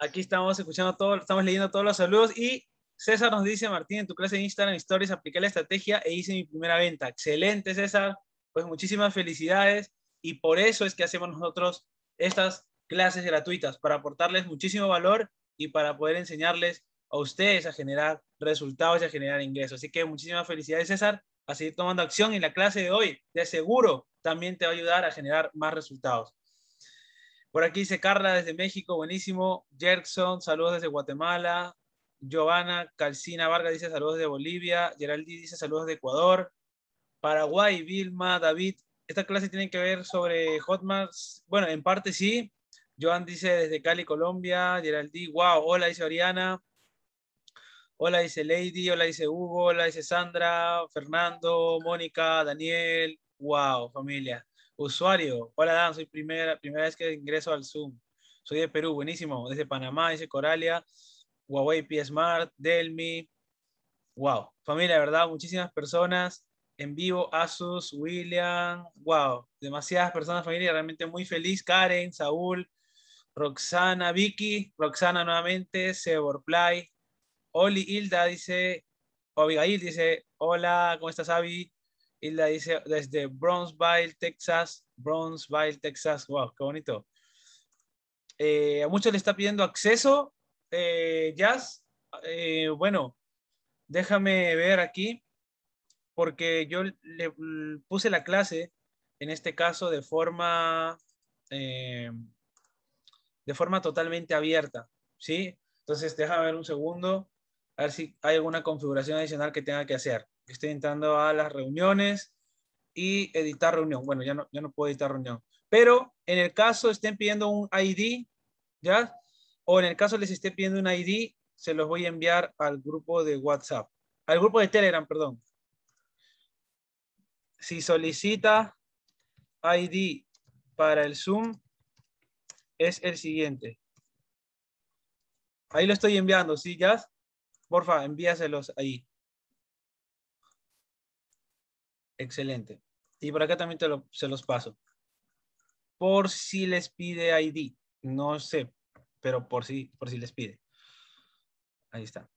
Aquí estamos escuchando todo, estamos leyendo todos los saludos y César nos dice, Martín, en tu clase de Instagram Stories apliqué la estrategia e hice mi primera venta. Excelente, César. Pues muchísimas felicidades y por eso es que hacemos nosotros estas clases gratuitas, para aportarles muchísimo valor y para poder enseñarles a ustedes a generar resultados y a generar ingresos. Así que muchísimas felicidades, César, a seguir tomando acción y la clase de hoy, de seguro, también te va a ayudar a generar más resultados. Por aquí dice Carla desde México, buenísimo. Jerkson, saludos desde Guatemala. Giovanna Calcina Vargas dice saludos de Bolivia. Geraldí dice saludos de Ecuador. Paraguay, Vilma, David. Esta clase tiene que ver sobre Hotmart. Bueno, en parte sí. Joan dice desde Cali, Colombia. Geraldí, wow. Hola, dice Oriana. Hola, dice Lady. Hola, dice Hugo. Hola, dice Sandra. Fernando, Mónica, Daniel. Wow, familia. Usuario, hola Dan, soy primera, primera vez que ingreso al Zoom. Soy de Perú, buenísimo. Desde Panamá, dice Coralia, Huawei P Smart, Delmi. Wow, familia, ¿verdad? Muchísimas personas en vivo, Asus, William, wow, demasiadas personas, familia, realmente muy feliz. Karen, Saúl, Roxana, Vicky, Roxana nuevamente, Seborplay, Oli Hilda dice, o Abigail dice, hola, ¿cómo estás, Abby?, y la dice desde Bronzeville, Texas. Bronzeville, Texas. Wow, qué bonito. Eh, a muchos le está pidiendo acceso. Eh, jazz, eh, bueno, déjame ver aquí, porque yo le, puse la clase, en este caso, de forma, de forma totalmente abierta. ¿Sí? Entonces, déjame ver un segundo, a ver si hay alguna configuración adicional que tenga que hacer estoy entrando a las reuniones y editar reunión. Bueno, ya no, ya no puedo editar reunión. Pero en el caso estén pidiendo un ID, ¿ya? O en el caso les esté pidiendo un ID, se los voy a enviar al grupo de WhatsApp. Al grupo de Telegram, perdón. Si solicita ID para el Zoom, es el siguiente. Ahí lo estoy enviando, ¿sí, Jazz? Porfa, envíaselos ahí. Excelente. Y por acá también te se los paso. Por si les pide ID. No sé, pero por si, por si les pide. Ahí está.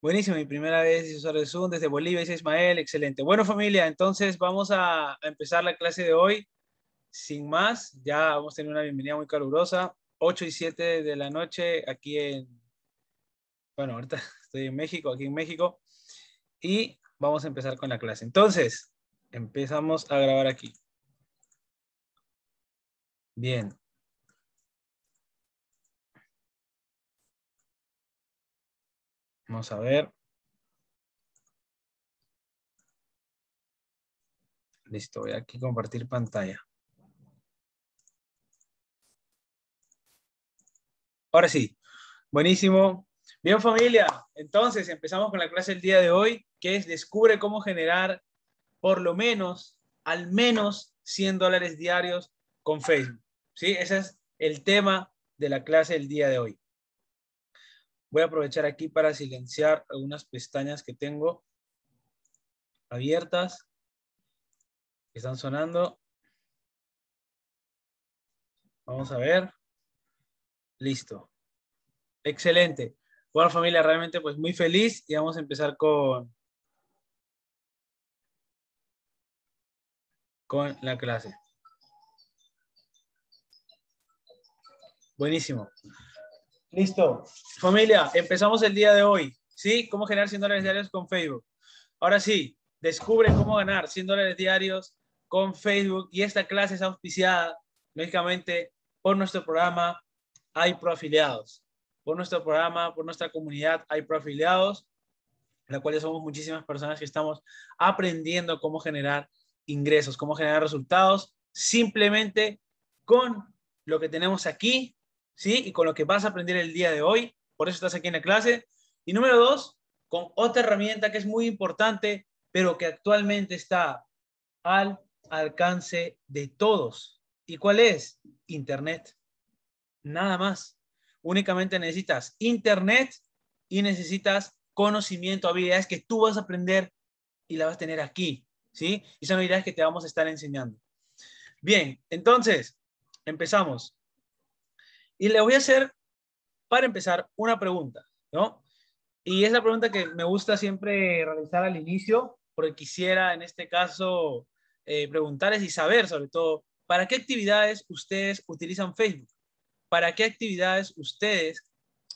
Buenísimo, mi primera vez usuario de Zoom desde Bolivia, dice Ismael, excelente. Bueno familia, entonces vamos a empezar la clase de hoy. Sin más, ya vamos a tener una bienvenida muy calurosa. 8 y 7 de la noche aquí en, bueno, ahorita estoy en México, aquí en México. Y vamos a empezar con la clase. Entonces, empezamos a grabar aquí. Bien. Vamos a ver. Listo, voy aquí a compartir pantalla. Ahora sí, buenísimo. Bien familia, entonces empezamos con la clase del día de hoy, que es descubre cómo generar por lo menos, al menos 100 dólares diarios con Facebook. ¿Sí? Ese es el tema de la clase del día de hoy. Voy a aprovechar aquí para silenciar algunas pestañas que tengo abiertas, que están sonando. Vamos a ver. Listo. Excelente. Bueno, familia, realmente pues muy feliz y vamos a empezar con, con la clase. Buenísimo. Listo. Familia, empezamos el día de hoy. ¿Sí? ¿Cómo generar 100 dólares diarios con Facebook? Ahora sí, descubre cómo ganar 100 dólares diarios con Facebook y esta clase es auspiciada, lógicamente, por nuestro programa iProafiliados. Afiliados por nuestro programa, por nuestra comunidad hay profiliados, la cual somos muchísimas personas que estamos aprendiendo cómo generar ingresos, cómo generar resultados, simplemente con lo que tenemos aquí, ¿sí? Y con lo que vas a aprender el día de hoy, por eso estás aquí en la clase. Y número dos, con otra herramienta que es muy importante, pero que actualmente está al alcance de todos. ¿Y cuál es? Internet. Nada más únicamente necesitas internet y necesitas conocimiento, habilidades que tú vas a aprender y la vas a tener aquí, ¿sí? Y son habilidades que te vamos a estar enseñando. Bien, entonces, empezamos. Y le voy a hacer, para empezar, una pregunta, ¿no? Y es la pregunta que me gusta siempre realizar al inicio, porque quisiera en este caso eh, preguntarles y saber sobre todo, ¿para qué actividades ustedes utilizan Facebook? ¿Para qué actividades ustedes,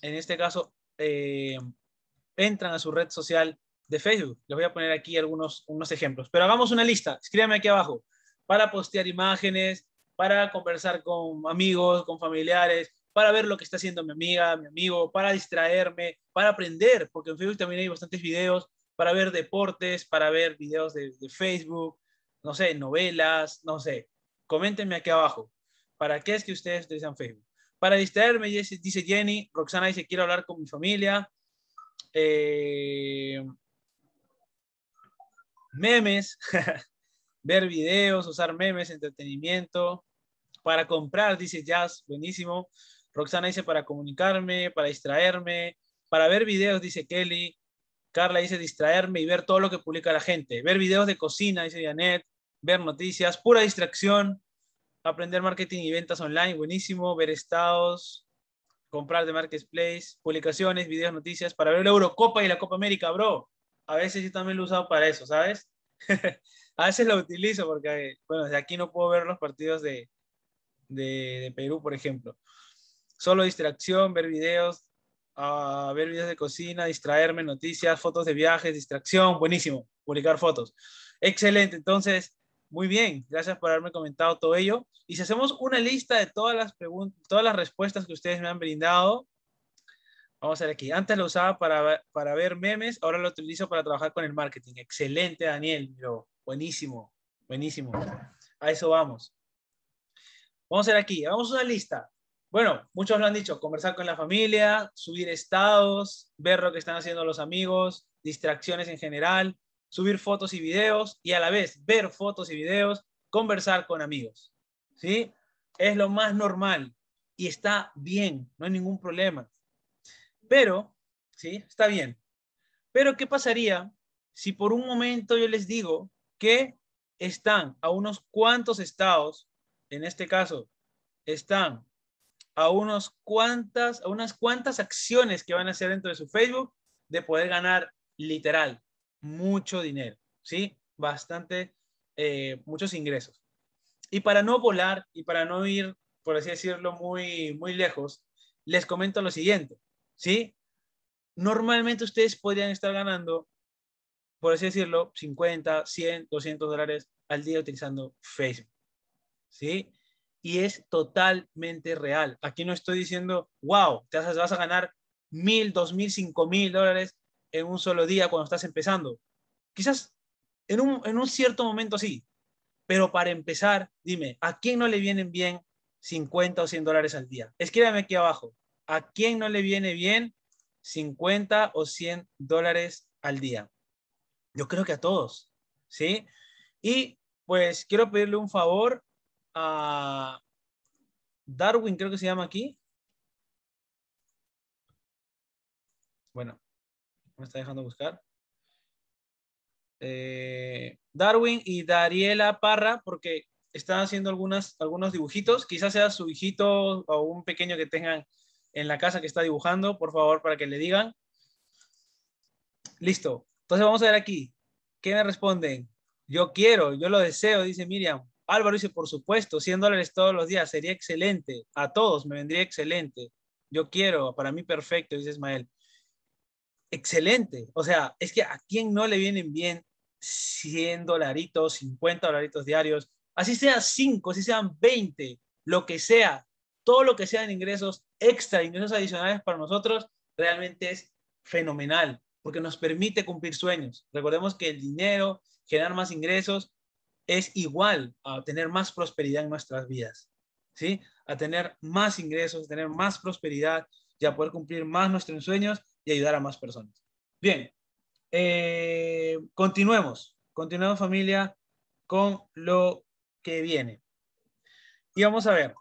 en este caso, eh, entran a su red social de Facebook? Les voy a poner aquí algunos unos ejemplos. Pero hagamos una lista. Escríbanme aquí abajo. Para postear imágenes, para conversar con amigos, con familiares, para ver lo que está haciendo mi amiga, mi amigo, para distraerme, para aprender, porque en Facebook también hay bastantes videos, para ver deportes, para ver videos de, de Facebook, no sé, novelas, no sé. Coméntenme aquí abajo, ¿para qué es que ustedes utilizan Facebook? para distraerme, dice, Jenny. Roxana dice, quiero hablar con mi familia. Eh, memes, ver videos, usar memes, entretenimiento. Para comprar, dice Jazz, buenísimo. Roxana dice, para comunicarme, para distraerme. Para ver videos, dice Kelly. Carla dice, distraerme y ver todo lo que publica la gente. Ver videos de cocina, dice Janet. Ver noticias, pura distracción aprender marketing y ventas online, buenísimo, ver estados, comprar de marketplace, publicaciones, videos, noticias, para ver la Eurocopa y la Copa América, bro. A veces yo también lo he usado para eso, ¿sabes? a veces lo utilizo porque, bueno, desde aquí no puedo ver los partidos de, de, Perú, por ejemplo. Solo distracción, ver videos, ah, ver videos de cocina, distraerme, noticias, fotos de viajes, distracción, buenísimo, publicar fotos. Excelente, entonces muy bien, gracias por haberme comentado todo ello. Y si hacemos una lista de todas las preguntas, todas las respuestas que ustedes me han brindado, vamos a ver aquí. Antes lo usaba para, ver memes, ahora lo utilizo para trabajar con el marketing. Excelente, Daniel. pero buenísimo, buenísimo. A eso vamos. Vamos a ver aquí, Vamos a una lista. Bueno, muchos lo han dicho, conversar con la familia, subir estados, ver lo que están haciendo los amigos, distracciones en general, subir fotos y videos y a la vez ver fotos y videos, conversar con amigos. ¿Sí? Es lo más normal y está bien, no hay ningún problema. Pero, ¿sí? Está bien. Pero ¿qué pasaría si por un momento yo les digo que están a unos cuantos estados, en este caso, están a unos cuantas, unas cuantas acciones que van a hacer dentro de su Facebook de poder ganar literal mucho dinero, ¿sí? Bastante, eh, muchos ingresos. Y para no volar y para no ir, por así decirlo, muy, muy lejos, les comento lo siguiente, ¿sí? Normalmente ustedes podrían estar ganando, por así decirlo, 50, 100, 200 dólares al día utilizando Facebook, ¿sí? Y es totalmente real. Aquí no estoy diciendo, wow, te vas a, vas a ganar mil, dos mil, cinco mil dólares en un solo día cuando estás empezando. Quizás en un, cierto momento sí, pero para empezar, dime, ¿a quién no le vienen bien 50 o 100 dólares al día? Escríbeme aquí abajo, ¿a quién no le viene bien 50 o 100 dólares al día? Yo creo que a todos, ¿sí? Y pues quiero pedirle un favor a Darwin, creo que se llama aquí. Bueno, me está dejando buscar. Eh, Darwin y Dariela Parra, porque están haciendo algunos dibujitos. Quizás sea su hijito o un pequeño que tengan en la casa que está dibujando, por favor, para que le digan. Listo. Entonces vamos a ver aquí. ¿Qué me responden? Yo quiero, yo lo deseo, dice Miriam. Álvaro dice, por supuesto, 100 dólares todos los días, sería excelente. A todos me vendría excelente. Yo quiero, para mí perfecto, dice Ismael excelente. O sea, es que a quien no le vienen bien 100 dolaritos, 50 dolaritos diarios, así sea 5, así sean 20, lo que sea, todo lo que sean ingresos extra, ingresos adicionales para nosotros, realmente es fenomenal, porque nos permite cumplir sueños. Recordemos que el dinero, generar más ingresos, es igual a tener más prosperidad en nuestras vidas, ¿sí? A tener más ingresos, tener más prosperidad y a poder cumplir más nuestros sueños y ayudar a más personas. Bien, eh, continuemos, Continuamos familia con lo que viene. Y vamos a ver,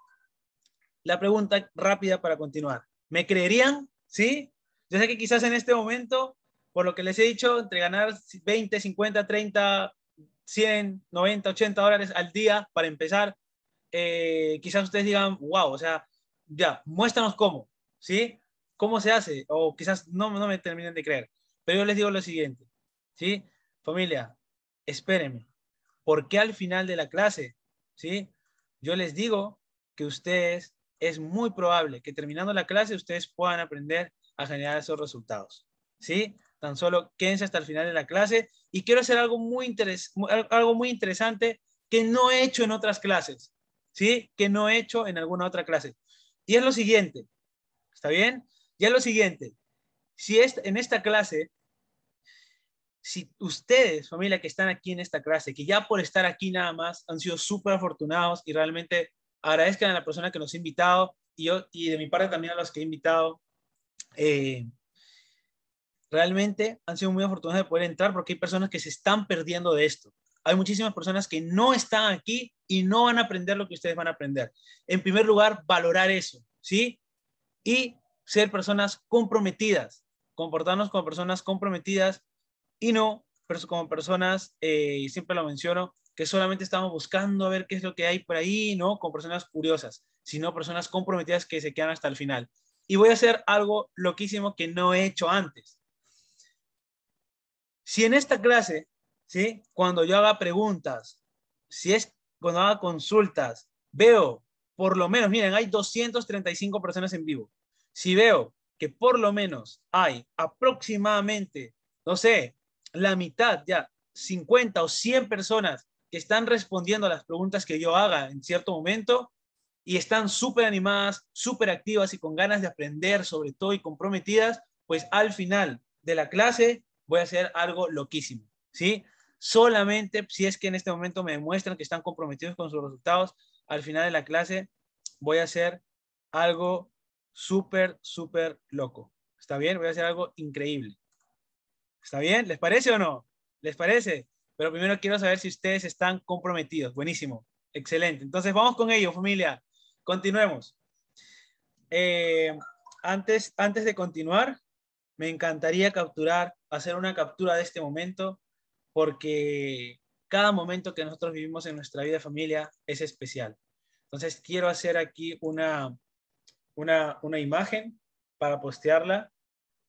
la pregunta rápida para continuar. ¿Me creerían? ¿Sí? Yo sé que quizás en este momento, por lo que les he dicho, entre ganar 20, 50, 30, 100, 90, 80 dólares al día para empezar, eh, quizás ustedes digan, wow, o sea, ya, muéstranos cómo, ¿sí? ¿Cómo se hace? O quizás no, no me terminen de creer. Pero yo les digo lo siguiente, ¿sí? Familia, espérenme. Porque al final de la clase, ¿sí? Yo les digo que ustedes, es muy probable que terminando la clase ustedes puedan aprender a generar esos resultados, ¿sí? Tan solo quédense hasta el final de la clase y quiero hacer algo muy, algo muy interesante que no he hecho en otras clases, ¿sí? Que no he hecho en alguna otra clase. Y es lo siguiente, ¿está bien? Ya lo siguiente, si es, en esta clase, si ustedes, familia, que están aquí en esta clase, que ya por estar aquí nada más han sido súper afortunados y realmente agradezcan a la persona que nos ha invitado y, yo, y de mi parte también a los que he invitado, eh, realmente han sido muy afortunados de poder entrar porque hay personas que se están perdiendo de esto. Hay muchísimas personas que no están aquí y no van a aprender lo que ustedes van a aprender. En primer lugar, valorar eso, ¿sí? Y ser personas comprometidas, comportarnos como personas comprometidas y no como personas, eh, y siempre lo menciono, que solamente estamos buscando a ver qué es lo que hay por ahí, no con personas curiosas, sino personas comprometidas que se quedan hasta el final. Y voy a hacer algo loquísimo que no he hecho antes. Si en esta clase, ¿sí? cuando yo haga preguntas, si es cuando haga consultas, veo por lo menos, miren, hay 235 personas en vivo si veo que por lo menos hay aproximadamente, no sé, la mitad ya, 50 o 100 personas que están respondiendo a las preguntas que yo haga en cierto momento y están súper animadas, súper activas y con ganas de aprender sobre todo y comprometidas, pues al final de la clase voy a hacer algo loquísimo, ¿sí? Solamente si es que en este momento me demuestran que están comprometidos con sus resultados, al final de la clase voy a hacer algo súper, súper loco. ¿Está bien? Voy a hacer algo increíble. ¿Está bien? ¿Les parece o no? ¿Les parece? Pero primero quiero saber si ustedes están comprometidos. Buenísimo. Excelente. Entonces vamos con ello, familia. Continuemos. Eh, antes, antes de continuar, me encantaría capturar, hacer una captura de este momento, porque cada momento que nosotros vivimos en nuestra vida familia es especial. Entonces quiero hacer aquí una, una, imagen para postearla,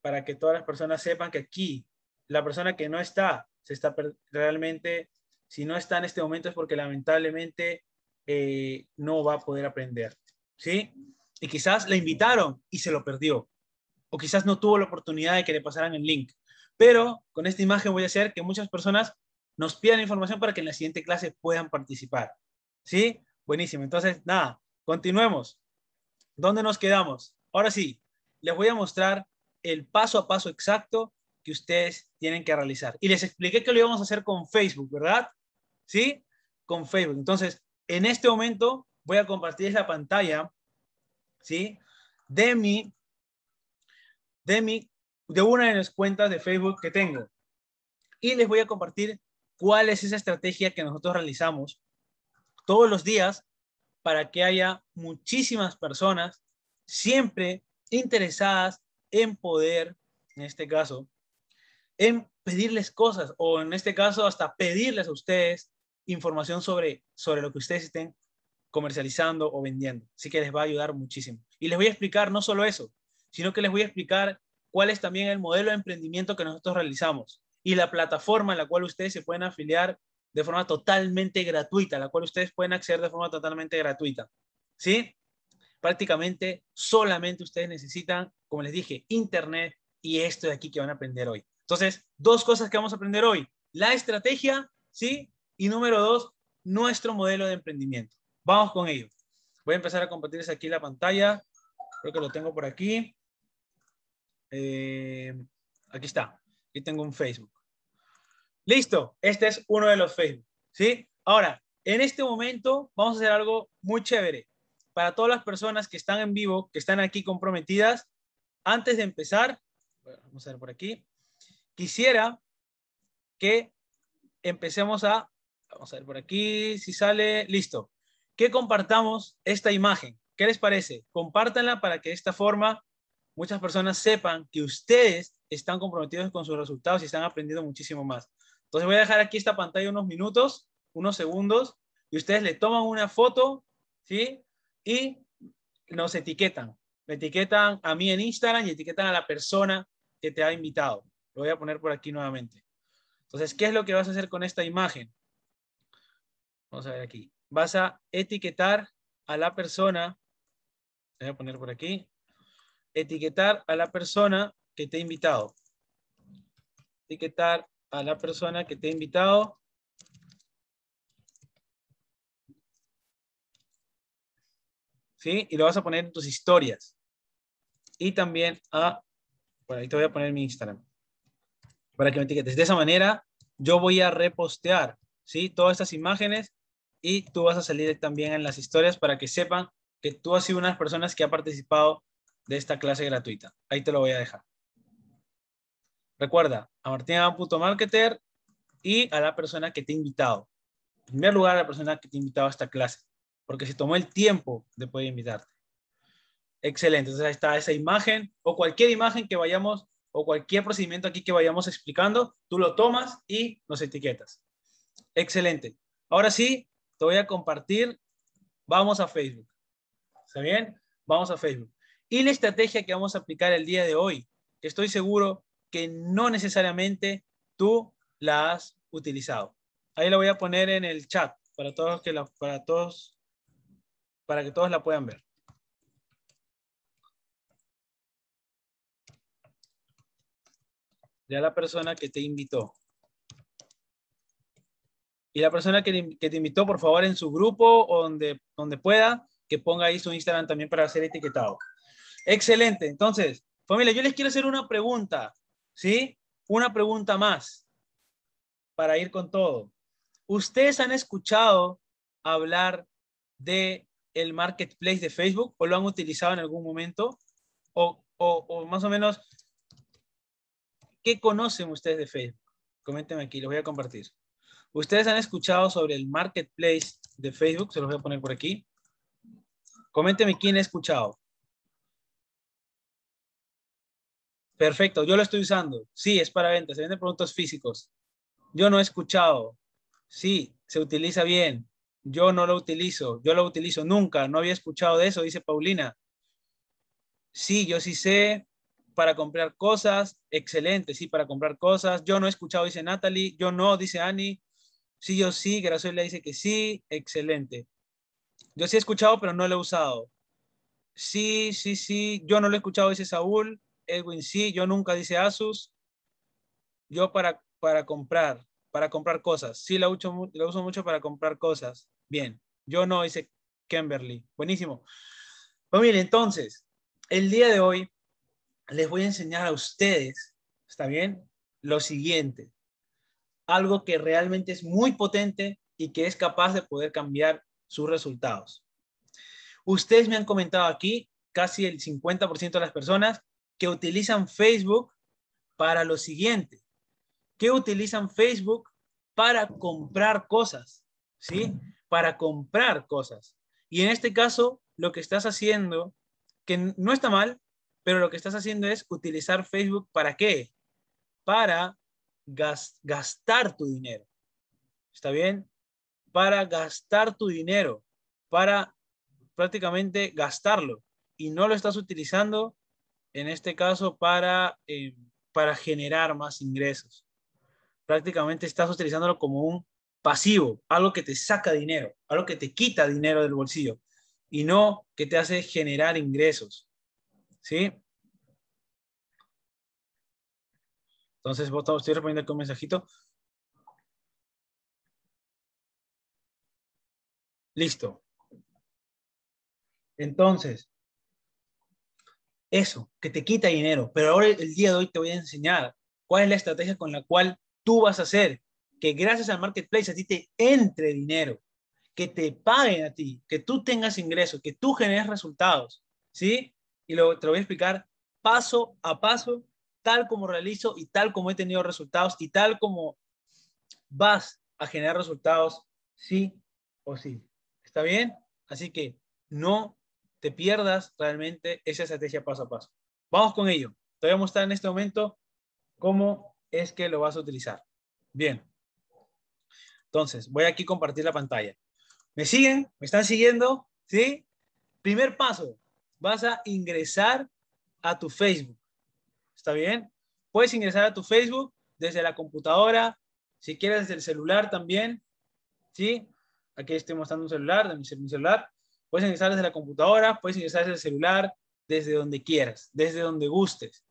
para que todas las personas sepan que aquí la persona que no está, se está realmente, si no está en este momento es porque lamentablemente eh, no va a poder aprender, ¿sí? Y quizás la invitaron y se lo perdió, o quizás no tuvo la oportunidad de que le pasaran el link. Pero con esta imagen voy a hacer que muchas personas nos pidan información para que en la siguiente clase puedan participar, ¿sí? Buenísimo, entonces nada, continuemos. ¿Dónde nos quedamos? Ahora sí, les voy a mostrar el paso a paso exacto que ustedes tienen que realizar. Y les expliqué que lo íbamos a hacer con Facebook, ¿verdad? ¿Sí? Con Facebook. Entonces, en este momento voy a compartir esa pantalla, ¿sí? De mi, de mi, de una de las cuentas de Facebook que tengo. Y les voy a compartir cuál es esa estrategia que nosotros realizamos todos los días para que haya muchísimas personas siempre interesadas en poder, en este caso, en pedirles cosas o en este caso hasta pedirles a ustedes información sobre, sobre lo que ustedes estén comercializando o vendiendo. Así que les va a ayudar muchísimo. Y les voy a explicar no solo eso, sino que les voy a explicar cuál es también el modelo de emprendimiento que nosotros realizamos y la plataforma en la cual ustedes se pueden afiliar de forma totalmente gratuita, la cual ustedes pueden acceder de forma totalmente gratuita. ¿Sí? Prácticamente solamente ustedes necesitan, como les dije, internet y esto de aquí que van a aprender hoy. Entonces, dos cosas que vamos a aprender hoy. La estrategia, ¿sí? Y número dos, nuestro modelo de emprendimiento. Vamos con ello. Voy a empezar a compartirles aquí la pantalla. Creo que lo tengo por aquí. Eh, aquí está. Aquí tengo un Facebook. Listo, este es uno de los Facebook, ¿sí? Ahora, en este momento vamos a hacer algo muy chévere. Para todas las personas que están en vivo, que están aquí comprometidas, antes de empezar, vamos a ver por aquí, quisiera que empecemos a, vamos a ver por aquí, si sale, listo, que compartamos esta imagen. ¿Qué les parece? Compártanla para que de esta forma muchas personas sepan que ustedes están comprometidos con sus resultados y están aprendiendo muchísimo más. Entonces voy a dejar aquí esta pantalla unos minutos, unos segundos, y ustedes le toman una foto, ¿sí? Y nos etiquetan. Me etiquetan a mí en Instagram y etiquetan a la persona que te ha invitado. Lo voy a poner por aquí nuevamente. Entonces, ¿qué es lo que vas a hacer con esta imagen? Vamos a ver aquí. Vas a etiquetar a la persona, voy a poner por aquí, etiquetar a la persona que te ha invitado. Etiquetar a la persona que te ha invitado. ¿Sí? Y lo vas a poner en tus historias. Y también a, por ahí te voy a poner mi Instagram, para que me etiquetes. De esa manera, yo voy a repostear, ¿sí? Todas estas imágenes y tú vas a salir también en las historias para que sepan que tú has sido una de las personas que ha participado de esta clase gratuita. Ahí te lo voy a dejar. Recuerda, a Marketer y a la persona que te ha invitado. En primer lugar, a la persona que te ha invitado a esta clase, porque se tomó el tiempo de poder invitarte. Excelente, entonces ahí está esa imagen o cualquier imagen que vayamos o cualquier procedimiento aquí que vayamos explicando, tú lo tomas y nos etiquetas. Excelente. Ahora sí, te voy a compartir. Vamos a Facebook. ¿Está bien? Vamos a Facebook. Y la estrategia que vamos a aplicar el día de hoy, estoy seguro que no necesariamente tú la has utilizado. Ahí la voy a poner en el chat para todos que para todos para que todos la puedan ver. Ya la persona que te invitó. Y la persona que te, invitó, por favor, en su grupo o donde, donde pueda, que ponga ahí su Instagram también para ser etiquetado. Excelente. Entonces, familia, yo les quiero hacer una pregunta. ¿Sí? Una pregunta más para ir con todo. ¿Ustedes han escuchado hablar de el marketplace de Facebook o lo han utilizado en algún momento? O, o, más o menos, ¿qué conocen ustedes de Facebook? Coméntenme aquí, los voy a compartir. ¿Ustedes han escuchado sobre el marketplace de Facebook? Se los voy a poner por aquí. Coméntenme quién ha escuchado. Perfecto, yo lo estoy usando. Sí, es para venta, se venden productos físicos. Yo no he escuchado. Sí, se utiliza bien. Yo no lo utilizo, yo lo utilizo nunca, no había escuchado de eso, dice Paulina. Sí, yo sí sé para comprar cosas, excelente, sí, para comprar cosas. Yo no he escuchado, dice Natalie, yo no, dice Annie. Sí, yo sí, Graciela dice que sí, excelente. Yo sí he escuchado, pero no lo he usado. Sí, sí, sí, yo no lo he escuchado, dice Saúl. Edwin sí, yo nunca dice Asus. Yo para, para comprar, para comprar cosas. Sí, la uso, la uso mucho para comprar cosas. Bien, yo no, dice Kimberly. Buenísimo. Pues miren, entonces, el día de hoy les voy a enseñar a ustedes, ¿está bien? Lo siguiente. Algo que realmente es muy potente y que es capaz de poder cambiar sus resultados. Ustedes me han comentado aquí, casi el 50% de las personas, que utilizan Facebook para lo siguiente, que utilizan Facebook para comprar cosas, ¿sí? Para comprar cosas. Y en este caso, lo que estás haciendo, que no está mal, pero lo que estás haciendo es utilizar Facebook para qué? Para gastar tu dinero. ¿Está bien? Para gastar tu dinero, para prácticamente gastarlo. Y no lo estás utilizando en este caso para, eh, para generar más ingresos. Prácticamente estás utilizándolo como un pasivo, algo que te saca dinero, algo que te quita dinero del bolsillo y no que te hace generar ingresos. ¿Sí? Entonces, vos estoy respondiendo con un mensajito. Listo. Entonces, eso, que te quita dinero. Pero ahora el día de hoy te voy a enseñar cuál es la estrategia con la cual tú vas a hacer que gracias al marketplace a ti te entre dinero, que te paguen a ti, que tú tengas ingresos, que tú generes resultados, ¿sí? Y lo, te voy a explicar paso a paso, tal como realizo y tal como he tenido resultados y tal como vas a generar resultados, sí o sí. ¿Está bien? Así que no te pierdas realmente esa estrategia paso a paso. Vamos con ello. Te voy a mostrar en este momento cómo es que lo vas a utilizar. Bien. Entonces, voy aquí a compartir la pantalla. ¿Me siguen? ¿Me están siguiendo? ¿Sí? Primer paso, vas a ingresar a tu Facebook. ¿Está bien? Puedes ingresar a tu Facebook desde la computadora, si quieres desde el celular también. ¿Sí? Aquí estoy mostrando un celular, de mi celular. Puedes ingresar desde la computadora, puedes ingresar desde el celular, desde donde quieras, desde donde gustes.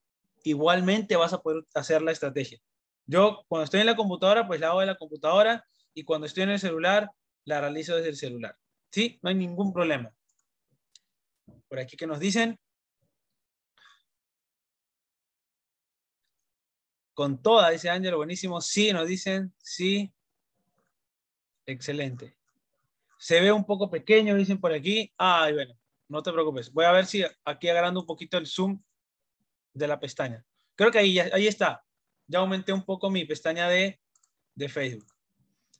Igualmente vas a poder hacer la estrategia. Yo cuando estoy en la computadora, pues la hago de la computadora y cuando estoy en el celular, la realizo desde el celular. ¿Sí? No hay ningún problema. Por aquí que nos dicen. Con toda, dice Ángel, buenísimo. Sí, nos dicen, sí. Excelente se ve un poco pequeño, dicen por aquí. Ay, bueno, no te preocupes. Voy a ver si aquí agarrando un poquito el zoom de la pestaña. Creo que ahí, ahí está. Ya aumenté un poco mi pestaña de, Facebook.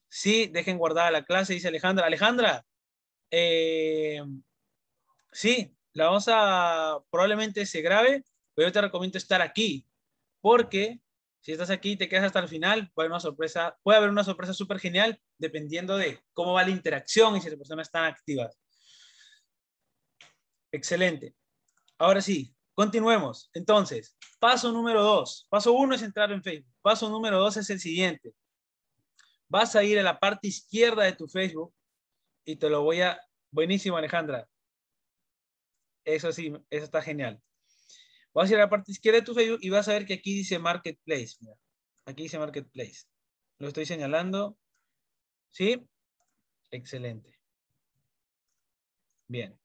Sí, dejen guardada la clase, dice Alejandra. Alejandra, eh, sí, la vamos a, probablemente se grabe, pero yo te recomiendo estar aquí porque si estás aquí y te quedas hasta el final, puede haber una sorpresa, puede haber una sorpresa súper genial dependiendo de cómo va la interacción y si las personas están activas. Excelente. Ahora sí, continuemos. Entonces, paso número dos. Paso uno es entrar en Facebook. Paso número dos es el siguiente. Vas a ir a la parte izquierda de tu Facebook y te lo voy a... Buenísimo, Alejandra. Eso sí, eso está genial. Vas a ir a la parte izquierda de tu Facebook y vas a ver que aquí dice Marketplace. Mira. Aquí dice Marketplace. Lo estoy señalando. ¿Sí? Excelente. Bien.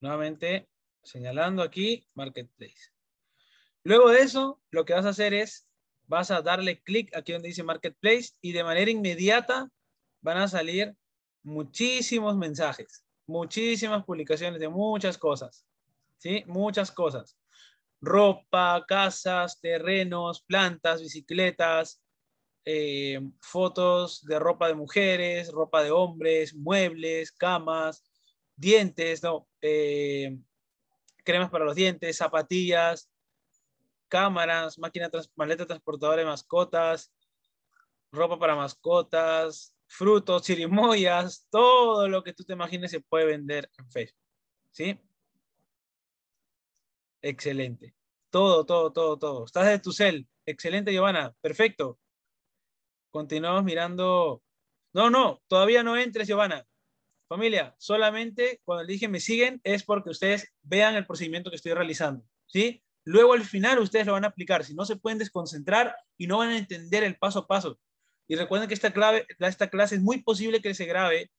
Nuevamente, señalando aquí Marketplace. Luego de eso, lo que vas a hacer es, vas a darle clic aquí donde dice Marketplace y de manera inmediata van a salir muchísimos mensajes, muchísimas publicaciones de muchas cosas, ¿sí? Muchas cosas ropa, casas, terrenos, plantas, bicicletas, eh, fotos de ropa de mujeres, ropa de hombres, muebles, camas, dientes, eh, cremas para los dientes, zapatillas, cámaras, máquina, maleta transportadora de mascotas, ropa para mascotas, frutos, chirimoyas, todo lo que tú te imagines se puede vender en Facebook. ¿Sí? Excelente. Todo, todo, todo, todo. Estás de tu cel. Excelente, Giovanna. Perfecto. Continuamos mirando. No, no, todavía no entres, Giovanna. Familia, solamente cuando le dije me siguen es porque ustedes vean el procedimiento que estoy realizando. ¿Sí? Luego al final ustedes lo van a aplicar, si no se pueden desconcentrar y no van a entender el paso a paso. Y recuerden que esta, clave, esta clase es muy posible que se grabe,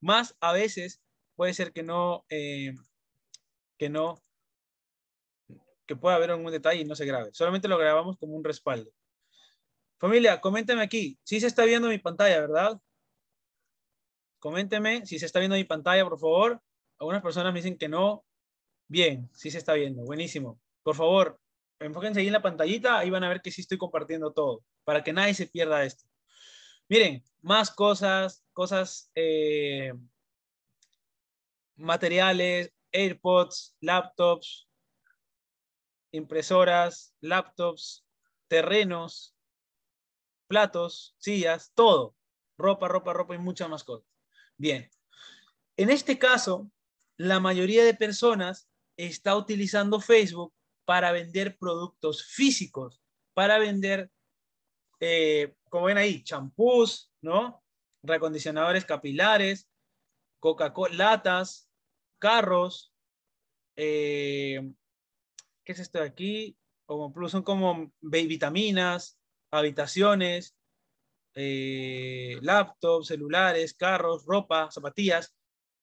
más a veces puede ser que no, eh, que no que pueda haber algún detalle y no se grabe. Solamente lo grabamos como un respaldo. Familia, coménteme aquí. Si se está viendo mi pantalla, ¿verdad? Coménteme si se está viendo mi pantalla, por favor. Algunas personas me dicen que no. Bien, si se está viendo. Buenísimo. Por favor, enfóquense ahí en la pantallita. y van a ver que sí estoy compartiendo todo para que nadie se pierda esto. Miren, más cosas, cosas, eh, materiales, AirPods, laptops, impresoras, laptops, terrenos, platos, sillas, todo. Ropa, ropa, ropa y muchas más cosas. Bien. En este caso, la mayoría de personas está utilizando Facebook para vender productos físicos, para vender, eh, como ven ahí, champús, ¿no? Recondicionadores capilares, Coca-Cola, latas, carros, eh, ¿qué es esto de aquí? Como plus son como vitaminas, habitaciones, eh, laptops, celulares, carros, ropa, zapatillas.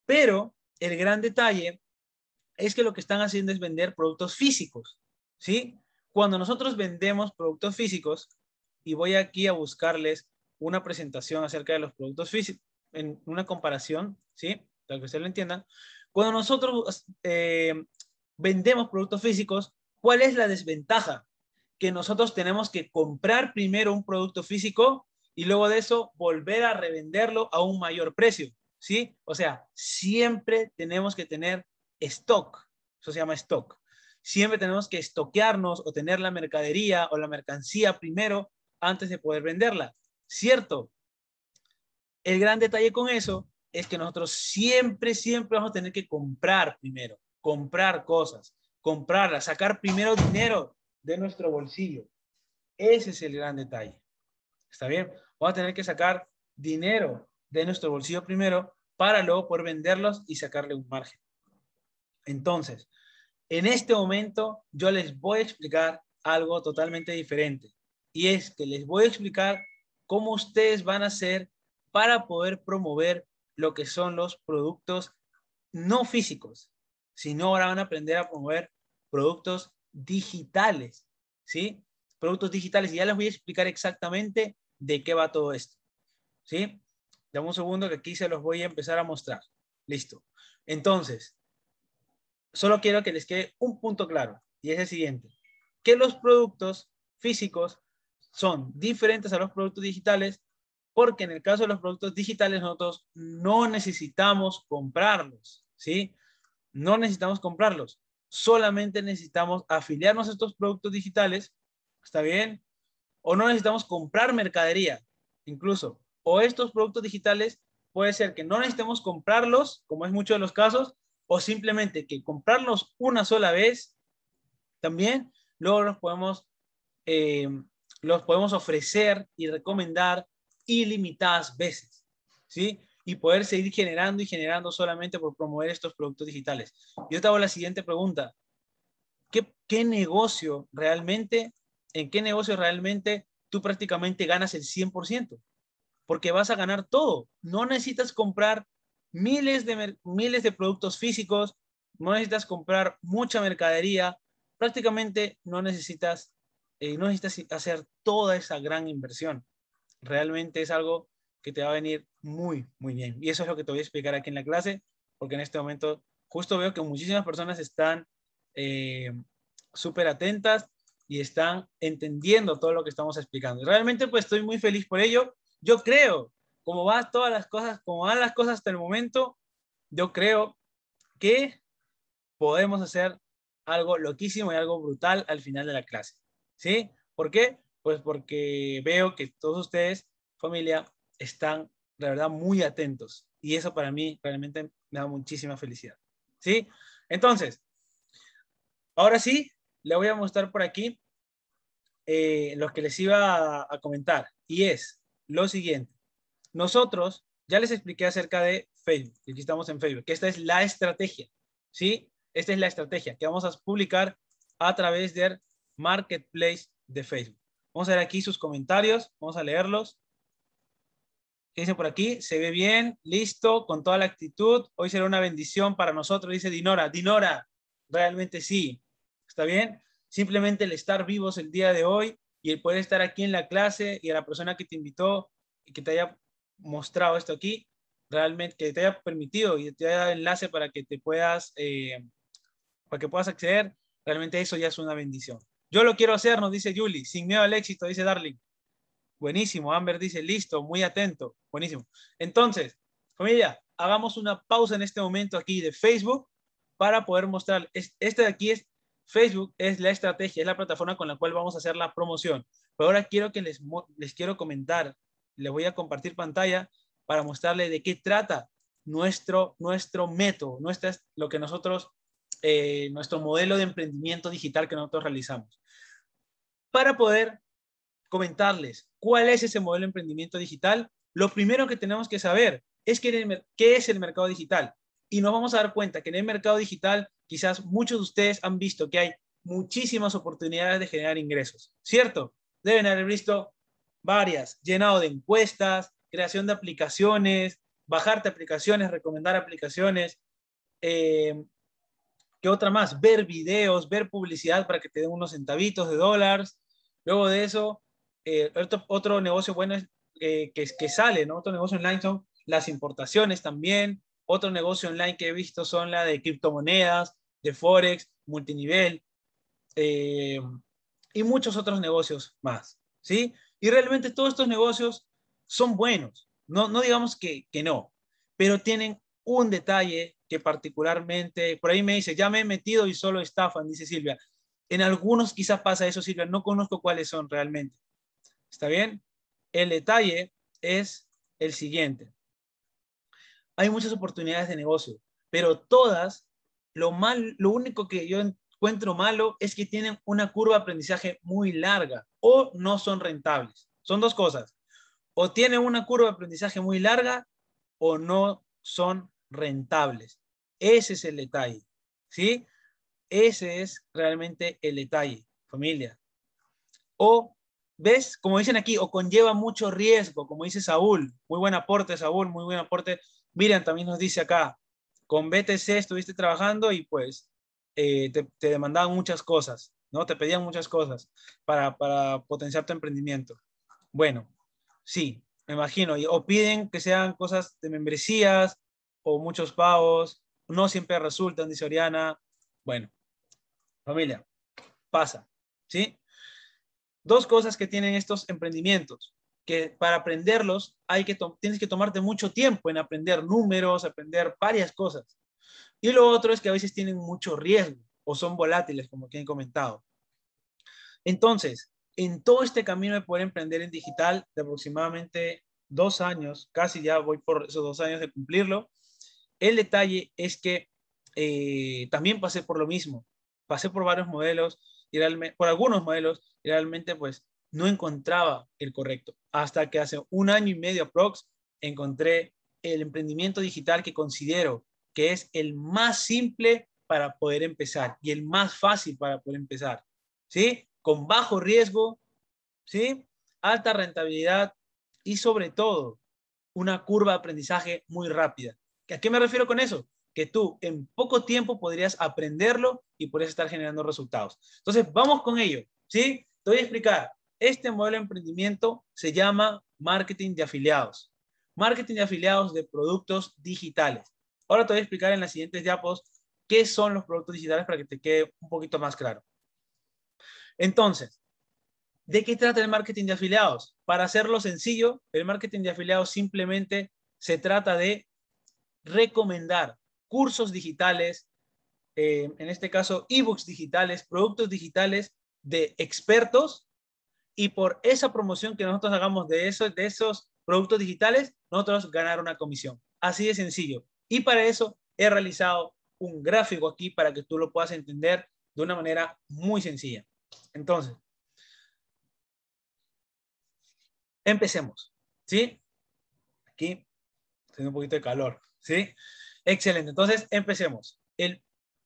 Pero el gran detalle es que lo que están haciendo es vender productos físicos, ¿sí? Cuando nosotros vendemos productos físicos, y voy aquí a buscarles una presentación acerca de los productos físicos, en una comparación, ¿sí? Para que ustedes lo entiendan. Cuando nosotros eh, vendemos productos físicos, ¿cuál es la desventaja? Que nosotros tenemos que comprar primero un producto físico y luego de eso volver a revenderlo a un mayor precio, ¿sí? O sea, siempre tenemos que tener stock, eso se llama stock. Siempre tenemos que estoquearnos o tener la mercadería o la mercancía primero antes de poder venderla, ¿cierto? El gran detalle con eso es que nosotros siempre, siempre vamos a tener que comprar primero comprar cosas, comprarlas, sacar primero dinero de nuestro bolsillo. Ese es el gran detalle. ¿Está bien? Vamos a tener que sacar dinero de nuestro bolsillo primero para luego poder venderlos y sacarle un margen. Entonces, en este momento yo les voy a explicar algo totalmente diferente y es que les voy a explicar cómo ustedes van a hacer para poder promover lo que son los productos no físicos, si no, ahora van a aprender a promover productos digitales, ¿sí? Productos digitales. Y ya les voy a explicar exactamente de qué va todo esto, ¿sí? Dame un segundo que aquí se los voy a empezar a mostrar. Listo. Entonces, solo quiero que les quede un punto claro y es el siguiente. Que los productos físicos son diferentes a los productos digitales porque en el caso de los productos digitales nosotros no necesitamos comprarlos, ¿sí? No necesitamos comprarlos, solamente necesitamos afiliarnos a estos productos digitales, ¿está bien? O no necesitamos comprar mercadería, incluso. O estos productos digitales puede ser que no necesitemos comprarlos, como es mucho de los casos, o simplemente que comprarlos una sola vez, también luego los podemos, eh, los podemos ofrecer y recomendar ilimitadas veces, ¿sí? y poder seguir generando y generando solamente por promover estos productos digitales. Yo te hago la siguiente pregunta. ¿Qué, negocio realmente, en qué negocio realmente tú prácticamente ganas el 100%? Porque vas a ganar todo. No necesitas comprar miles de, miles de productos físicos, no necesitas comprar mucha mercadería, prácticamente no necesitas, eh, no necesitas hacer toda esa gran inversión. Realmente es algo que te va a venir muy, muy bien. Y eso es lo que te voy a explicar aquí en la clase, porque en este momento justo veo que muchísimas personas están eh, súper atentas y están entendiendo todo lo que estamos explicando. realmente pues estoy muy feliz por ello. Yo creo, como van todas las cosas, como van las cosas hasta el momento, yo creo que podemos hacer algo loquísimo y algo brutal al final de la clase. ¿Sí? ¿Por qué? Pues porque veo que todos ustedes, familia, están la verdad, muy atentos. Y eso para mí realmente me da muchísima felicidad. ¿Sí? Entonces, ahora sí, le voy a mostrar por aquí eh, lo que les iba a, a comentar. Y es lo siguiente. Nosotros ya les expliqué acerca de Facebook. Aquí estamos en Facebook, que esta es la estrategia. ¿Sí? Esta es la estrategia que vamos a publicar a través del Marketplace de Facebook. Vamos a ver aquí sus comentarios, vamos a leerlos. ¿Qué dice por aquí? Se ve bien, listo, con toda la actitud. Hoy será una bendición para nosotros, dice Dinora. Dinora, realmente sí. ¿Está bien? Simplemente el estar vivos el día de hoy y el poder estar aquí en la clase y a la persona que te invitó y que te haya mostrado esto aquí, realmente que te haya permitido y te haya dado enlace para que te puedas, eh, para que puedas acceder, realmente eso ya es una bendición. Yo lo quiero hacer, nos dice Julie, sin miedo al éxito, dice Darling. Buenísimo, Amber dice, listo, muy atento. Buenísimo. Entonces, familia, hagamos una pausa en este momento aquí de Facebook para poder mostrar. Este de aquí es Facebook, es la estrategia, es la plataforma con la cual vamos a hacer la promoción. Pero ahora quiero que les, les quiero comentar, les voy a compartir pantalla para mostrarle de qué trata nuestro, nuestro método, nuestra, lo que nosotros, eh, nuestro modelo de emprendimiento digital que nosotros realizamos. Para poder comentarles cuál es ese modelo de emprendimiento digital, lo primero que tenemos que saber es que qué es el mercado digital. Y nos vamos a dar cuenta que en el mercado digital quizás muchos de ustedes han visto que hay muchísimas oportunidades de generar ingresos, ¿cierto? Deben haber visto varias, llenado de encuestas, creación de aplicaciones, bajarte aplicaciones, recomendar aplicaciones. Eh, ¿Qué otra más? Ver videos, ver publicidad para que te den unos centavitos de dólares. Luego de eso, eh, otro, otro, negocio bueno es, eh, que, que sale, ¿no? Otro negocio online son las importaciones también. Otro negocio online que he visto son la de criptomonedas, de Forex, multinivel eh, y muchos otros negocios más, ¿sí? Y realmente todos estos negocios son buenos, no, no digamos que, que no, pero tienen un detalle que particularmente, por ahí me dice, ya me he metido y solo estafan, dice Silvia. En algunos quizás pasa eso, Silvia, no conozco cuáles son realmente, ¿Está bien? El detalle es el siguiente. Hay muchas oportunidades de negocio, pero todas, lo, mal, lo único que yo encuentro malo es que tienen una curva de aprendizaje muy larga o no son rentables. Son dos cosas. O tienen una curva de aprendizaje muy larga o no son rentables. Ese es el detalle. ¿Sí? Ese es realmente el detalle, familia. O ¿Ves? Como dicen aquí, o conlleva mucho riesgo, como dice Saúl. Muy buen aporte, Saúl, muy buen aporte. Miriam también nos dice acá, con BTC estuviste trabajando y pues eh, te, demandaban muchas cosas, ¿no? Te pedían muchas cosas para, para potenciar tu emprendimiento. Bueno, sí, me imagino. o piden que sean cosas de membresías o muchos pagos. No siempre resultan, dice Oriana. Bueno, familia, pasa, ¿sí? Dos cosas que tienen estos emprendimientos, que para aprenderlos hay que tienes que tomarte mucho tiempo en aprender números, aprender varias cosas. Y lo otro es que a veces tienen mucho riesgo o son volátiles, como que he comentado. Entonces, en todo este camino de poder emprender en digital de aproximadamente dos años, casi ya voy por esos dos años de cumplirlo, el detalle es que eh, también pasé por lo mismo. Pasé por varios modelos, por algunos modelos, realmente pues no encontraba el correcto. Hasta que hace un año y medio aprox encontré el emprendimiento digital que considero que es el más simple para poder empezar y el más fácil para poder empezar, ¿sí? Con bajo riesgo, ¿sí? Alta rentabilidad y sobre todo una curva de aprendizaje muy rápida. ¿A qué me refiero con eso? que tú en poco tiempo podrías aprenderlo y podrías estar generando resultados. Entonces, vamos con ello, ¿sí? Te voy a explicar. Este modelo de emprendimiento se llama marketing de afiliados. Marketing de afiliados de productos digitales. Ahora te voy a explicar en las siguientes diapos qué son los productos digitales para que te quede un poquito más claro. Entonces, ¿de qué trata el marketing de afiliados? Para hacerlo sencillo, el marketing de afiliados simplemente se trata de recomendar cursos digitales, eh, en este caso ebooks digitales, productos digitales de expertos y por esa promoción que nosotros hagamos de, esos de esos productos digitales, nosotros ganar una comisión. Así de sencillo. Y para eso he realizado un gráfico aquí para que tú lo puedas entender de una manera muy sencilla. Entonces, empecemos, ¿sí? Aquí, tengo un poquito de calor, ¿sí? Excelente, entonces empecemos.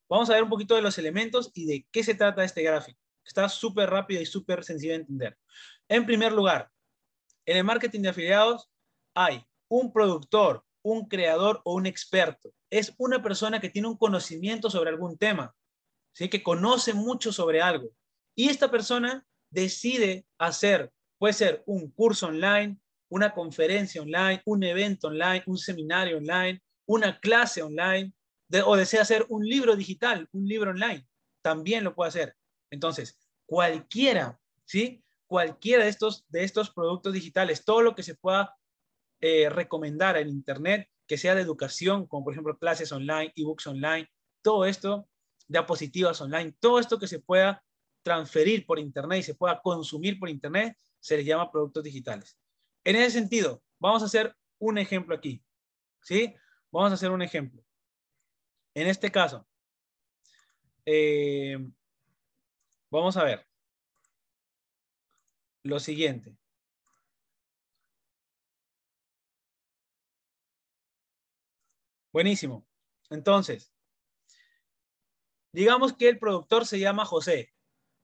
vamos a ver un poquito de los elementos y de qué se trata este gráfico. Está súper rápido y súper sencillo de entender. En primer lugar, en el marketing de afiliados hay un productor, un creador o un experto. Es una persona que tiene un conocimiento sobre algún tema, ¿sí? que conoce mucho sobre algo. Y esta persona decide hacer, puede ser un curso online, una conferencia online, un evento online, un seminario online, una clase online de, o desea hacer un libro digital, un libro online, también lo puede hacer. Entonces, cualquiera, ¿sí? Cualquiera de estos, de estos productos digitales, todo lo que se pueda eh, recomendar en Internet, que sea de educación, como por ejemplo clases online, ebooks online, todo esto, diapositivas online, todo esto que se pueda transferir por Internet y se pueda consumir por Internet, se les llama productos digitales. En ese sentido, vamos a hacer un ejemplo aquí. ¿sí? Vamos a hacer un ejemplo. En este caso, eh, vamos a ver lo siguiente. Buenísimo. Entonces, digamos que el productor se llama José.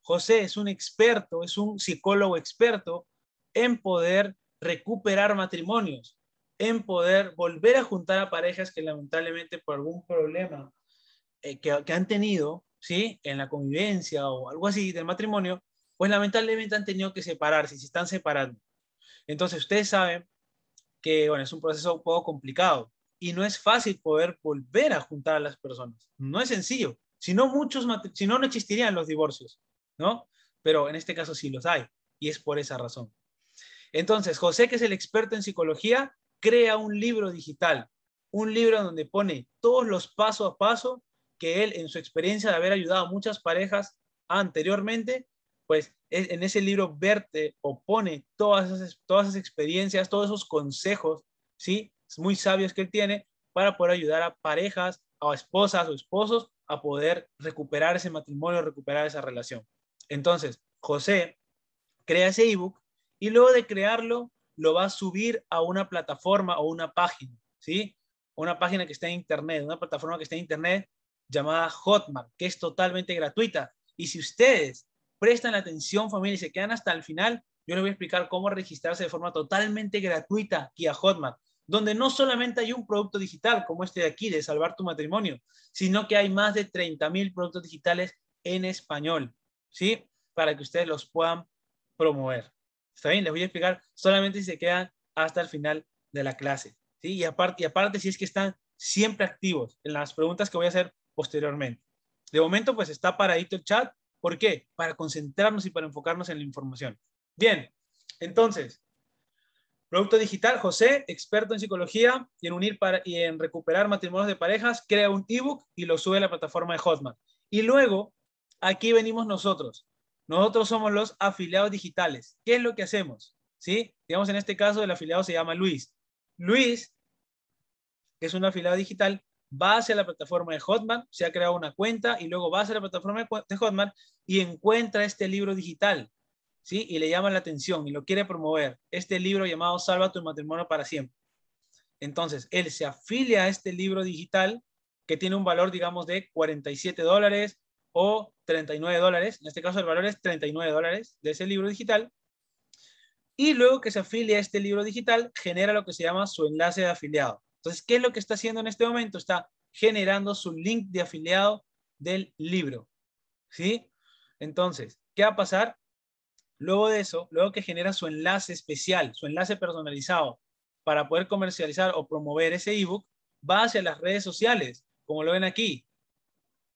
José es un experto, es un psicólogo experto en poder recuperar matrimonios en poder volver a juntar a parejas que lamentablemente por algún problema eh, que, han tenido, ¿sí? En la convivencia o algo así del matrimonio, pues lamentablemente han tenido que separarse y se están separando. Entonces ustedes saben que, bueno, es un proceso un poco complicado y no es fácil poder volver a juntar a las personas. No es sencillo. Si no, muchos, si no, no existirían los divorcios, ¿no? Pero en este caso sí los hay y es por esa razón. Entonces, José, que es el experto en psicología, crea un libro digital, un libro donde pone todos los pasos a paso que él en su experiencia de haber ayudado a muchas parejas anteriormente, pues e, en ese libro verte o pone todas esas, todas esas experiencias, todos esos consejos, ¿sí? Muy sabios que él tiene para poder ayudar a parejas, a esposas o esposos a poder recuperar ese matrimonio, recuperar esa relación. Entonces, José crea ese ebook y luego de crearlo, lo va a subir a una plataforma o una página, ¿sí? Una página que está en Internet, una plataforma que está en Internet llamada Hotmart, que es totalmente gratuita. Y si ustedes prestan atención, familia, y se quedan hasta el final, yo les voy a explicar cómo registrarse de forma totalmente gratuita aquí a Hotmart, donde no solamente hay un producto digital como este de aquí, de salvar tu matrimonio, sino que hay más de mil productos digitales en español, ¿sí? Para que ustedes los puedan promover. Está bien, les voy a explicar solamente si se quedan hasta el final de la clase. ¿sí? Y, aparte, y aparte, si es que están siempre activos en las preguntas que voy a hacer posteriormente. De momento, pues está paradito el chat. ¿Por qué? Para concentrarnos y para enfocarnos en la información. Bien, entonces, Producto Digital, José, experto en psicología y en unir y en recuperar matrimonios de parejas, crea un ebook y lo sube a la plataforma de Hotmart. Y luego, aquí venimos nosotros nosotros somos los afiliados digitales. ¿Qué es lo que hacemos? ¿Sí? Digamos, en este caso, el afiliado se llama Luis. Luis, que es un afiliado digital, va hacia la plataforma de Hotmart, se ha creado una cuenta y luego va hacia la plataforma de Hotmart y encuentra este libro digital, ¿sí? Y le llama la atención y lo quiere promover. Este libro llamado Salva tu matrimonio para siempre. Entonces, él se afilia a este libro digital que tiene un valor, digamos, de 47 dólares, o 39 dólares, en este caso el valor es 39 dólares de ese libro digital, y luego que se afilia a este libro digital, genera lo que se llama su enlace de afiliado. Entonces, ¿qué es lo que está haciendo en este momento? Está generando su link de afiliado del libro. ¿Sí? Entonces, ¿qué va a pasar? Luego de eso, luego que genera su enlace especial, su enlace personalizado para poder comercializar o promover ese ebook, va hacia las redes sociales, como lo ven aquí,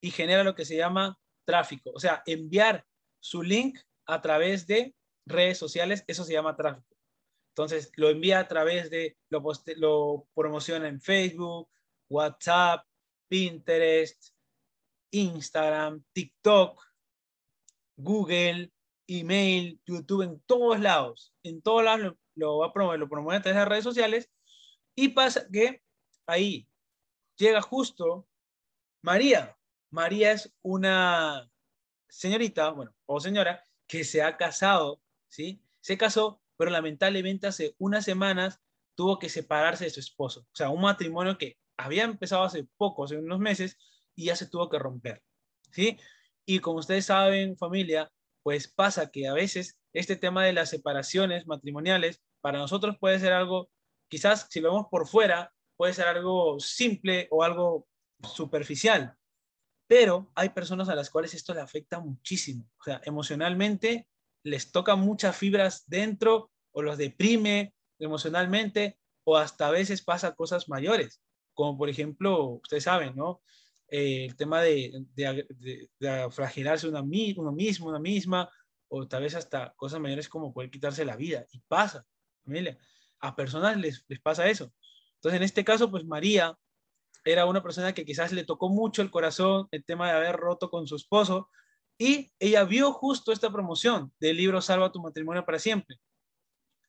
y genera lo que se llama tráfico. O sea, enviar su link a través de redes sociales, eso se llama tráfico. Entonces, lo envía a través de, lo, lo promociona en Facebook, WhatsApp, Pinterest, Instagram, TikTok, Google, email, YouTube, en todos lados. En todos lados lo, va lo promueve a través de redes sociales. Y pasa que ahí llega justo María, María es una señorita, bueno, o señora, que se ha casado, ¿sí? Se casó, pero lamentablemente hace unas semanas tuvo que separarse de su esposo. O sea, un matrimonio que había empezado hace poco, hace unos meses, y ya se tuvo que romper, ¿sí? Y como ustedes saben, familia, pues pasa que a veces este tema de las separaciones matrimoniales para nosotros puede ser algo, quizás si lo vemos por fuera, puede ser algo simple o algo superficial, pero hay personas a las cuales esto le afecta muchísimo. O sea, emocionalmente les toca muchas fibras dentro o los deprime emocionalmente o hasta a veces pasa cosas mayores, como por ejemplo, ustedes saben, ¿no? Eh, el tema de, de, uno, mismo, una misma, o tal vez hasta cosas mayores como poder quitarse la vida. Y pasa, familia. A personas les, les pasa eso. Entonces, en este caso, pues María era una persona que quizás le tocó mucho el corazón el tema de haber roto con su esposo y ella vio justo esta promoción del libro Salva tu matrimonio para siempre.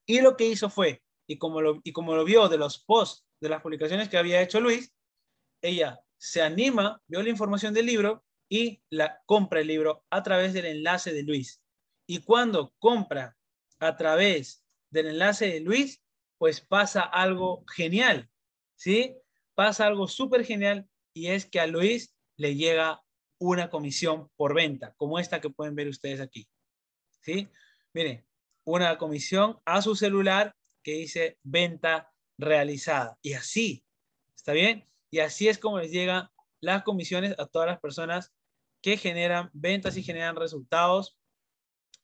Y lo que hizo fue, y como lo, y como lo vio de los posts, de las publicaciones que había hecho Luis, ella se anima, vio la información del libro y la compra el libro a través del enlace de Luis. Y cuando compra a través del enlace de Luis, pues pasa algo genial, ¿sí? pasa algo súper genial y es que a Luis le llega una comisión por venta, como esta que pueden ver ustedes aquí. ¿Sí? Miren, una comisión a su celular que dice venta realizada. Y así, ¿está bien? Y así es como les llegan las comisiones a todas las personas que generan ventas y generan resultados.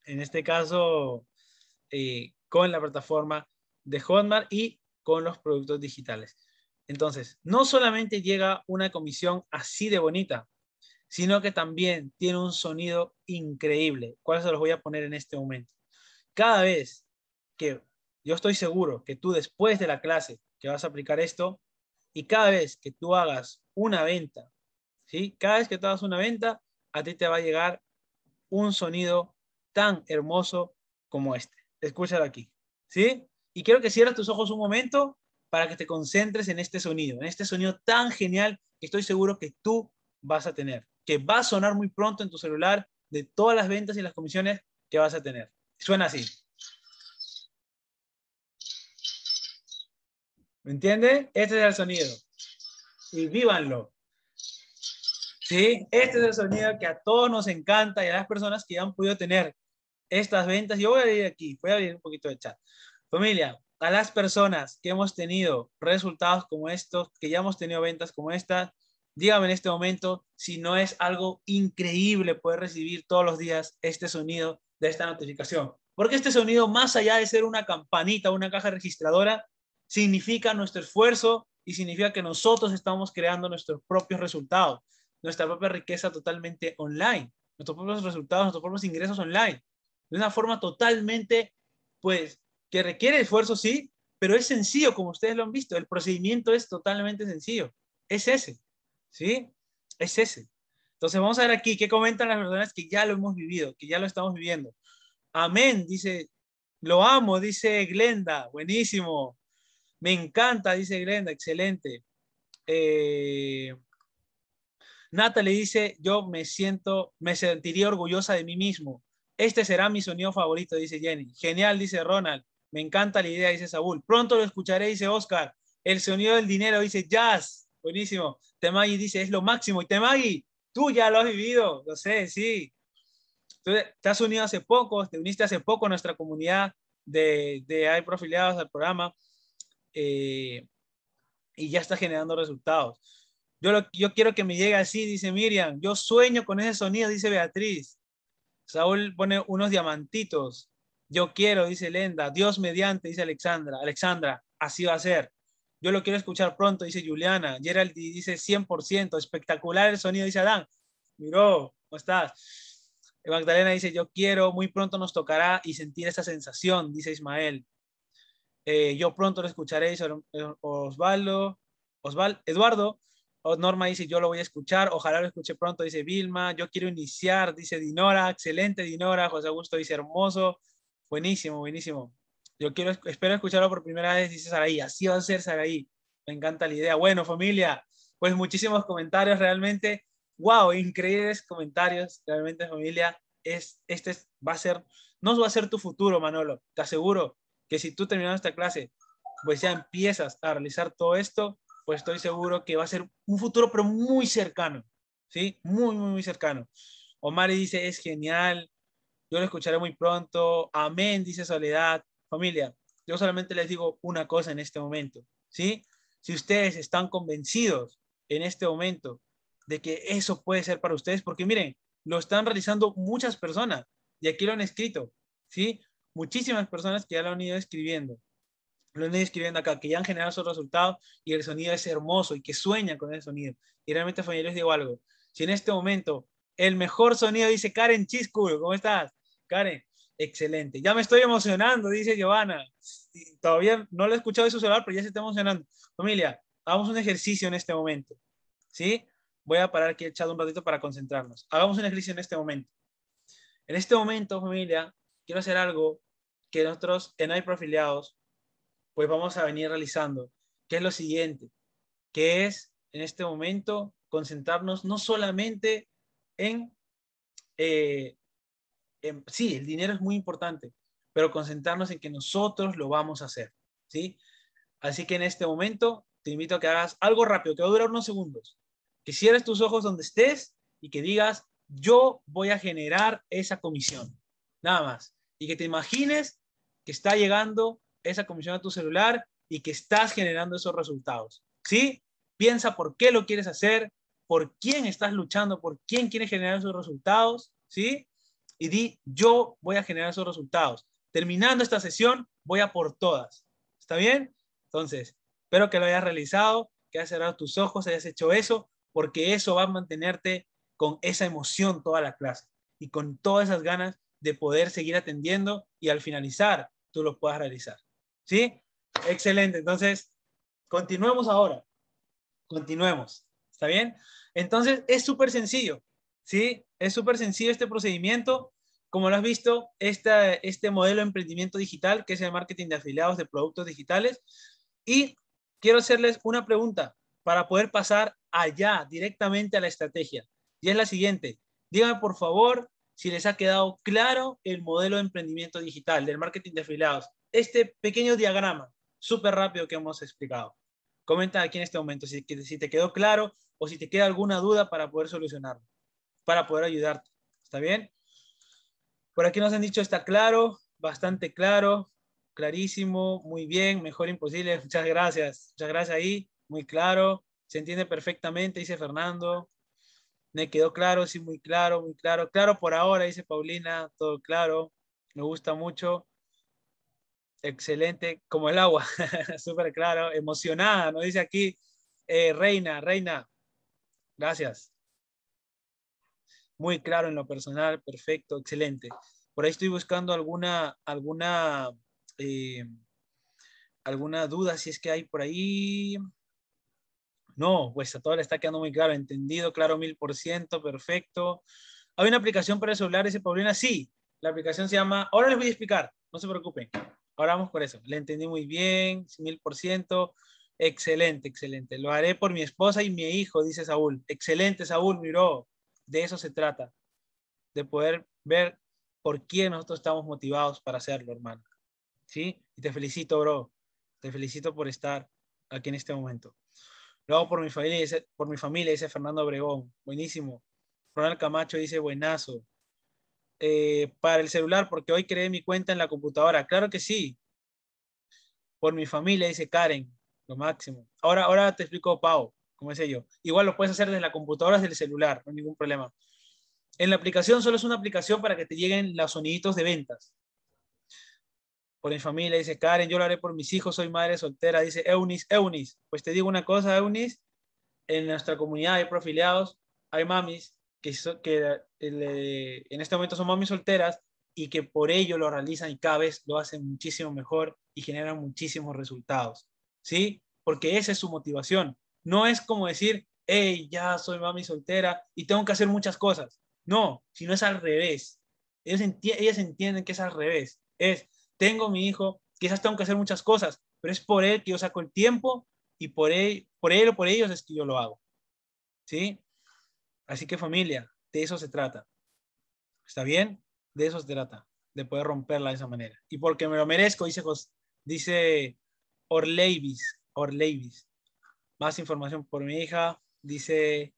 En este caso, eh, con la plataforma de Hotmart y con los productos digitales. Entonces, no solamente llega una comisión así de bonita, sino que también tiene un sonido increíble, cuál se los voy a poner en este momento. Cada vez que yo estoy seguro que tú después de la clase que vas a aplicar esto, y cada vez que tú hagas una venta, ¿sí? cada vez que tú hagas una venta, a ti te va a llegar un sonido tan hermoso como este. Escúchalo aquí. ¿sí? Y quiero que cierres tus ojos un momento para que te concentres en este sonido, en este sonido tan genial que estoy seguro que tú vas a tener, que va a sonar muy pronto en tu celular de todas las ventas y las comisiones que vas a tener. Suena así. ¿Me entiende? Este es el sonido. Y vívanlo. ¿Sí? Este es el sonido que a todos nos encanta y a las personas que han podido tener estas ventas. Yo voy a ir aquí, voy a abrir un poquito de chat. Familia, a las personas que hemos tenido resultados como estos, que ya hemos tenido ventas como estas, dígame en este momento si no es algo increíble poder recibir todos los días este sonido de esta notificación. Porque este sonido, más allá de ser una campanita, una caja registradora, significa nuestro esfuerzo y significa que nosotros estamos creando nuestros propios resultados, nuestra propia riqueza totalmente online, nuestros propios resultados, nuestros propios ingresos online, de una forma totalmente, pues, que requiere esfuerzo, sí, pero es sencillo, como ustedes lo han visto. El procedimiento es totalmente sencillo. Es ese, ¿sí? Es ese. Entonces vamos a ver aquí qué comentan las personas que ya lo hemos vivido, que ya lo estamos viviendo. Amén, dice, lo amo, dice Glenda, buenísimo. Me encanta, dice Glenda, excelente. Eh, Natalie dice, yo me siento, me sentiría orgullosa de mí mismo. Este será mi sonido favorito, dice Jenny. Genial, dice Ronald. Me encanta la idea, dice Saúl. Pronto lo escucharé, dice Oscar. El sonido del dinero, dice Jazz. Buenísimo. Temagi dice, es lo máximo. Y Temagi, tú ya lo has vivido, lo sé, sí. Tú te has unido hace poco, te uniste hace poco a nuestra comunidad de, de hay profiliados al programa eh, y ya está generando resultados. Yo, yo quiero que me llegue así, dice Miriam. Yo sueño con ese sonido, dice Beatriz. Saúl pone unos diamantitos. Yo quiero, dice Lenda, Dios mediante, dice Alexandra. Alexandra, así va a ser. Yo lo quiero escuchar pronto, dice Juliana. Gerald dice 100%, espectacular el sonido, dice Adán. Miró, ¿cómo estás? Magdalena dice, yo quiero, muy pronto nos tocará y sentir esa sensación, dice Ismael. Eh, yo pronto lo escucharé, dice Osvaldo. Osval, Eduardo, oh, Norma dice, yo lo voy a escuchar, ojalá lo escuche pronto, dice Vilma, yo quiero iniciar, dice Dinora, excelente Dinora, José Augusto dice hermoso, Buenísimo, buenísimo. Yo quiero, espero escucharlo por primera vez, dice Saraí. Así va a ser, Saraí. Me encanta la idea. Bueno, familia, pues muchísimos comentarios realmente. ¡Wow! Increíbles comentarios. Realmente, familia, es, este va a ser, no va a ser tu futuro, Manolo. Te aseguro que si tú terminas esta clase, pues ya empiezas a realizar todo esto, pues estoy seguro que va a ser un futuro, pero muy cercano. ¿Sí? Muy, muy, muy cercano. Omar dice, es genial. Yo lo escucharé muy pronto. Amén, dice Soledad. Familia, yo solamente les digo una cosa en este momento, ¿sí? Si ustedes están convencidos en este momento de que eso puede ser para ustedes, porque miren, lo están realizando muchas personas y aquí lo han escrito, ¿sí? Muchísimas personas que ya lo han ido escribiendo, lo han ido escribiendo acá, que ya han generado esos resultados y el sonido es hermoso y que sueñan con el sonido. Y realmente, familia, les digo algo, si en este momento el mejor sonido, dice Karen Chiscu, ¿cómo estás? Karen, excelente. Ya me estoy emocionando, dice Giovanna. Todavía no lo he escuchado de su celular, pero ya se está emocionando. Familia, hagamos un ejercicio en este momento. ¿Sí? Voy a parar aquí el un ratito para concentrarnos. Hagamos un ejercicio en este momento. En este momento, familia, quiero hacer algo que nosotros en iProfiliados pues vamos a venir realizando, que es lo siguiente, que es en este momento concentrarnos no solamente en eh, Em, sí, el dinero es muy importante, pero concentrarnos en que nosotros lo vamos a hacer, ¿sí? Así que en este momento te invito a que hagas algo rápido, que va a durar unos segundos, que cierres tus ojos donde estés y que digas, yo voy a generar esa comisión, nada más. Y que te imagines que está llegando esa comisión a tu celular y que estás generando esos resultados, ¿sí? Piensa por qué lo quieres hacer, por quién estás luchando, por quién quieres generar esos resultados, ¿sí? y di, yo voy a generar esos resultados. Terminando esta sesión, voy a por todas. ¿Está bien? Entonces, espero que lo hayas realizado, que hayas cerrado tus ojos, hayas hecho eso, porque eso va a mantenerte con esa emoción toda la clase y con todas esas ganas de poder seguir atendiendo y al finalizar tú lo puedas realizar. ¿Sí? Excelente. Entonces, continuemos ahora. Continuemos. ¿Está bien? Entonces, es súper sencillo. ¿sí? Es súper sencillo este procedimiento. Como lo has visto, este modelo de emprendimiento digital, que es el marketing de afiliados de productos digitales. Y quiero hacerles una pregunta para poder pasar allá directamente a la estrategia. Y es la siguiente. Díganme, por favor, si les ha quedado claro el modelo de emprendimiento digital del marketing de afiliados. Este pequeño diagrama súper rápido que hemos explicado. Comenta aquí en este momento si, si te quedó claro o si te queda alguna duda para poder solucionarlo para poder ayudarte. ¿Está bien? Por aquí nos han dicho, está claro, bastante claro, clarísimo, muy bien, mejor imposible. Muchas gracias. Muchas gracias ahí, muy claro. Se entiende perfectamente, dice Fernando. Me quedó claro, sí, muy claro, muy claro. Claro por ahora, dice Paulina, todo claro. Me gusta mucho. Excelente, como el agua, súper claro. Emocionada, nos dice aquí eh, Reina, Reina. Gracias muy claro en lo personal, perfecto, excelente. Por ahí estoy buscando alguna, alguna, eh, alguna duda, si es que hay por ahí. No, pues a todo le está quedando muy claro, entendido, claro, mil por ciento, perfecto. ¿Hay una aplicación para ese eh, Paulina? Sí, la aplicación se llama, ahora les voy a explicar, no se preocupen, ahora vamos por eso. Le entendí muy bien, mil por ciento. Excelente, excelente. Lo haré por mi esposa y mi hijo, dice Saúl. Excelente, Saúl, miró de eso se trata, de poder ver por qué nosotros estamos motivados para hacerlo, hermano. ¿Sí? Y te felicito, bro. Te felicito por estar aquí en este momento. Luego por mi familia, dice, por mi familia, dice Fernando Obregón. Buenísimo. Ronald Camacho dice, buenazo. Eh, para el celular, porque hoy creé mi cuenta en la computadora. Claro que sí. Por mi familia, dice Karen. Lo máximo. Ahora, ahora te explico, Pau como decía yo. Igual lo puedes hacer desde la computadora, desde el celular, no hay ningún problema. En la aplicación solo es una aplicación para que te lleguen los soniditos de ventas. Por mi familia, dice Karen, yo lo haré por mis hijos, soy madre soltera, dice Eunice, Eunice, Pues te digo una cosa, Eunice, en nuestra comunidad de profiliados, hay mamis que, que eh, en este momento son mamis solteras y que por ello lo realizan y cada vez lo hacen muchísimo mejor y generan muchísimos resultados. ¿Sí? Porque esa es su motivación. No es como decir, hey, ya soy mami soltera y tengo que hacer muchas cosas. No, sino es al revés. Ellos ellas entienden que es al revés. Es, tengo mi hijo, quizás tengo que hacer muchas cosas, pero es por él que yo saco el tiempo y por él, por él o por ellos es que yo lo hago. ¿Sí? Así que familia, de eso se trata. ¿Está bien? De eso se trata, de poder romperla de esa manera. Y porque me lo merezco, dice, José, dice Orleivis, Orleivis. Más información por mi hija, dice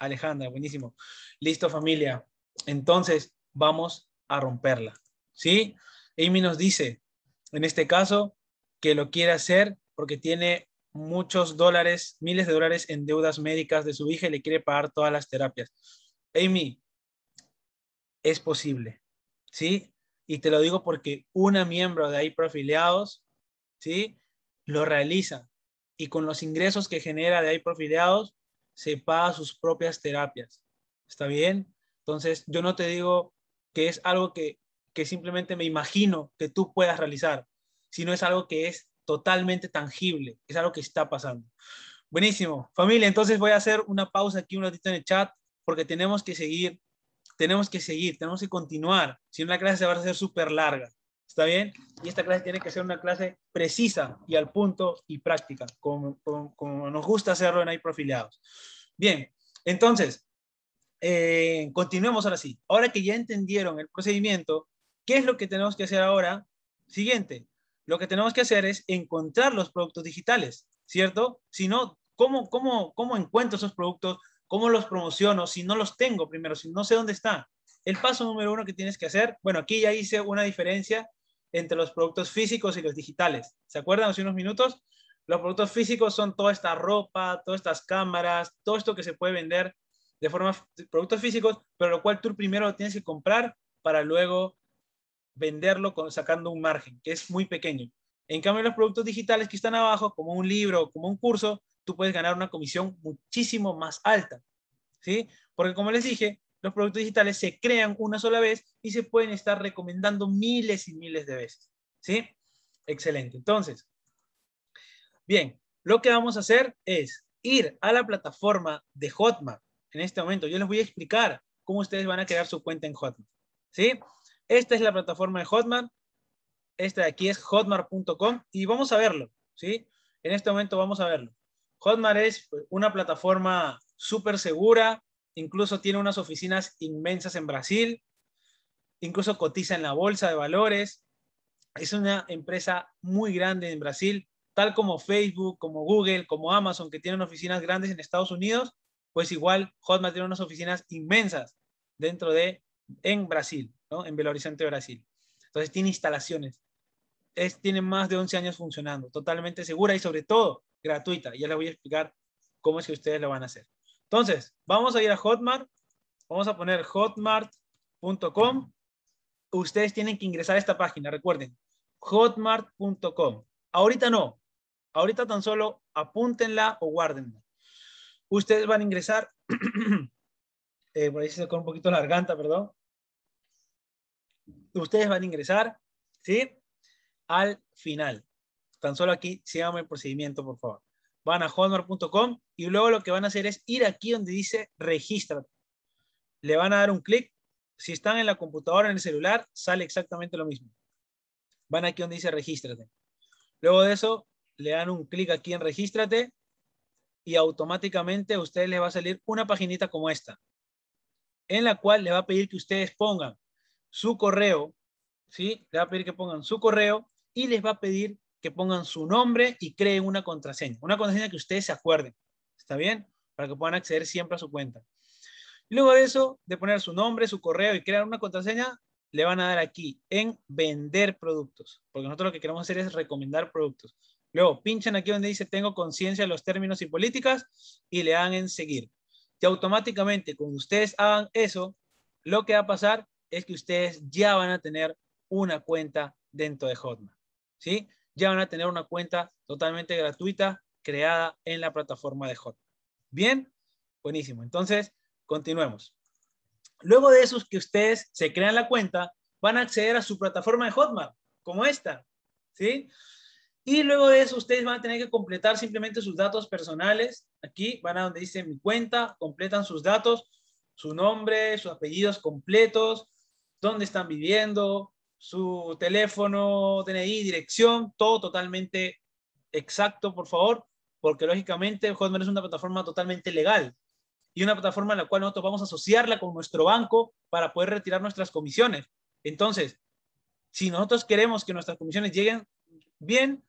Alejandra, buenísimo. Listo familia, entonces vamos a romperla. ¿Sí? Amy nos dice, en este caso, que lo quiere hacer porque tiene muchos dólares, miles de dólares en deudas médicas de su hija y le quiere pagar todas las terapias. Amy, es posible, ¿sí? Y te lo digo porque una miembro de ahí profiliados, ¿sí? Lo realiza y con los ingresos que genera de ahí por se paga sus propias terapias. ¿Está bien? Entonces, yo no te digo que es algo que, que simplemente me imagino que tú puedas realizar, sino es algo que es totalmente tangible, es algo que está pasando. Buenísimo. Familia, entonces voy a hacer una pausa aquí un ratito en el chat porque tenemos que seguir, tenemos que seguir, tenemos que continuar, si no la clase se va a hacer súper larga. ¿Está bien? Y esta clase tiene que ser una clase precisa y al punto y práctica, como, nos gusta hacerlo en ahí Profilados. Bien, entonces, eh, continuemos ahora sí. Ahora que ya entendieron el procedimiento, ¿qué es lo que tenemos que hacer ahora? Siguiente, lo que tenemos que hacer es encontrar los productos digitales, ¿cierto? Si no, ¿cómo, cómo, cómo encuentro esos productos? ¿Cómo los promociono si no los tengo primero, si no sé dónde están? El paso número uno que tienes que hacer, bueno, aquí ya hice una diferencia entre los productos físicos y los digitales. ¿Se acuerdan hace unos minutos? Los productos físicos son toda esta ropa, todas estas cámaras, todo esto que se puede vender de forma productos físicos, pero lo cual tú primero lo tienes que comprar para luego venderlo sacando un margen, que es muy pequeño. En cambio, los productos digitales que están abajo, como un libro, como un curso, tú puedes ganar una comisión muchísimo más alta, ¿sí? Porque como les dije, los productos digitales se crean una sola vez y se pueden estar recomendando miles y miles de veces. ¿Sí? Excelente. Entonces, bien, lo que vamos a hacer es ir a la plataforma de Hotmart. En este momento, yo les voy a explicar cómo ustedes van a crear su cuenta en Hotmart. ¿Sí? Esta es la plataforma de Hotmart. Esta de aquí es hotmart.com y vamos a verlo. ¿Sí? En este momento vamos a verlo. Hotmart es una plataforma súper segura, incluso tiene unas oficinas inmensas en Brasil, incluso cotiza en la bolsa de valores. Es una empresa muy grande en Brasil, tal como Facebook, como Google, como Amazon, que tienen oficinas grandes en Estados Unidos, pues igual Hotmart tiene unas oficinas inmensas dentro de, en Brasil, en Belo Horizonte, Brasil. Entonces tiene instalaciones. Es, tiene más de 11 años funcionando, totalmente segura y sobre todo gratuita. Ya les voy a explicar cómo es que ustedes lo van a hacer. Entonces, vamos a ir a Hotmart, vamos a poner hotmart.com. Ustedes tienen que ingresar a esta página, recuerden, hotmart.com. Ahorita no, ahorita tan solo apúntenla o guárdenla. Ustedes van a ingresar, eh, por ahí se sacó un poquito la garganta, perdón. Ustedes van a ingresar, ¿sí? Al final. Tan solo aquí, síganme el procedimiento, por favor van a hotmart.com y luego lo que van a hacer es ir aquí donde dice regístrate. Le van a dar un clic. Si están en la computadora, en el celular, sale exactamente lo mismo. Van aquí donde dice regístrate. Luego de eso, le dan un clic aquí en regístrate y automáticamente a ustedes les va a salir una paginita como esta, en la cual les va a pedir que ustedes pongan su correo, ¿sí? le va a pedir que pongan su correo y les va a pedir que pongan su nombre y creen una contraseña. Una contraseña que ustedes se acuerden. ¿Está bien? Para que puedan acceder siempre a su cuenta. Luego de eso, de poner su nombre, su correo y crear una contraseña, le van a dar aquí en vender productos. Porque nosotros lo que queremos hacer es recomendar productos. Luego pinchan aquí donde dice tengo conciencia de los términos y políticas y le dan en seguir. Y automáticamente cuando ustedes hagan eso, lo que va a pasar es que ustedes ya van a tener una cuenta dentro de Hotmart. ¿Sí? ya van a tener una cuenta totalmente gratuita creada en la plataforma de Hotmart. Bien, buenísimo. Entonces, continuemos. Luego de eso que ustedes se crean la cuenta, van a acceder a su plataforma de Hotmart, como esta, ¿sí? Y luego de eso, ustedes van a tener que completar simplemente sus datos personales. Aquí van a donde dice mi cuenta, completan sus datos, su nombre, sus apellidos completos, dónde están viviendo, su teléfono, TNI, dirección, todo totalmente exacto, por favor, porque lógicamente Hotmail es una plataforma totalmente legal y una plataforma en la cual nosotros vamos a asociarla con nuestro banco para poder retirar nuestras comisiones. Entonces, si nosotros queremos que nuestras comisiones lleguen bien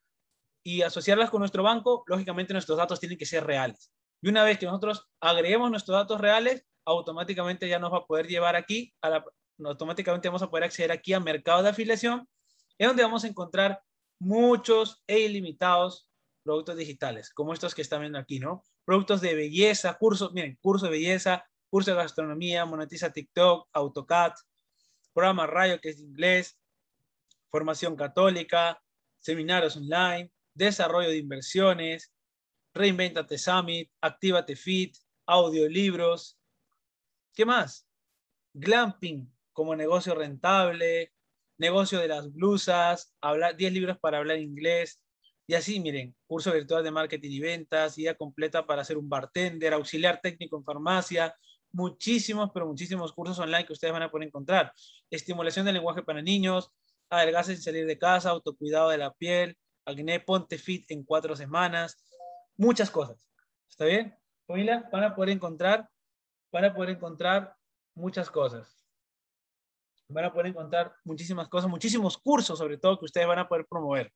y asociarlas con nuestro banco, lógicamente nuestros datos tienen que ser reales. Y una vez que nosotros agreguemos nuestros datos reales, automáticamente ya nos va a poder llevar aquí a la, automáticamente vamos a poder acceder aquí a mercado de afiliación, es donde vamos a encontrar muchos e ilimitados productos digitales, como estos que están viendo aquí, ¿no? Productos de belleza, cursos, miren, curso de belleza, curso de gastronomía, monetiza TikTok, AutoCAD, programa Rayo, que es inglés, formación católica, seminarios online, desarrollo de inversiones, Reinventate Summit, Actívate Fit, audiolibros. ¿Qué más? Glamping, como negocio rentable, negocio de las blusas, 10 libros para hablar inglés. Y así, miren, curso virtual de marketing y ventas, guía completa para ser un bartender, auxiliar técnico en farmacia, muchísimos, pero muchísimos cursos online que ustedes van a poder encontrar. Estimulación del lenguaje para niños, adelgazar sin salir de casa, autocuidado de la piel, acné, ponte fit en cuatro semanas, muchas cosas. ¿Está bien? Familia, van a poder encontrar, van a poder encontrar muchas cosas van a poder encontrar muchísimas cosas, muchísimos cursos sobre todo que ustedes van a poder promover.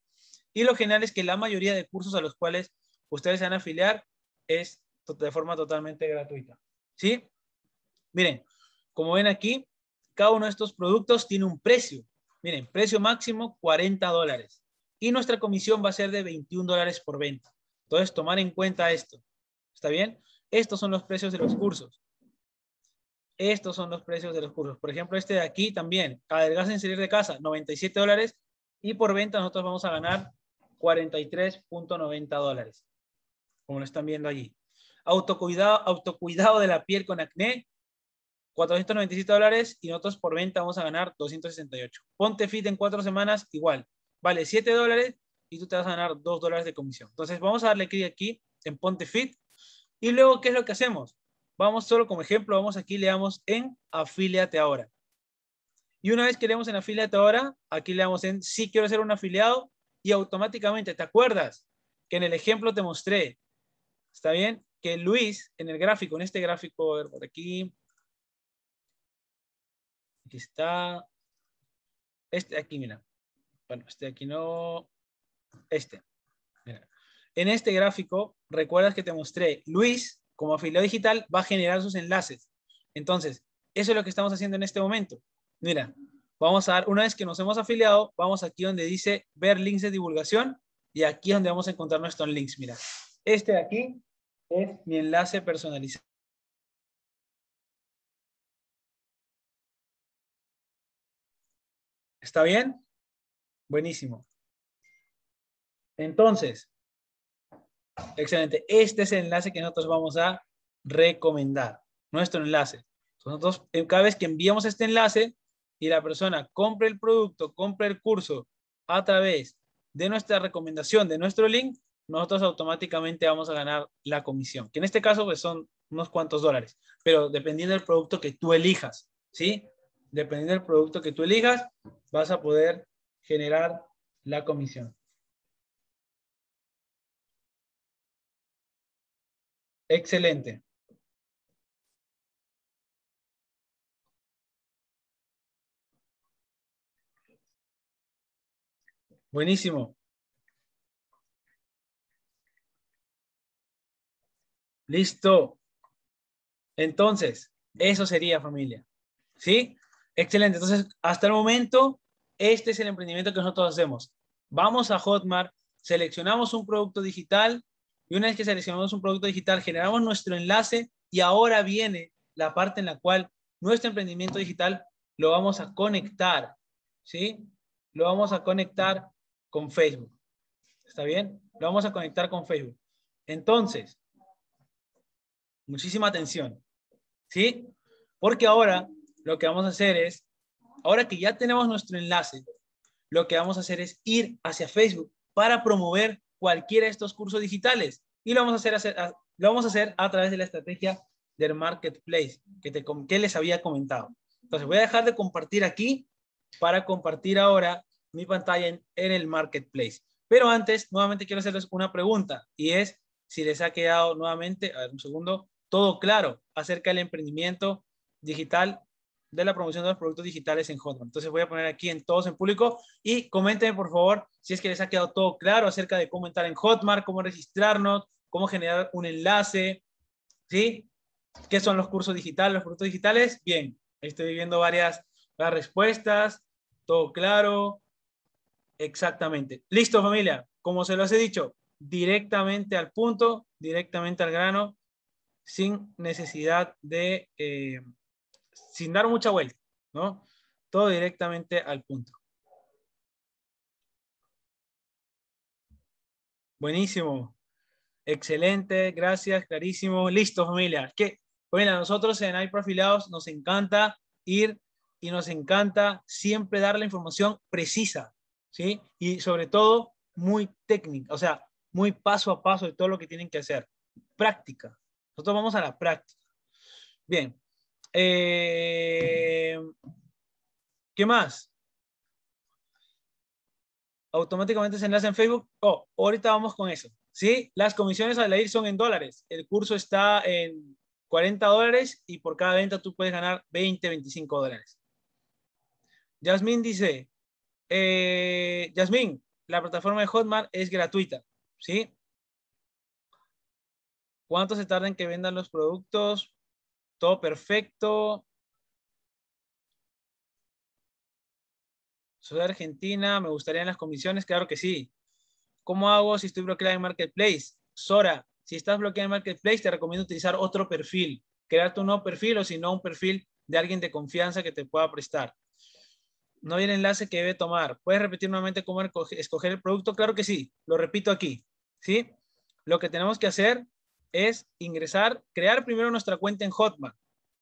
Y lo general es que la mayoría de cursos a los cuales ustedes se van a afiliar es de forma totalmente gratuita. ¿Sí? Miren, como ven aquí, cada uno de estos productos tiene un precio. Miren, precio máximo 40 dólares. Y nuestra comisión va a ser de 21 dólares por venta. Entonces, tomar en cuenta esto. ¿Está bien? Estos son los precios de los cursos. Estos son los precios de los cursos. Por ejemplo, este de aquí también, adelgaza en salir de casa, 97 dólares. Y por venta nosotros vamos a ganar 43.90 dólares, como lo están viendo allí. Autocuidado, autocuidado de la piel con acné, 497 dólares y nosotros por venta vamos a ganar 268. Ponte fit en cuatro semanas, igual, vale 7 dólares y tú te vas a ganar 2 dólares de comisión. Entonces vamos a darle clic aquí en Ponte fit y luego, ¿qué es lo que hacemos? Vamos solo como ejemplo, vamos aquí, le damos en afíliate ahora. Y una vez que damos en afíliate ahora, aquí le damos en sí quiero ser un afiliado y automáticamente, ¿te acuerdas? Que en el ejemplo te mostré, ¿está bien? Que Luis, en el gráfico, en este gráfico, a ver, por aquí, aquí está, este aquí, mira, bueno, este aquí no, este, mira. En este gráfico, recuerdas que te mostré, Luis como afiliado digital va a generar sus enlaces. Entonces, eso es lo que estamos haciendo en este momento. Mira, vamos a dar, una vez que nos hemos afiliado, vamos aquí donde dice ver links de divulgación y aquí es donde vamos a encontrar nuestros links. Mira, este de aquí es mi enlace personalizado. ¿Está bien? Buenísimo. Entonces, Excelente. Este es el enlace que nosotros vamos a recomendar, nuestro enlace. Nosotros, cada vez que enviamos este enlace y la persona compre el producto, compre el curso a través de nuestra recomendación, de nuestro link, nosotros automáticamente vamos a ganar la comisión, que en este caso pues son unos cuantos dólares, pero dependiendo del producto que tú elijas, ¿sí? Dependiendo del producto que tú elijas, vas a poder generar la comisión. Excelente. Buenísimo. Listo. Entonces, eso sería familia. ¿Sí? Excelente. Entonces, hasta el momento, este es el emprendimiento que nosotros hacemos. Vamos a Hotmart, seleccionamos un producto digital, y una vez que seleccionamos un producto digital, generamos nuestro enlace y ahora viene la parte en la cual nuestro emprendimiento digital lo vamos a conectar, ¿sí? Lo vamos a conectar con Facebook. ¿Está bien? Lo vamos a conectar con Facebook. Entonces, muchísima atención, ¿sí? Porque ahora lo que vamos a hacer es, ahora que ya tenemos nuestro enlace, lo que vamos a hacer es ir hacia Facebook para promover cualquiera de estos cursos digitales y lo vamos a hacer, a, lo vamos a, hacer a través de la estrategia del marketplace que, te, que les había comentado. Entonces voy a dejar de compartir aquí para compartir ahora mi pantalla en, en el marketplace. Pero antes, nuevamente quiero hacerles una pregunta y es si les ha quedado nuevamente, a ver un segundo, todo claro acerca del emprendimiento digital de la promoción de los productos digitales en Hotmart. Entonces voy a poner aquí en todos en público y coméntenme por favor si es que les ha quedado todo claro acerca de cómo entrar en Hotmart, cómo registrarnos, cómo generar un enlace, ¿sí? ¿Qué son los cursos digitales, los productos digitales? Bien, estoy viendo varias, las respuestas, todo claro, exactamente. Listo familia, como se lo he dicho, directamente al punto, directamente al grano, sin necesidad de... Eh, sin dar mucha vuelta, ¿no? Todo directamente al punto. Buenísimo. Excelente, gracias, clarísimo. Listo, familia. Que, bueno, a nosotros en iProfilados nos encanta ir y nos encanta siempre dar la información precisa, ¿sí? Y sobre todo, muy técnica, o sea, muy paso a paso de todo lo que tienen que hacer. Práctica. Nosotros vamos a la práctica. Bien, eh, ¿Qué más? Automáticamente se enlaza en Facebook. Oh, ahorita vamos con eso. Sí, las comisiones al leer son en dólares. El curso está en 40 dólares y por cada venta tú puedes ganar 20, 25 dólares. Yasmín dice, eh, Yasmín, la plataforma de Hotmart es gratuita, ¿sí? ¿Cuánto se tarda en que vendan los productos? Todo perfecto. Soy de Argentina, me gustaría las comisiones, claro que sí. ¿Cómo hago si estoy bloqueada en Marketplace? Sora, si estás bloqueada en Marketplace, te recomiendo utilizar otro perfil, crear un nuevo perfil o si no, un perfil de alguien de confianza que te pueda prestar. No hay el enlace que debe tomar. ¿Puedes repetir nuevamente cómo escoger el producto? Claro que sí, lo repito aquí. ¿sí? Lo que tenemos que hacer es ingresar, crear primero nuestra cuenta en Hotmart.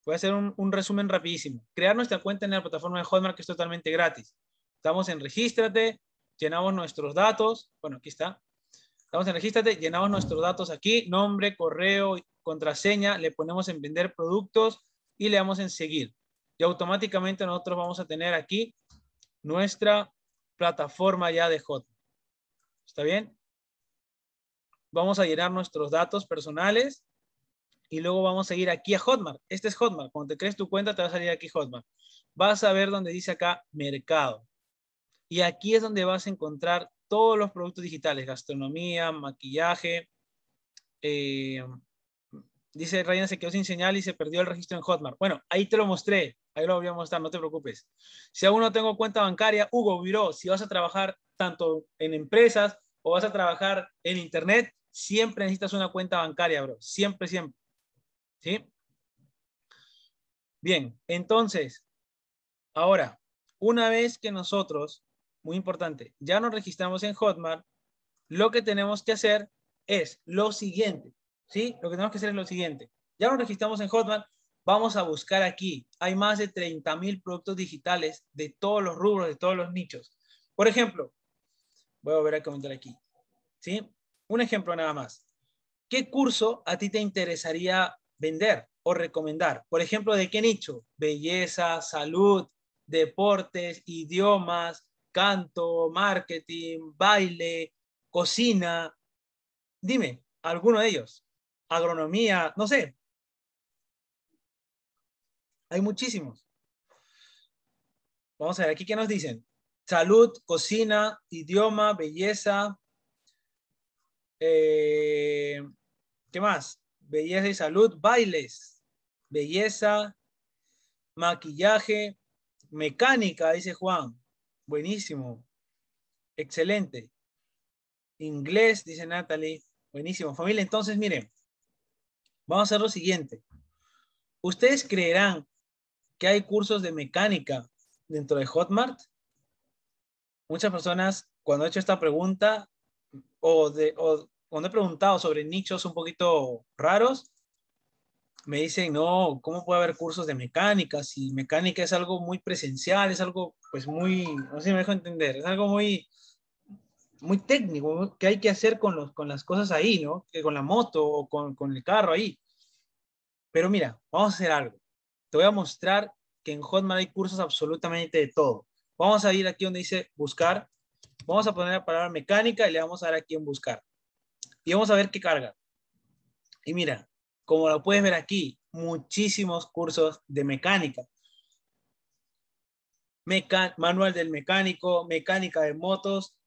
Voy a hacer un, resumen rapidísimo. Crear nuestra cuenta en la plataforma de Hotmart que es totalmente gratis. Estamos en Regístrate, llenamos nuestros datos. Bueno, aquí está. Estamos en Regístrate, llenamos nuestros datos aquí, nombre, correo, contraseña, le ponemos en vender productos y le damos en seguir. Y automáticamente nosotros vamos a tener aquí nuestra plataforma ya de Hotmart. ¿Está bien? vamos a llenar nuestros datos personales y luego vamos a ir aquí a Hotmart. Este es Hotmart. Cuando te crees tu cuenta, te va a salir aquí Hotmart. Vas a ver donde dice acá mercado. Y aquí es donde vas a encontrar todos los productos digitales, gastronomía, maquillaje. Eh, dice Ryan se quedó sin señal y se perdió el registro en Hotmart. Bueno, ahí te lo mostré. Ahí lo voy a mostrar, no te preocupes. Si aún no tengo cuenta bancaria, Hugo Viró, si vas a trabajar tanto en empresas o vas a trabajar en internet, siempre necesitas una cuenta bancaria, bro. Siempre, siempre. ¿Sí? Bien, entonces, ahora, una vez que nosotros, muy importante, ya nos registramos en Hotmart, lo que tenemos que hacer es lo siguiente, ¿sí? Lo que tenemos que hacer es lo siguiente. Ya nos registramos en Hotmart, vamos a buscar aquí. Hay más de 30,000 productos digitales de todos los rubros, de todos los nichos. Por ejemplo, voy a volver a comentar aquí, ¿sí? Un ejemplo nada más. ¿Qué curso a ti te interesaría vender o recomendar? Por ejemplo, ¿de qué nicho? Belleza, salud, deportes, idiomas, canto, marketing, baile, cocina. Dime, alguno de ellos. Agronomía, no sé. Hay muchísimos. Vamos a ver aquí qué nos dicen. Salud, cocina, idioma, belleza, eh, ¿Qué más? Belleza y salud, bailes, belleza, maquillaje, mecánica, dice Juan. Buenísimo. Excelente. Inglés, dice Natalie. Buenísimo. Familia, entonces miren, vamos a hacer lo siguiente. ¿Ustedes creerán que hay cursos de mecánica dentro de Hotmart? Muchas personas, cuando he hecho esta pregunta, o, de, o cuando he preguntado sobre nichos un poquito raros, me dicen, no, ¿cómo puede haber cursos de mecánica? Si mecánica es algo muy presencial, es algo pues muy, no sé si me dejo entender, es algo muy, muy técnico, que hay que hacer con, los, con las cosas ahí, ¿no? Que con la moto o con, con el carro ahí. Pero mira, vamos a hacer algo. Te voy a mostrar que en Hotmart hay cursos absolutamente de todo. Vamos a ir aquí donde dice buscar Vamos a poner la palabra mecánica y le vamos a dar aquí en buscar. Y vamos a ver qué carga. Y mira, como lo puedes ver aquí, muchísimos cursos de mecánica. manual del mecánico, mecánica de motos,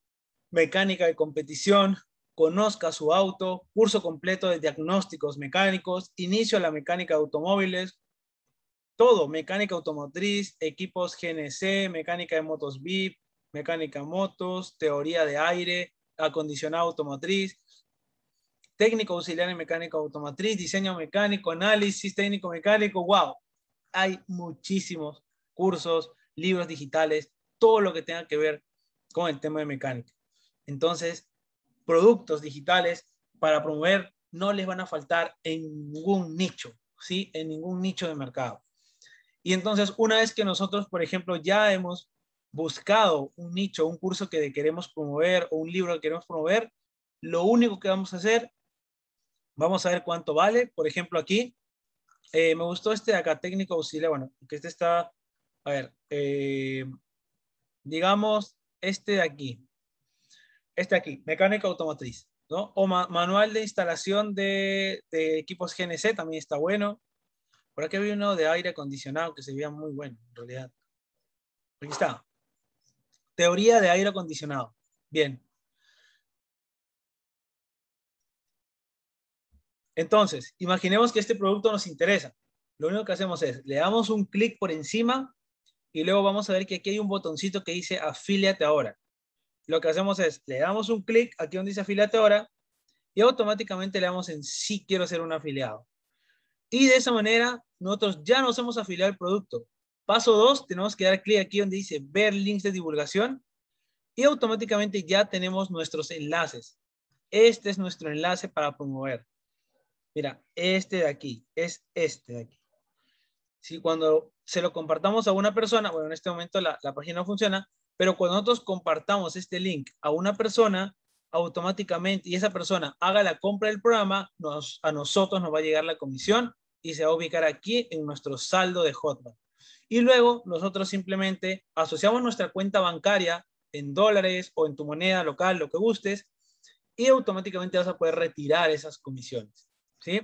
mecánica de competición, conozca su auto, curso completo de diagnósticos mecánicos, inicio a la mecánica de automóviles, todo, mecánica automotriz, equipos GNC, mecánica de motos VIP, mecánica motos, teoría de aire, acondicionado automotriz, técnico auxiliar en mecánica automotriz, diseño mecánico, análisis técnico mecánico, wow. Hay muchísimos cursos, libros digitales, todo lo que tenga que ver con el tema de mecánica. Entonces, productos digitales para promover no les van a faltar en ningún nicho, ¿sí? En ningún nicho de mercado. Y entonces, una vez que nosotros, por ejemplo, ya hemos buscado un nicho, un curso que queremos promover o un libro que queremos promover, lo único que vamos a hacer, vamos a ver cuánto vale. Por ejemplo, aquí eh, me gustó este de acá, técnico auxiliar. Bueno, que este está, a ver, eh, digamos, este de aquí. Este aquí, mecánica automotriz, ¿no? O manual de instalación de, equipos GNC también está bueno. Por aquí había uno de aire acondicionado que se veía muy bueno, en realidad. Aquí está. Teoría de aire acondicionado. Bien. Entonces, imaginemos que este producto nos interesa. Lo único que hacemos es, le damos un clic por encima y luego vamos a ver que aquí hay un botoncito que dice afíliate ahora. Lo que hacemos es, le damos un clic aquí donde dice afíliate ahora y automáticamente le damos en sí quiero ser un afiliado. Y de esa manera, nosotros ya nos hemos afiliado al producto. Paso dos, tenemos que dar clic aquí donde dice ver links de divulgación y automáticamente ya tenemos nuestros enlaces. Este es nuestro enlace para promover. Mira, este de aquí, es este de aquí. Si cuando se lo compartamos a una persona, bueno, en este momento la, página no funciona, pero cuando nosotros compartamos este link a una persona, automáticamente, y esa persona haga la compra del programa, a nosotros nos va a llegar la comisión y se va a ubicar aquí en nuestro saldo de Hotmart. Y luego nosotros simplemente asociamos nuestra cuenta bancaria en dólares o en tu moneda local, lo que gustes, y automáticamente vas a poder retirar esas comisiones. ¿Sí?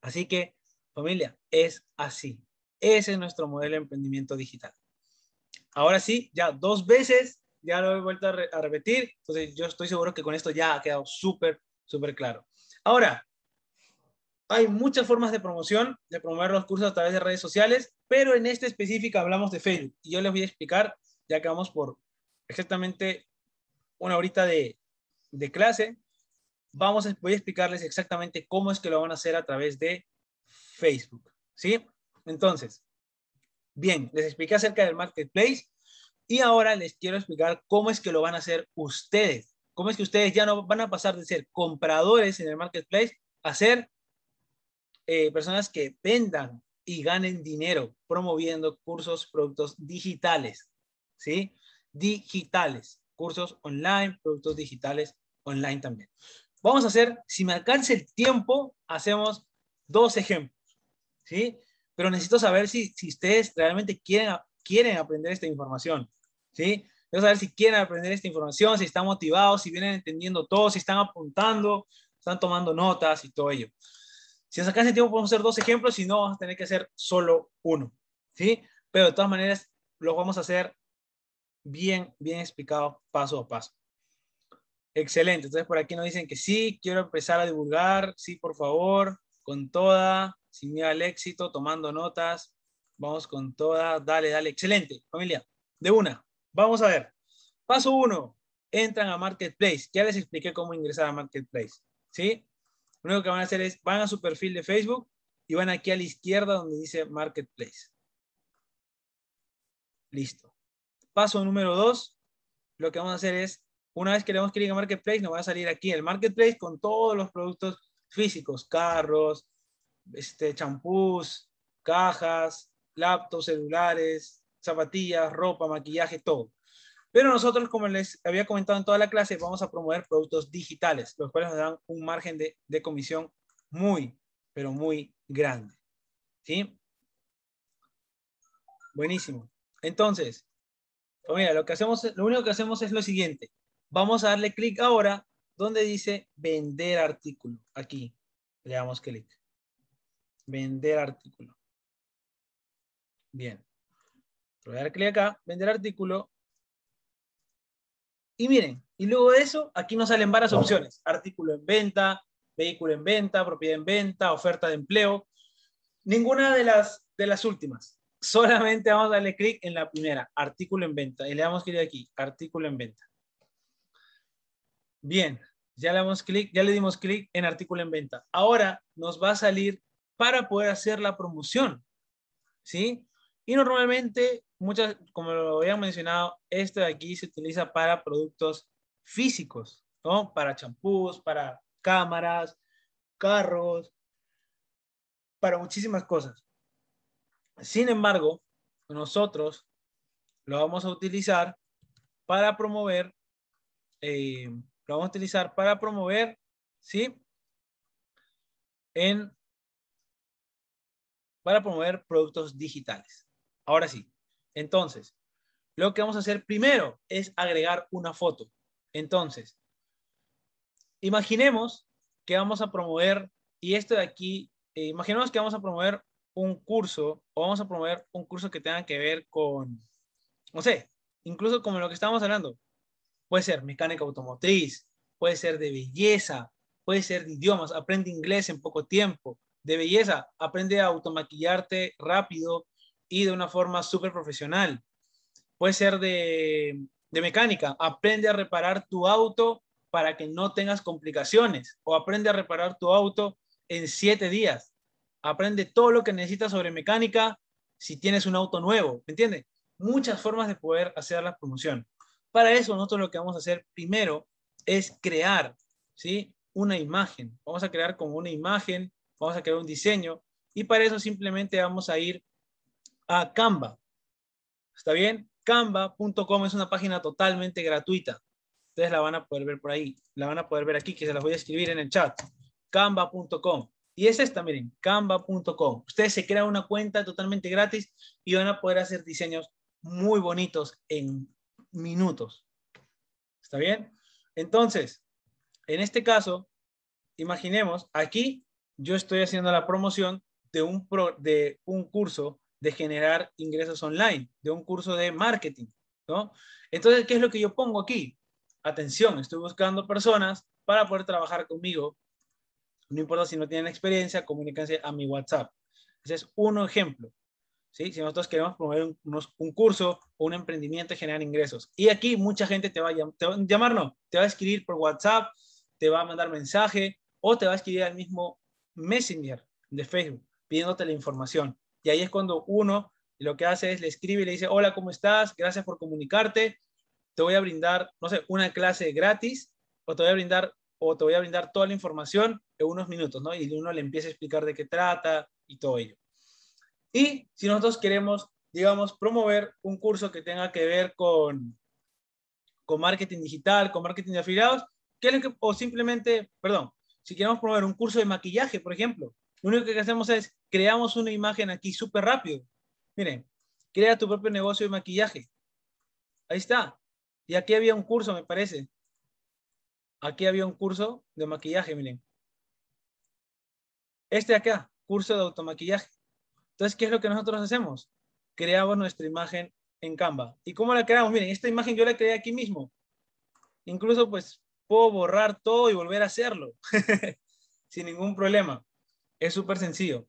Así que, familia, es así. Ese es nuestro modelo de emprendimiento digital. Ahora sí, ya dos veces, ya lo he vuelto a repetir, entonces yo estoy seguro que con esto ya ha quedado súper, súper claro. Ahora, hay muchas formas de promoción, de promover los cursos a través de redes sociales, pero en este específico hablamos de Facebook. Y yo les voy a explicar, ya que vamos por exactamente una horita de, de clase, vamos a, voy a explicarles exactamente cómo es que lo van a hacer a través de Facebook. ¿Sí? Entonces, bien, les expliqué acerca del marketplace y ahora les quiero explicar cómo es que lo van a hacer ustedes. Cómo es que ustedes ya no van a pasar de ser compradores en el marketplace a ser eh, personas que vendan y ganen dinero promoviendo cursos, productos digitales, ¿sí? Digitales, cursos online, productos digitales online también. Vamos a hacer, si me alcanza el tiempo, hacemos dos ejemplos, ¿sí? Pero necesito saber si, ustedes realmente quieren, quieren aprender esta información, ¿sí? Quiero saber si quieren aprender esta información, si están motivados, si vienen entendiendo todo, si están apuntando, están tomando notas y todo ello. Si nos acá el tiempo, podemos hacer dos ejemplos, si no, vas a tener que hacer solo uno. ¿Sí? Pero de todas maneras, los vamos a hacer bien, bien explicado paso a paso. Excelente. Entonces, por aquí nos dicen que sí, quiero empezar a divulgar. Sí, por favor, con toda, sin miedo al éxito, tomando notas. Vamos con toda, dale, dale. Excelente, familia. De una, vamos a ver. Paso uno, entran a Marketplace. Ya les expliqué cómo ingresar a Marketplace. ¿Sí? Lo único que van a hacer es, van a su perfil de Facebook y van aquí a la izquierda donde dice Marketplace. Listo. Paso número dos, lo que vamos a hacer es, una vez que le damos clic a Marketplace, nos va a salir aquí el Marketplace con todos los productos físicos, carros, este, champús, cajas, laptops, celulares, zapatillas, ropa, maquillaje, todo. Pero nosotros, como les había comentado en toda la clase, vamos a promover productos digitales, los cuales nos dan un margen de, comisión muy, pero muy grande. ¿Sí? Buenísimo. Entonces, mira, lo que hacemos, lo único que hacemos es lo siguiente. Vamos a darle clic ahora donde dice vender artículo. Aquí le damos clic. Vender artículo. Bien. Voy a dar clic acá, vender artículo. Y miren, y luego de eso, aquí nos salen varias ah. opciones. Artículo en venta, vehículo en venta, propiedad en venta, oferta de empleo. Ninguna de las, de las últimas. Solamente vamos a darle clic en la primera, artículo en venta. Y le damos clic aquí, artículo en venta. Bien, ya le, damos clic, ya le dimos clic en artículo en venta. Ahora nos va a salir para poder hacer la promoción. ¿Sí? Y normalmente muchas, como lo había mencionado, este de aquí se utiliza para productos físicos, ¿no? Para champús, para cámaras, carros, para muchísimas cosas. Sin embargo, nosotros lo vamos a utilizar para promover, eh, lo vamos a utilizar para promover, ¿sí? En, para promover productos digitales. Ahora sí, entonces, lo que vamos a hacer primero es agregar una foto. Entonces, imaginemos que vamos a promover, y esto de aquí, eh, imaginemos que vamos a promover un curso, o vamos a promover un curso que tenga que ver con, no sé, incluso como lo que estamos hablando. Puede ser mecánica automotriz, puede ser de belleza, puede ser de idiomas, aprende inglés en poco tiempo, de belleza, aprende a automaquillarte rápido y de una forma súper profesional. Puede ser de, de mecánica, aprende a reparar tu auto para que no tengas complicaciones o aprende a reparar tu auto en siete días. Aprende todo lo que necesitas sobre mecánica si tienes un auto nuevo, ¿me entiendes? Muchas formas de poder hacer la promoción. Para eso nosotros lo que vamos a hacer primero es crear, ¿sí? Una imagen. Vamos a crear como una imagen, vamos a crear un diseño y para eso simplemente vamos a ir a Canva. ¿Está bien? Canva.com es una página totalmente gratuita. Ustedes la van a poder ver por ahí. La van a poder ver aquí, que se las voy a escribir en el chat. Canva.com. Y es esta, miren, canva.com. Ustedes se crean una cuenta totalmente gratis y van a poder hacer diseños muy bonitos en minutos. ¿Está bien? Entonces, en este caso, imaginemos, aquí yo estoy haciendo la promoción de un, de un curso de generar ingresos online, de un curso de marketing, ¿no? Entonces, ¿qué es lo que yo pongo aquí? Atención, estoy buscando personas para poder trabajar conmigo. No importa si no tienen experiencia, comuníquense a mi WhatsApp. Ese es un ejemplo. Si nosotros queremos promover un, curso o un emprendimiento y generar ingresos. Y aquí mucha gente te va, a te va a llamar, no, te va a escribir por WhatsApp, te va a mandar mensaje o te va a escribir al mismo Messenger de Facebook pidiéndote la información. Y ahí es cuando uno lo que hace es le escribe y le dice, hola, ¿cómo estás? Gracias por comunicarte. Te voy a brindar, no sé, una clase gratis o te voy a brindar o te voy a brindar toda la información en unos minutos, ¿no? Y uno le empieza a explicar de qué trata y todo ello. Y si nosotros queremos, digamos, promover un curso que tenga que ver con, con marketing digital, con marketing de afiliados, que, o simplemente, perdón, si queremos promover un curso de maquillaje, por ejemplo, lo único que hacemos es creamos una imagen aquí súper rápido. Miren, crea tu propio negocio de maquillaje. Ahí está. Y aquí había un curso, me parece. Aquí había un curso de maquillaje, miren. Este de acá, curso de automaquillaje. Entonces, ¿qué es lo que nosotros hacemos? Creamos nuestra imagen en Canva. ¿Y cómo la creamos? Miren, esta imagen yo la creé aquí mismo. Incluso, pues, puedo borrar todo y volver a hacerlo sin ningún problema. Es súper sencillo.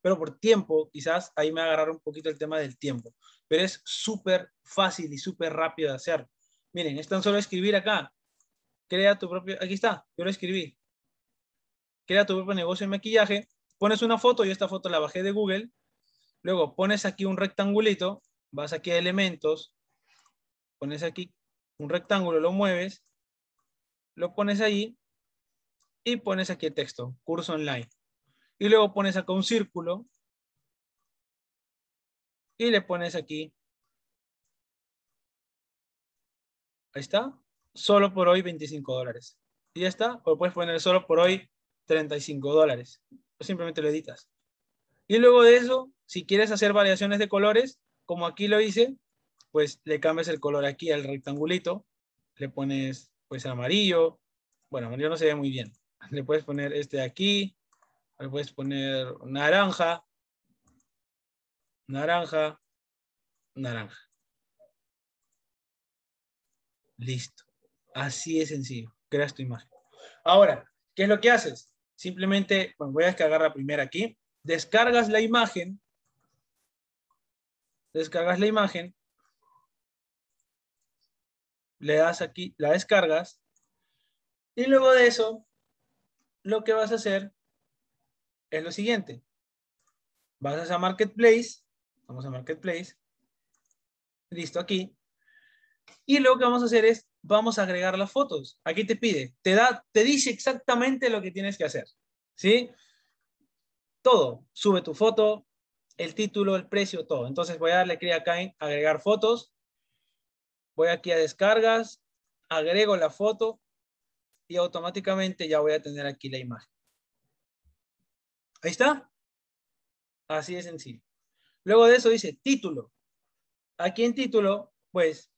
Pero por tiempo, quizás ahí me agarraron un poquito el tema del tiempo. Pero es súper fácil y súper rápido de hacer. Miren, es tan solo escribir acá. Crea tu propio... Aquí está, yo lo escribí. Crea tu propio negocio de maquillaje. Pones una foto, yo esta foto la bajé de Google. Luego pones aquí un rectangulito, vas aquí a elementos, pones aquí un rectángulo, lo mueves, lo pones ahí y pones aquí el texto, curso online. Y luego pones acá un círculo. Y le pones aquí. Ahí está. Solo por hoy 25 dólares. Y ya está. O puedes poner solo por hoy 35 dólares. Simplemente lo editas. Y luego de eso, si quieres hacer variaciones de colores, como aquí lo hice, pues le cambias el color aquí al rectangulito. Le pones pues amarillo. Bueno, amarillo no se ve muy bien. Le puedes poner este de aquí, Ahora puedes poner naranja, naranja, naranja. Listo. Así de sencillo. Creas tu imagen. Ahora, ¿qué es lo que haces? Simplemente, bueno, voy a descargar la primera aquí. Descargas la imagen. Descargas la imagen. Le das aquí, la descargas. Y luego de eso, lo que vas a hacer es lo siguiente. Vas a Marketplace, vamos a Marketplace, listo aquí, y lo que vamos a hacer es, vamos a agregar las fotos. Aquí te pide, te, da, te dice exactamente lo que tienes que hacer, ¿sí? Todo, sube tu foto, el título, el precio, todo. Entonces voy a darle clic acá en agregar fotos, voy aquí a descargas, agrego la foto y automáticamente ya voy a tener aquí la imagen. Ahí está. Así de sencillo. Luego de eso dice título. Aquí en título, pues,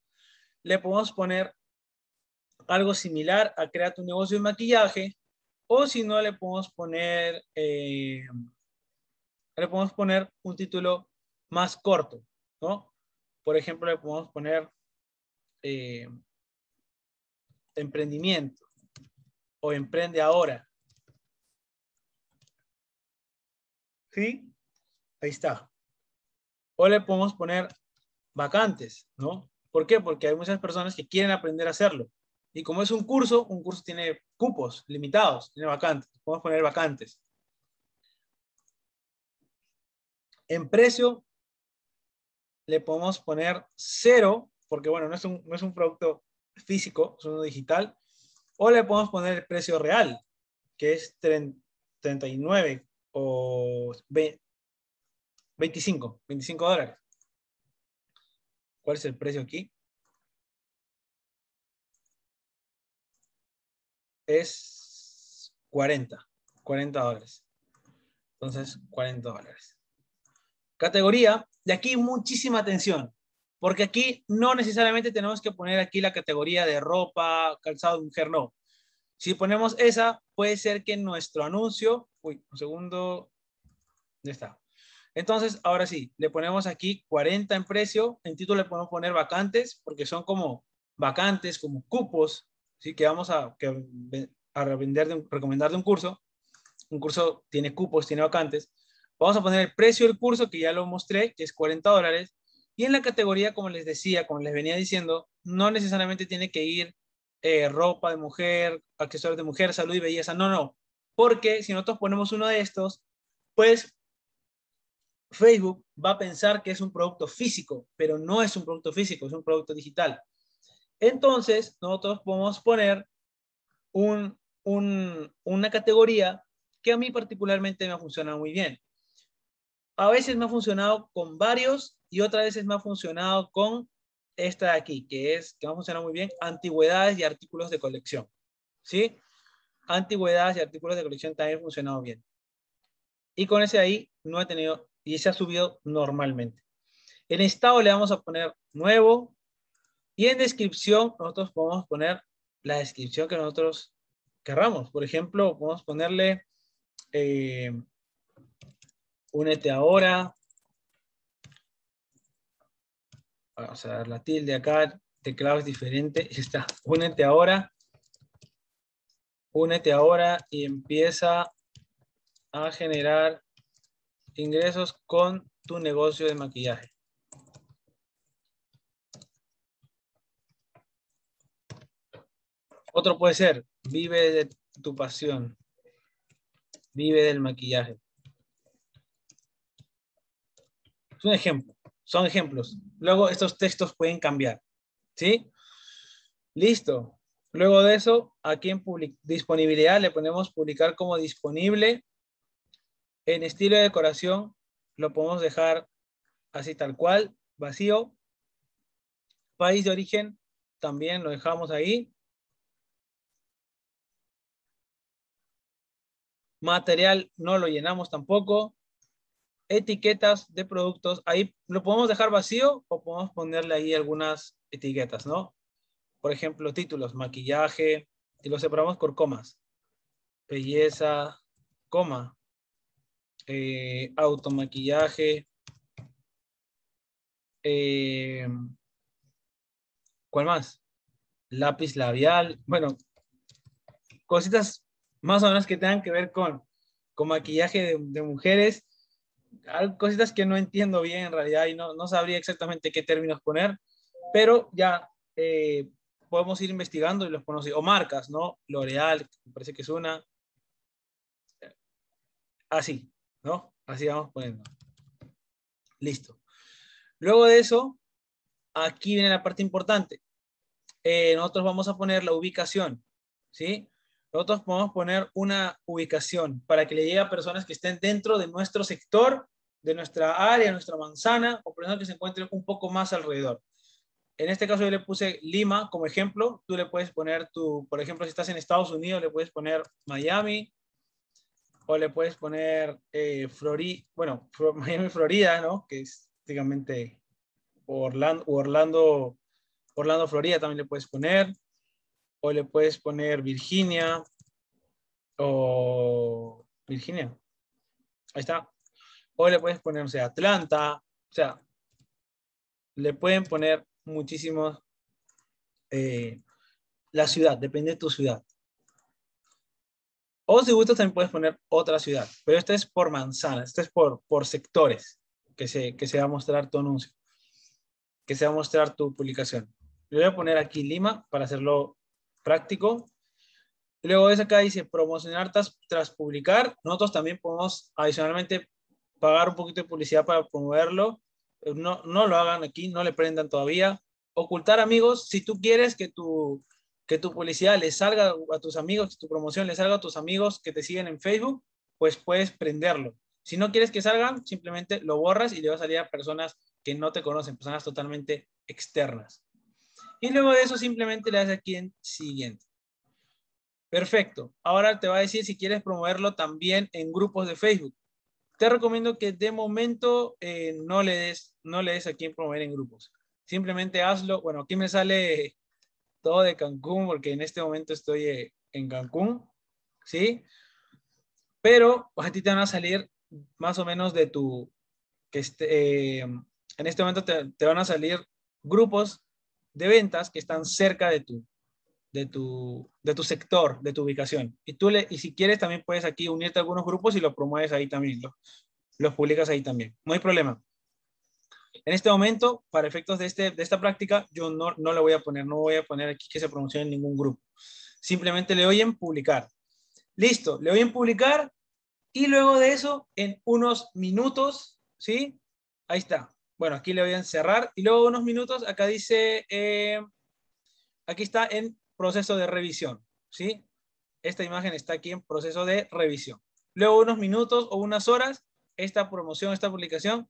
le podemos poner algo similar a crear tu negocio de maquillaje o si no le podemos poner eh, le podemos poner un título más corto, ¿no? Por ejemplo, le podemos poner eh, emprendimiento o emprende ahora, ¿sí? Ahí está. O le podemos poner vacantes, ¿no? ¿Por qué? Porque hay muchas personas que quieren aprender a hacerlo. Y como es un curso, un curso tiene cupos limitados, tiene vacantes. Podemos poner vacantes. En precio le podemos poner cero, porque bueno, no es un, no es un producto físico, es uno digital. O le podemos poner el precio real, que es 39 o 25, 25 dólares. ¿Cuál es el precio aquí? Es 40, 40 dólares. Entonces, 40 dólares. Categoría, de aquí muchísima atención, porque aquí no necesariamente tenemos que poner aquí la categoría de ropa, calzado de mujer, no. Si ponemos esa, puede ser que nuestro anuncio, uy, un segundo, ya está. Entonces, ahora sí, le ponemos aquí 40 en precio, en título le podemos poner vacantes, porque son como vacantes, como cupos, ¿sí? que vamos a, que, a de recomendar de un curso. Un curso tiene cupos, tiene vacantes. Vamos a poner el precio del curso, que ya lo mostré, que es 40 dólares. Y en la categoría, como les decía, como les venía diciendo, no necesariamente tiene que ir eh, ropa de mujer, accesorios de mujer, salud y belleza. No, no. Porque si nosotros ponemos uno de estos, pues Facebook va a pensar que es un producto físico, pero no es un producto físico, es un producto digital. Entonces, nosotros podemos poner un, un, una categoría que a mí particularmente me ha funcionado muy bien. A veces me ha funcionado con varios y otras veces me ha funcionado con esta de aquí, que es, que va a funcionar muy bien, antigüedades y artículos de colección. ¿Sí? Antigüedades y artículos de colección también han funcionado bien. Y con ese ahí no ha tenido, y se ha subido normalmente. En estado le vamos a poner nuevo. Y en descripción nosotros podemos poner la descripción que nosotros querramos. Por ejemplo, podemos ponerle eh, únete ahora, o sea, la tilde acá, teclado es diferente, está, únete ahora, únete ahora y empieza a generar ingresos con tu negocio de maquillaje. Otro puede ser, vive de tu pasión, vive del maquillaje. Es un ejemplo. Son ejemplos. Luego estos textos pueden cambiar. ¿Sí? Listo. Luego de eso, aquí en disponibilidad le ponemos publicar como disponible. En estilo de decoración lo podemos dejar así tal cual, vacío. País de origen también lo dejamos ahí. Material no lo llenamos tampoco etiquetas de productos, ahí lo podemos dejar vacío o podemos ponerle ahí algunas etiquetas, ¿no? Por ejemplo, títulos, maquillaje, y lo separamos por comas. Belleza, coma, eh, automaquillaje, eh, ¿cuál más? Lápiz labial, bueno, cositas más o menos que tengan que ver con, con maquillaje de mujeres cositas que no entiendo bien en realidad y no, sabría exactamente qué términos poner, pero ya eh, podemos ir investigando y los conoces O marcas, ¿no? L'Oreal, me parece que es una. Así, ¿no? Así vamos poniendo. Listo. Luego de eso, aquí viene la parte importante. Eh, nosotros vamos a poner la ubicación, ¿sí? nosotros podemos poner una ubicación para que le llegue a personas que estén dentro de nuestro sector, de nuestra área, nuestra manzana, o personas que se encuentren un poco más alrededor. En este caso yo le puse Lima como ejemplo. Tú le puedes poner tu, por ejemplo, si estás en Estados Unidos, le puedes poner Miami, o le puedes poner eh, Florida, bueno, Miami, Florida, ¿no? Que es prácticamente Orlando, Orlando, Orlando, Florida también le puedes poner o le puedes poner Virginia o Virginia. Ahí está. O le puedes poner, o sea, Atlanta. O sea, le pueden poner muchísimos eh, la ciudad, depende de tu ciudad. O si gustas también puedes poner otra ciudad, pero esta es por manzana, esta es por, por sectores que se, que se va a mostrar tu anuncio, que se va a mostrar tu publicación. Le voy a poner aquí Lima para hacerlo práctico. Luego es acá dice promocionar tras, publicar. Nosotros también podemos adicionalmente pagar un poquito de publicidad para promoverlo. Eh, no, no lo hagan aquí, no le prendan todavía. Ocultar amigos, si tú quieres que tu, que tu publicidad le salga a tus amigos, que tu promoción le salga a tus amigos que te siguen en Facebook, pues puedes prenderlo. Si no quieres que salgan, simplemente lo borras y le va a salir a personas que no te conocen, personas totalmente externas. Y luego de eso simplemente le das aquí en siguiente. Perfecto. Ahora te va a decir si quieres promoverlo también en grupos de Facebook. Te recomiendo que de momento eh, no, le des, no le des aquí en promover en grupos. Simplemente hazlo. Bueno, aquí me sale todo de Cancún porque en este momento estoy eh, en Cancún. ¿Sí? Pero pues, a ti te van a salir más o menos de tu... que este, eh, En este momento te, te van a salir grupos de ventas que están cerca de tu, de tu, de tu sector, de tu ubicación. Y tú y si quieres también puedes aquí unirte a algunos grupos y los promueves ahí también, los, publicas ahí también. No hay problema. En este momento, para efectos este, de, esta práctica, yo no, no le voy a poner, no voy a poner aquí que se promocione en ningún grupo. Simplemente le doy en publicar. Listo, le doy en publicar y luego de eso, en unos minutos, ¿sí? Ahí está. Bueno, aquí le voy a encerrar y luego unos minutos, acá dice, eh, aquí está en proceso de revisión, ¿sí? Esta imagen está aquí en proceso de revisión. Luego unos minutos o unas horas, esta promoción, esta publicación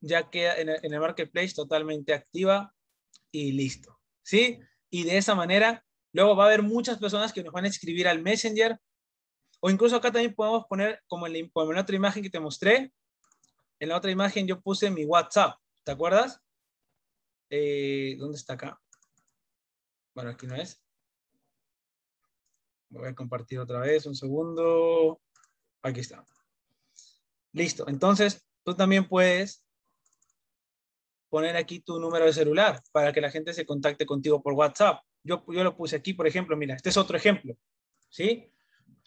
ya queda en el, marketplace totalmente activa y listo, ¿sí? Y de esa manera, luego va a haber muchas personas que nos van a escribir al Messenger o incluso acá también podemos poner, como como en la otra imagen que te mostré, en la otra imagen yo puse mi WhatsApp. ¿Te acuerdas? Eh, ¿Dónde está acá? Bueno, aquí no es. Voy a compartir otra vez, un segundo. Aquí está. Listo. Entonces, tú también puedes poner aquí tu número de celular para que la gente se contacte contigo por WhatsApp. Yo, yo lo puse aquí, por ejemplo, mira, este es otro ejemplo. ¿Sí?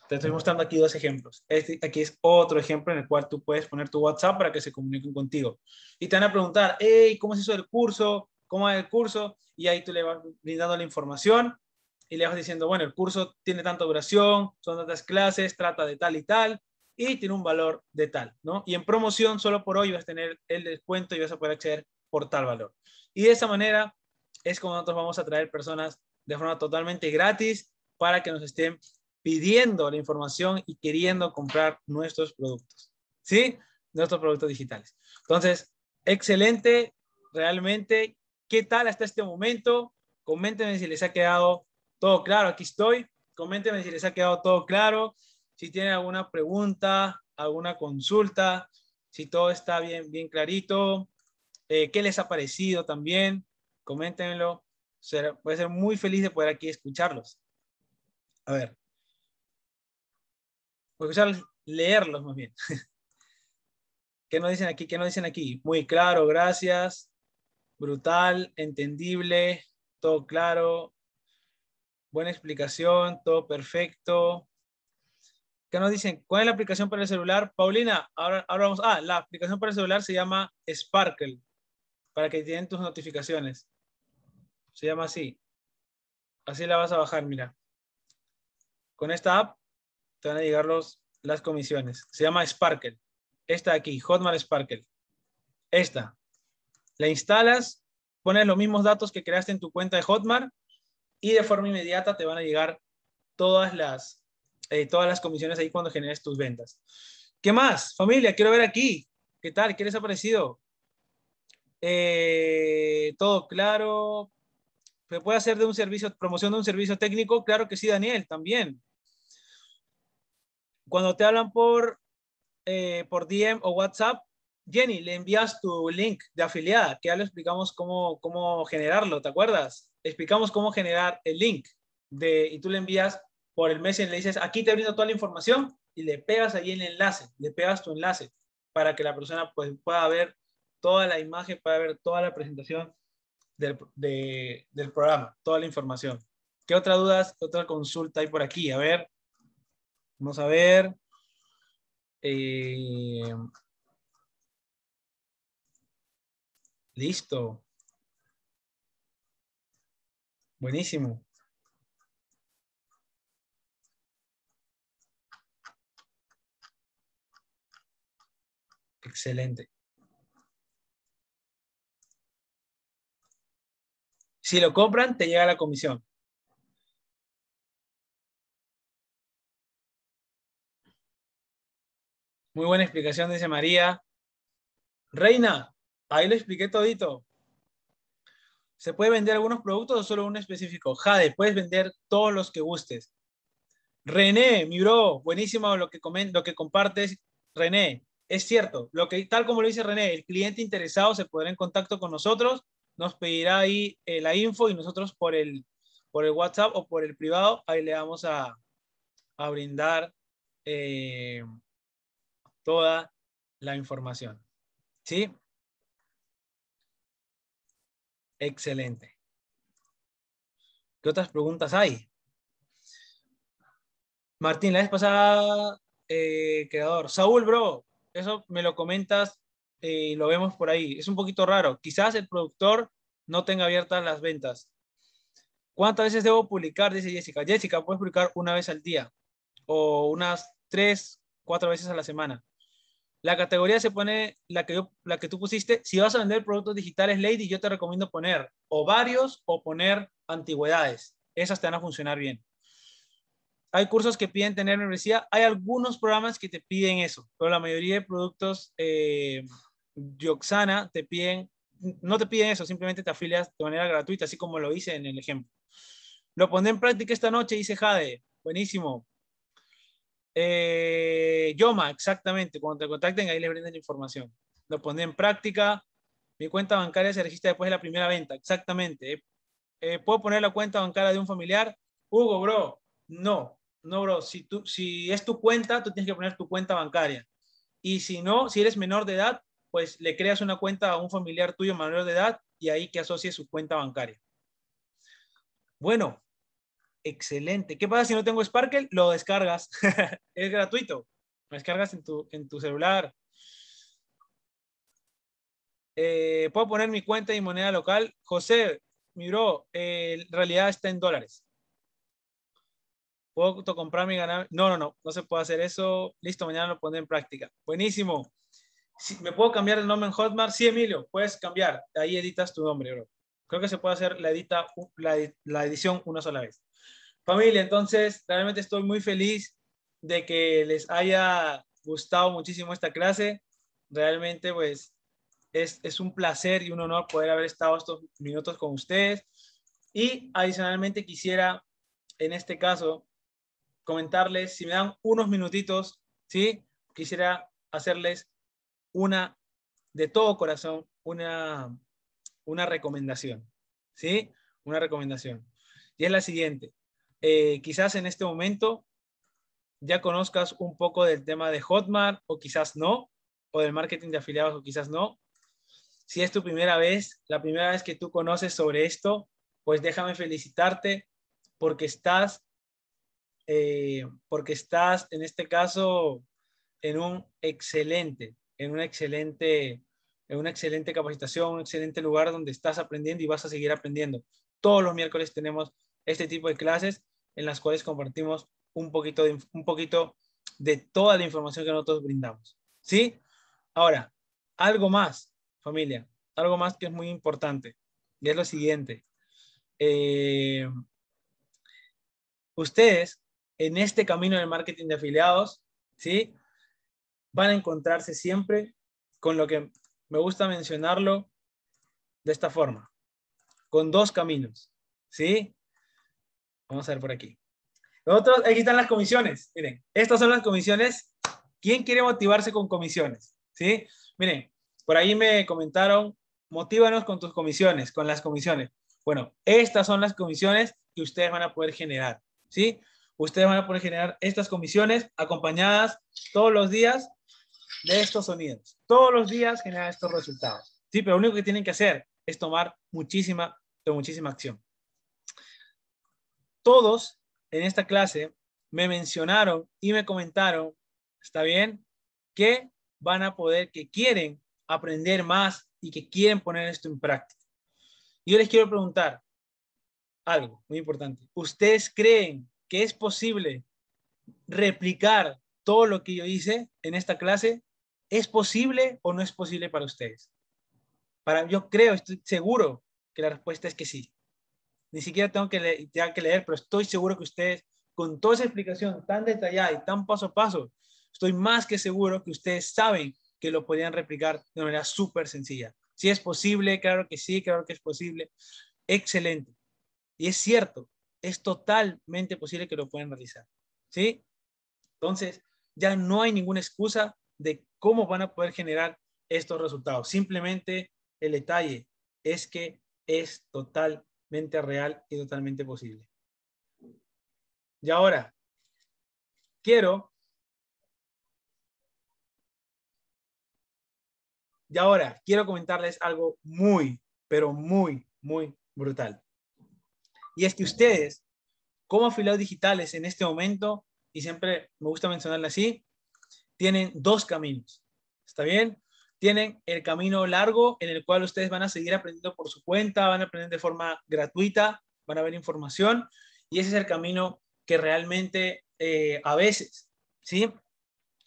Te estoy mostrando aquí dos ejemplos. Este aquí es otro ejemplo en el cual tú puedes poner tu WhatsApp para que se comuniquen contigo. Y te van a preguntar, hey, ¿cómo se hizo el curso? ¿Cómo es el curso? Y ahí tú le vas brindando la información y le vas diciendo, bueno, el curso tiene tanta duración, son tantas clases, trata de tal y tal, y tiene un valor de tal, ¿no? Y en promoción solo por hoy vas a tener el descuento y vas a poder acceder por tal valor. Y de esa manera es como nosotros vamos a traer personas de forma totalmente gratis para que nos estén pidiendo la información y queriendo comprar nuestros productos, ¿sí? Nuestros productos digitales. Entonces, excelente, realmente. ¿Qué tal hasta este momento? Coméntenme si les ha quedado todo claro. Aquí estoy. Coméntenme si les ha quedado todo claro. Si tienen alguna pregunta, alguna consulta, si todo está bien, bien clarito, eh, qué les ha parecido también, coméntenlo. voy a ser muy feliz de poder aquí escucharlos. A ver o escuchar leerlos más bien. ¿Qué nos dicen aquí? ¿Qué nos dicen aquí? Muy claro, gracias. Brutal, entendible, todo claro. Buena explicación, todo perfecto. ¿Qué nos dicen? ¿Cuál es la aplicación para el celular? Paulina, ahora, ahora vamos. Ah, la aplicación para el celular se llama Sparkle, para que tienen tus notificaciones. Se llama así. Así la vas a bajar, mira. Con esta app te van a llegar las comisiones. Se llama Sparkle. Esta aquí, Hotmart Sparkle. Esta. La instalas, pones los mismos datos que creaste en tu cuenta de Hotmart y de forma inmediata te van a llegar todas las, eh, todas las comisiones ahí cuando generes tus ventas. ¿Qué más? Familia, quiero ver aquí. ¿Qué tal? ¿Qué les ha parecido? Eh, todo claro. ¿Se puede hacer de un servicio, promoción de un servicio técnico? Claro que sí, Daniel, también. Cuando te hablan por, eh, por DM o WhatsApp, Jenny, le envías tu link de afiliada, que ya le explicamos cómo, generarlo, ¿te acuerdas? Explicamos cómo generar el link de, y tú le envías por el Messenger, le dices, aquí te brindo toda la información y le pegas ahí el enlace, le pegas tu enlace para que la persona pues, pueda ver toda la imagen, pueda ver toda la presentación del, del programa, toda la información. ¿Qué otra dudas, otra consulta hay por aquí? A ver. Vamos a ver. Eh, listo. Buenísimo. Excelente. Si lo compran, te llega la comisión. Muy buena explicación, dice María. Reina, ahí lo expliqué todito. ¿Se puede vender algunos productos o solo un específico? Jade, puedes vender todos los que gustes. René, mi bro, buenísimo lo que, que compartes, René. Es cierto, lo que, tal como lo dice René, el cliente interesado se pondrá en contacto con nosotros, nos pedirá ahí eh, la info y nosotros por el, por el WhatsApp o por el privado, ahí le vamos a, brindar eh, toda la información. ¿Sí? Excelente. ¿Qué otras preguntas hay? Martín, la vez pasada, eh, creador. Saúl, bro, eso me lo comentas eh, y lo vemos por ahí. Es un poquito raro. Quizás el productor no tenga abiertas las ventas. ¿Cuántas veces debo publicar? Dice Jessica. Jessica, puedes publicar una vez al día o unas tres, cuatro veces a la semana. La categoría se pone la que, la tú pusiste. Si vas a vender productos digitales, Lady, yo te recomiendo poner o varios o poner antigüedades. Esas te van a funcionar bien. Hay cursos que piden tener membresía. Hay algunos programas que te piden eso, pero la mayoría de productos eh, Yoxana te piden, no te piden eso, simplemente te afilias de manera gratuita, así como lo hice en el ejemplo. Lo pondré en práctica esta noche, dice Jade. Buenísimo. Eh, Yoma, exactamente. Cuando te contacten, ahí les brindan la información. Lo ponen en práctica. Mi cuenta bancaria se registra después de la primera venta, exactamente. Eh, eh, ¿Puedo poner la cuenta bancaria de un familiar? Hugo, bro, no, no, bro. Si, tú, si es tu cuenta, tú tienes que poner tu cuenta bancaria. Y si no, si eres menor de edad, pues le creas una cuenta a un familiar tuyo menor de edad y ahí que asocie su cuenta bancaria. Bueno, Excelente. ¿Qué pasa si no tengo Sparkle? Lo descargas. es gratuito. Lo descargas en tu, en tu celular. Eh, puedo poner mi cuenta y moneda local. José, mi bro, eh, en realidad está en dólares. ¿Puedo comprar mi ganar? No, no, no, no se puede hacer eso. Listo, mañana lo pondré en práctica. Buenísimo. ¿Me puedo cambiar el nombre en Hotmart? Sí, Emilio, puedes cambiar. Ahí editas tu nombre, bro. Creo que se puede hacer la, edita, la edición una sola vez. Familia, entonces realmente estoy muy feliz de que les haya gustado muchísimo esta clase. Realmente pues es, un placer y un honor poder haber estado estos minutos con ustedes. Y adicionalmente quisiera, en este caso, comentarles, si me dan unos minutitos, ¿sí? Quisiera hacerles una, de todo corazón, una, una recomendación, ¿sí? Una recomendación. Y es la siguiente. Eh, quizás en este momento ya conozcas un poco del tema de Hotmart o quizás no, o del marketing de afiliados o quizás no. Si es tu primera vez, la primera vez que tú conoces sobre esto, pues déjame felicitarte porque estás, eh, porque estás en este caso en un excelente, en un excelente, en una excelente capacitación, un excelente lugar donde estás aprendiendo y vas a seguir aprendiendo. Todos los miércoles tenemos este tipo de clases en las cuales compartimos un poquito de, un poquito de toda la información que nosotros brindamos. ¿Sí? Ahora, algo más, familia, algo más que es muy importante, y es lo siguiente. Eh, ustedes, en este camino del marketing de afiliados, ¿sí? Van a encontrarse siempre con lo que me gusta mencionarlo de esta forma, con dos caminos, ¿sí? Vamos a ver por aquí. Nosotros, aquí están las comisiones. Miren, estas son las comisiones. ¿Quién quiere motivarse con comisiones? ¿Sí? Miren, por ahí me comentaron, motívanos con tus comisiones, con las comisiones. Bueno, estas son las comisiones que ustedes van a poder generar. ¿Sí? Ustedes van a poder generar estas comisiones acompañadas todos los días de estos sonidos. Todos los días generan estos resultados. Sí, pero lo único que tienen que hacer es tomar muchísima, muchísima acción todos en esta clase me mencionaron y me comentaron, está bien, que van a poder, que quieren aprender más y que quieren poner esto en práctica. Yo les quiero preguntar algo muy importante. ¿Ustedes creen que es posible replicar todo lo que yo hice en esta clase? ¿Es posible o no es posible para ustedes? Para, yo creo, estoy seguro que la respuesta es que sí ni siquiera tengo que, leer, pero estoy seguro que ustedes, con toda esa explicación tan detallada y tan paso a paso, estoy más que seguro que ustedes saben que lo podrían replicar de manera súper sencilla. Si es posible, claro que sí, claro que es posible. Excelente. Y es cierto, es totalmente posible que lo puedan realizar. ¿Sí? Entonces, ya no hay ninguna excusa de cómo van a poder generar estos resultados. Simplemente el detalle es que es totalmente mente real y totalmente posible. Y ahora, quiero... Y ahora, quiero comentarles algo muy, pero muy, muy brutal. Y es que ustedes, como afiliados digitales en este momento, y siempre me gusta mencionarlo así, tienen dos caminos. ¿Está bien? tienen el camino largo en el cual ustedes van a seguir aprendiendo por su cuenta, van a aprender de forma gratuita, van a ver información y ese es el camino que realmente eh, a veces, ¿sí?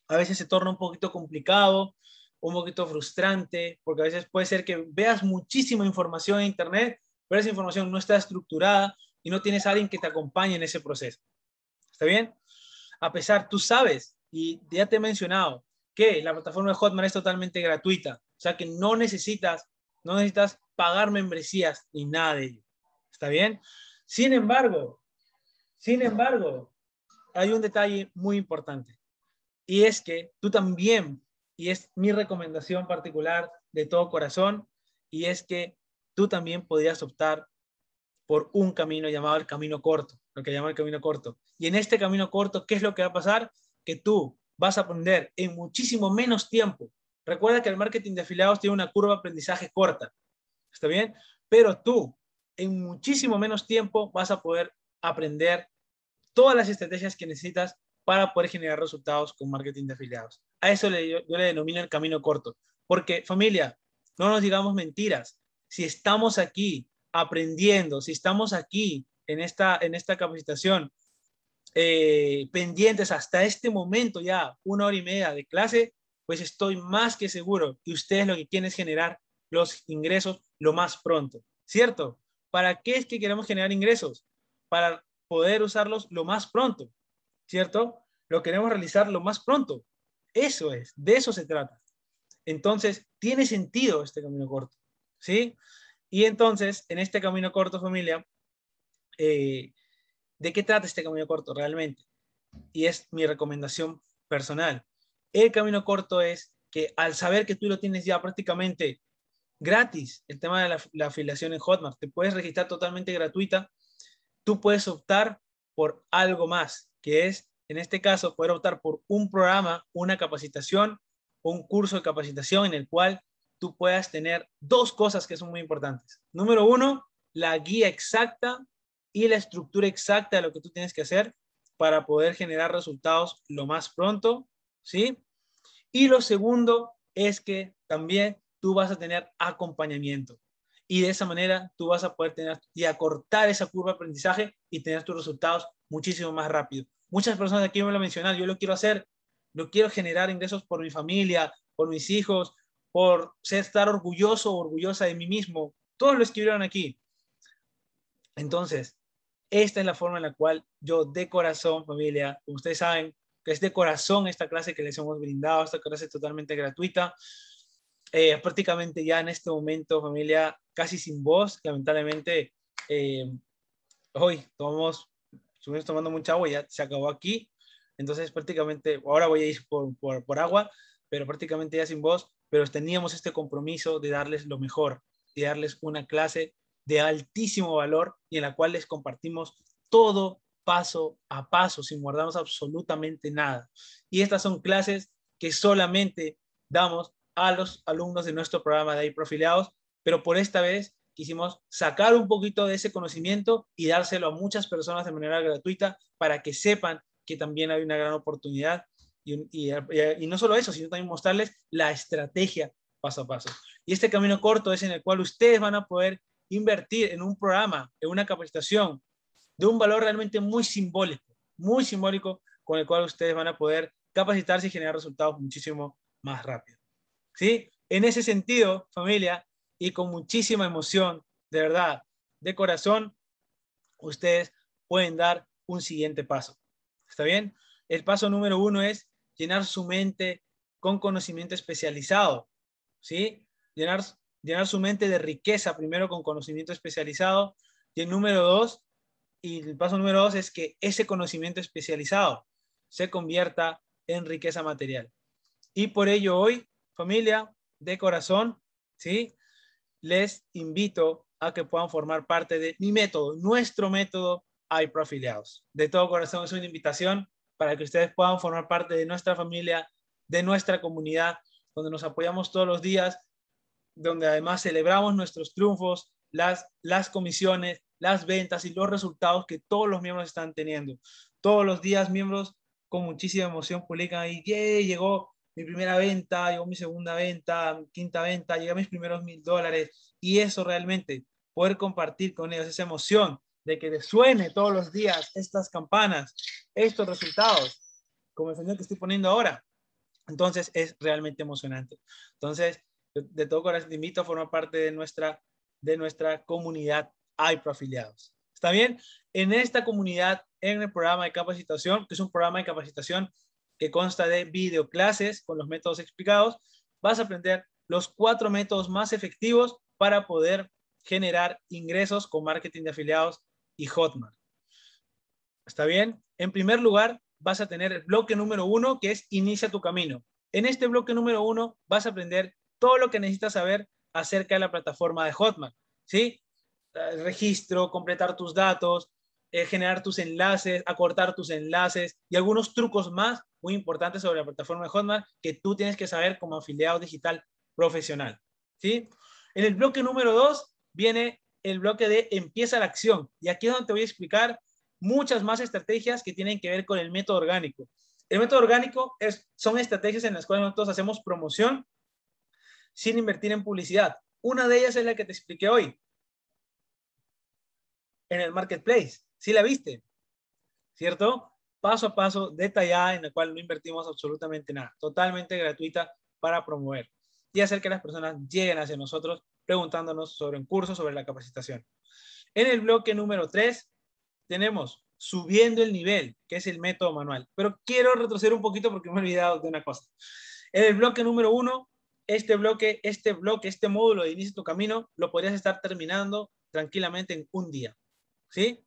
A veces se torna un poquito complicado, un poquito frustrante, porque a veces puede ser que veas muchísima información en Internet, pero esa información no está estructurada y no tienes a alguien que te acompañe en ese proceso. ¿Está bien? A pesar, tú sabes, y ya te he mencionado, la plataforma de Hotmart es totalmente gratuita. O sea que no necesitas, no necesitas pagar membresías ni nada de ello. ¿Está bien? Sin embargo, sin embargo, hay un detalle muy importante. Y es que tú también, y es mi recomendación particular de todo corazón, y es que tú también podrías optar por un camino llamado el camino corto, lo que llaman el camino corto. Y en este camino corto, ¿qué es lo que va a pasar? Que tú vas a aprender en muchísimo menos tiempo. Recuerda que el marketing de afiliados tiene una curva de aprendizaje corta, ¿está bien? Pero tú, en muchísimo menos tiempo, vas a poder aprender todas las estrategias que necesitas para poder generar resultados con marketing de afiliados. A eso yo, le denomino el camino corto, porque familia, no nos digamos mentiras. Si estamos aquí aprendiendo, si estamos aquí en esta, en esta capacitación, eh, pendientes hasta este momento ya una hora y media de clase, pues estoy más que seguro y ustedes lo que quieren es generar los ingresos lo más pronto, ¿cierto? ¿Para qué es que queremos generar ingresos? Para poder usarlos lo más pronto, ¿cierto? Lo queremos realizar lo más pronto. Eso es, de eso se trata. Entonces, tiene sentido este camino corto, ¿sí? Y entonces, en este camino corto, familia, eh, ¿De qué trata este camino corto realmente? Y es mi recomendación personal. El camino corto es que al saber que tú lo tienes ya prácticamente gratis, el tema de la, afiliación en Hotmart, te puedes registrar totalmente gratuita, tú puedes optar por algo más, que es, en este caso, poder optar por un programa, una capacitación, un curso de capacitación en el cual tú puedas tener dos cosas que son muy importantes. Número uno, la guía exacta y la estructura exacta de lo que tú tienes que hacer para poder generar resultados lo más pronto, ¿sí? Y lo segundo es que también tú vas a tener acompañamiento y de esa manera tú vas a poder tener y acortar esa curva de aprendizaje y tener tus resultados muchísimo más rápido. Muchas personas aquí me lo mencionado. yo lo quiero hacer, No quiero generar ingresos por mi familia, por mis hijos, por estar orgulloso o orgullosa de mí mismo. Todos lo escribieron aquí. Entonces, esta es la forma en la cual yo de corazón, familia, como ustedes saben, que es de corazón esta clase que les hemos brindado, esta clase totalmente gratuita. Eh, prácticamente ya en este momento, familia, casi sin voz, lamentablemente, eh, hoy tomamos, estuvimos tomando mucha agua, ya se acabó aquí, entonces prácticamente, ahora voy a ir por, por, por agua, pero prácticamente ya sin voz, pero teníamos este compromiso de darles lo mejor, de darles una clase de altísimo valor y en la cual les compartimos todo paso a paso sin guardarnos absolutamente nada. Y estas son clases que solamente damos a los alumnos de nuestro programa de ahí profilados, pero por esta vez quisimos sacar un poquito de ese conocimiento y dárselo a muchas personas de manera gratuita para que sepan que también hay una gran oportunidad y, y, no solo eso, sino también mostrarles la estrategia paso a paso. Y este camino corto es en el cual ustedes van a poder invertir en un programa, en una capacitación de un valor realmente muy simbólico, muy simbólico, con el cual ustedes van a poder capacitarse y generar resultados muchísimo más rápido. ¿Sí? En ese sentido, familia, y con muchísima emoción, de verdad, de corazón, ustedes pueden dar un siguiente paso. ¿Está bien? El paso número uno es llenar su mente con conocimiento especializado, ¿sí? Llenar llenar su mente de riqueza, primero con conocimiento especializado, y el número dos, y el paso número dos es que ese conocimiento especializado se convierta en riqueza material. Y por ello hoy, familia, de corazón, ¿sí? Les invito a que puedan formar parte de mi método, nuestro método iProfiliados. De todo corazón es una invitación para que ustedes puedan formar parte de nuestra familia, de nuestra comunidad, donde nos apoyamos todos los días donde además celebramos nuestros triunfos, las, las comisiones, las ventas y los resultados que todos los miembros están teniendo. Todos los días miembros con muchísima emoción publican y yeah, llegó mi primera venta, llegó mi segunda venta, mi quinta venta, llegué mis primeros mil dólares. Y eso realmente, poder compartir con ellos esa emoción de que les suene todos los días estas campanas, estos resultados, como el señor que estoy poniendo ahora. Entonces es realmente emocionante. Entonces, de todo corazón te invito a formar parte de nuestra, de nuestra comunidad iPro Afiliados. ¿Está bien? En esta comunidad, en el programa de capacitación, que es un programa de capacitación que consta de videoclases con los métodos explicados, vas a aprender los cuatro métodos más efectivos para poder generar ingresos con marketing de afiliados y Hotmart. ¿Está bien? En primer lugar, vas a tener el bloque número uno, que es Inicia tu camino. En este bloque número uno vas a aprender todo lo que necesitas saber acerca de la plataforma de Hotmart, ¿sí? Eh, registro, completar tus datos, eh, generar tus enlaces, acortar tus enlaces y algunos trucos más muy importantes sobre la plataforma de Hotmart que tú tienes que saber como afiliado digital profesional, ¿sí? En el bloque número dos viene el bloque de empieza la acción y aquí es donde te voy a explicar muchas más estrategias que tienen que ver con el método orgánico. El método orgánico es, son estrategias en las cuales nosotros hacemos promoción sin invertir en publicidad. Una de ellas es la que te expliqué hoy, en el marketplace. si ¿Sí la viste? ¿Cierto? Paso a paso, detallada, en la cual no invertimos absolutamente nada. Totalmente gratuita para promover y hacer que las personas lleguen hacia nosotros preguntándonos sobre un curso, sobre la capacitación. En el bloque número 3 tenemos subiendo el nivel, que es el método manual. Pero quiero retroceder un poquito porque me he olvidado de una cosa. En el bloque número 1 este bloque, este bloque, este módulo de inicio tu camino, lo podrías estar terminando tranquilamente en un día. ¿Sí?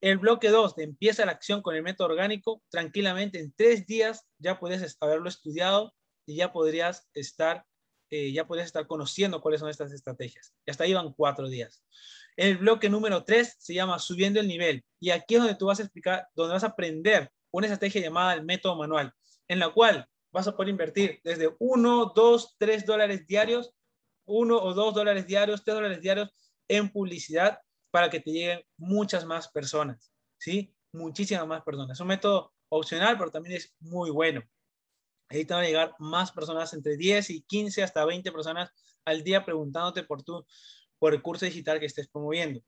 El bloque 2 de empieza la acción con el método orgánico, tranquilamente en tres días ya podrías haberlo estudiado y ya podrías estar, eh, ya podrías estar conociendo cuáles son estas estrategias. Y hasta ahí van cuatro días. El bloque número 3 se llama subiendo el nivel y aquí es donde tú vas a explicar, donde vas a aprender una estrategia llamada el método manual, en la cual vas a poder invertir desde 1, 2, 3 dólares diarios, 1 o 2 dólares diarios, 3 dólares diarios en publicidad para que te lleguen muchas más personas, ¿sí? Muchísimas más personas. Es un método opcional, pero también es muy bueno. Ahí te van a llegar más personas, entre 10 y 15 hasta 20 personas al día preguntándote por tu por el curso digital que estés promoviendo.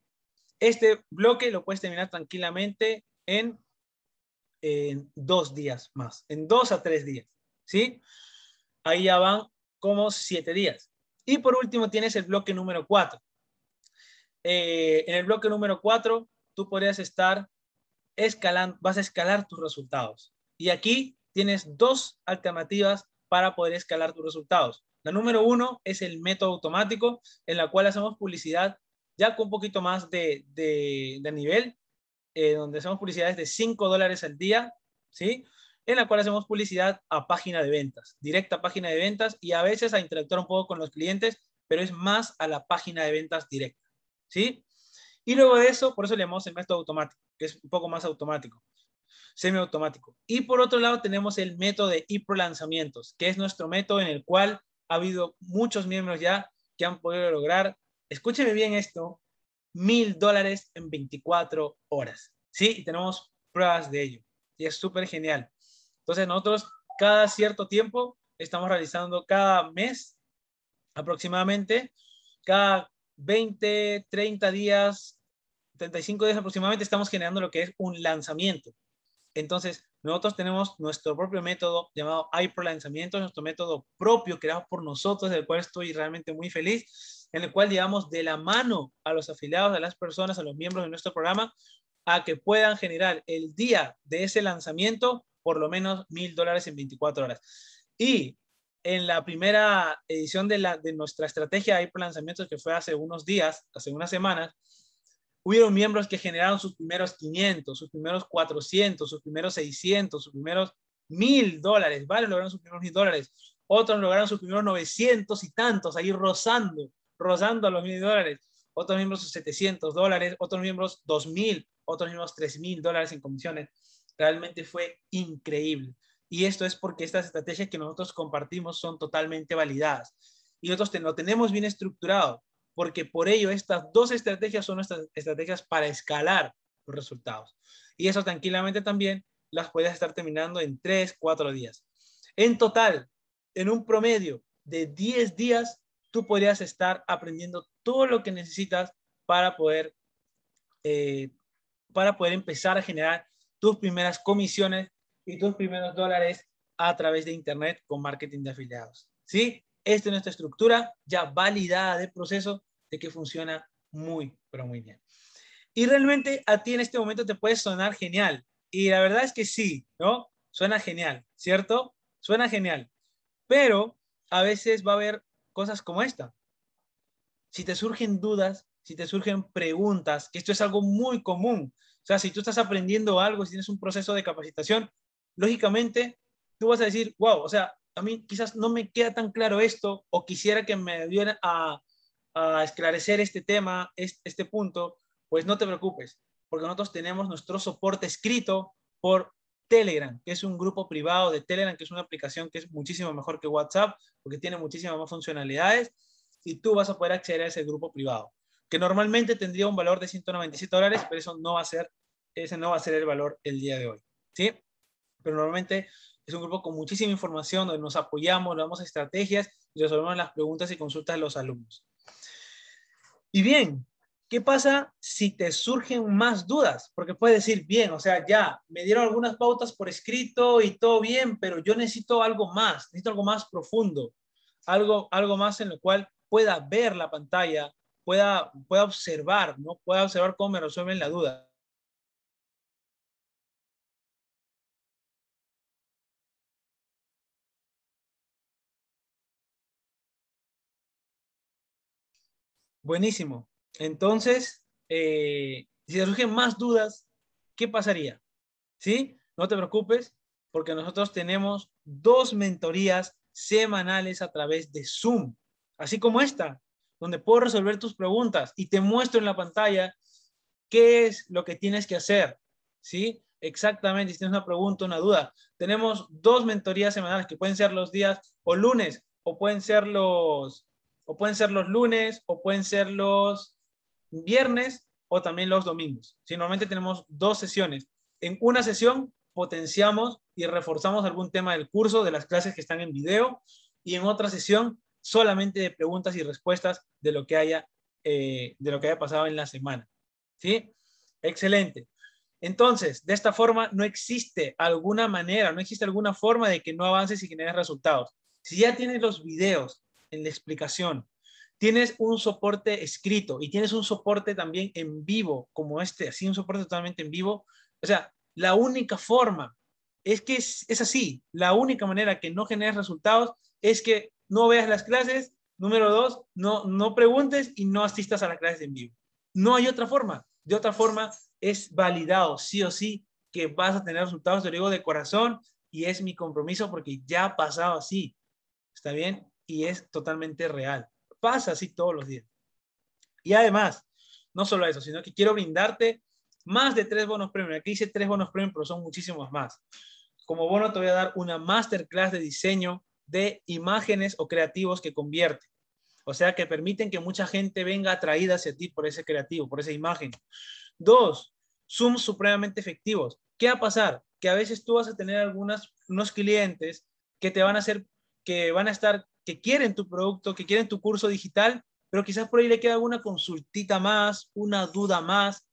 Este bloque lo puedes terminar tranquilamente en, en dos días más, en dos a tres días. ¿sí? Ahí ya van como siete días. Y por último tienes el bloque número cuatro. Eh, en el bloque número cuatro tú podrías estar escalando, vas a escalar tus resultados. Y aquí tienes dos alternativas para poder escalar tus resultados. La número uno es el método automático, en la cual hacemos publicidad ya con un poquito más de, nivel, eh, donde hacemos publicidades de 5 dólares al día, ¿sí? en la cual hacemos publicidad a página de ventas, directa página de ventas y a veces a interactuar un poco con los clientes, pero es más a la página de ventas directa, ¿sí? Y luego de eso, por eso le llamamos método automático, que es un poco más automático, semiautomático. Y por otro lado tenemos el método de IPRO lanzamientos, que es nuestro método en el cual ha habido muchos miembros ya que han podido lograr, escúcheme bien esto, mil dólares en 24 horas, ¿sí? Y tenemos pruebas de ello. Y es súper genial. Entonces nosotros cada cierto tiempo estamos realizando cada mes aproximadamente, cada 20, 30 días, 35 días aproximadamente estamos generando lo que es un lanzamiento. Entonces, nosotros tenemos nuestro propio método llamado iPro Lanzamiento, nuestro método propio creado por nosotros, del cual estoy realmente muy feliz, en el cual llevamos de la mano a los afiliados, a las personas, a los miembros de nuestro programa, a que puedan generar el día de ese lanzamiento por lo menos mil dólares en 24 horas. Y en la primera edición de, la, de nuestra estrategia de lanzamientos, que fue hace unos días, hace unas semanas, hubieron miembros que generaron sus primeros 500, sus primeros 400, sus primeros 600, sus primeros mil dólares, ¿vale? lograron sus primeros mil dólares, otros lograron sus primeros 900 y tantos, ahí rozando, rozando a los mil dólares, otros miembros sus 700 dólares, otros miembros 2000, otros miembros mil dólares en comisiones realmente fue increíble. Y esto es porque estas estrategias que nosotros compartimos son totalmente validadas. Y nosotros lo tenemos bien estructurado, porque por ello estas dos estrategias son nuestras estrategias para escalar los resultados. Y eso tranquilamente también las puedes estar terminando en tres, cuatro días. En total, en un promedio de 10 días, tú podrías estar aprendiendo todo lo que necesitas para poder, eh, para poder empezar a generar tus primeras comisiones y tus primeros dólares a través de Internet con marketing de afiliados. ¿Sí? Esta es nuestra estructura ya validada de proceso de que funciona muy, pero muy bien. Y realmente a ti en este momento te puede sonar genial. Y la verdad es que sí, ¿no? Suena genial, ¿cierto? Suena genial. Pero a veces va a haber cosas como esta. Si te surgen dudas, si te surgen preguntas, que esto es algo muy común, o sea, si tú estás aprendiendo algo, si tienes un proceso de capacitación, lógicamente tú vas a decir, wow, o sea, a mí quizás no me queda tan claro esto o quisiera que me ayuden a, esclarecer este tema, este punto, pues no te preocupes, porque nosotros tenemos nuestro soporte escrito por Telegram, que es un grupo privado de Telegram, que es una aplicación que es muchísimo mejor que WhatsApp, porque tiene muchísimas más funcionalidades, y tú vas a poder acceder a ese grupo privado que normalmente tendría un valor de 197 dólares, pero eso no va a ser, ese no va a ser el valor el día de hoy, ¿sí? Pero normalmente es un grupo con muchísima información donde nos apoyamos, damos estrategias y resolvemos las preguntas y consultas de los alumnos. Y bien, ¿qué pasa si te surgen más dudas? Porque puedes decir, bien, o sea, ya me dieron algunas pautas por escrito y todo bien, pero yo necesito algo más, necesito algo más profundo, algo, algo más en lo cual pueda ver la pantalla, pueda, observar, ¿no? Pueda observar cómo me resuelven la duda. Buenísimo. Entonces, eh, si surgen más dudas, ¿qué pasaría? ¿Sí? No te preocupes, porque nosotros tenemos dos mentorías semanales a través de Zoom, así como esta, donde puedo resolver tus preguntas y te muestro en la pantalla qué es lo que tienes que hacer, ¿sí? Exactamente, si tienes una pregunta, una duda. Tenemos dos mentorías semanales que pueden ser los días o lunes, o pueden ser los, o pueden ser los lunes, o pueden ser los viernes, o también los domingos. Normalmente tenemos dos sesiones. En una sesión potenciamos y reforzamos algún tema del curso, de las clases que están en video, y en otra sesión solamente de preguntas y respuestas de lo que haya, eh, de lo que haya pasado en la semana. ¿Sí? Excelente. Entonces, de esta forma no existe alguna manera, no existe alguna forma de que no avances y generes resultados. Si ya tienes los videos en la explicación, tienes un soporte escrito y tienes un soporte también en vivo, como este, así un soporte totalmente en vivo, o sea, la única forma es que es, es así, la única manera que no generes resultados es que no veas las clases. Número dos, no, no preguntes y no asistas a las clases en vivo. No hay otra forma. De otra forma, es validado, sí o sí, que vas a tener resultados, te lo digo de corazón, y es mi compromiso porque ya ha pasado así, ¿está bien? Y es totalmente real, pasa así todos los días. Y además, no solo eso, sino que quiero brindarte más de tres bonos premios. Aquí hice tres bonos premios, pero son muchísimos más. Como bono te voy a dar una masterclass de diseño de imágenes o creativos que convierte O sea, que permiten que mucha gente venga atraída hacia ti por ese creativo, por esa imagen. Dos, Zoom supremamente efectivos. ¿Qué va a pasar? Que a veces tú vas a tener algunos unos clientes que te van a hacer, que van a estar, que quieren tu producto, que quieren tu curso digital, pero quizás por ahí le queda alguna consultita más, una duda más,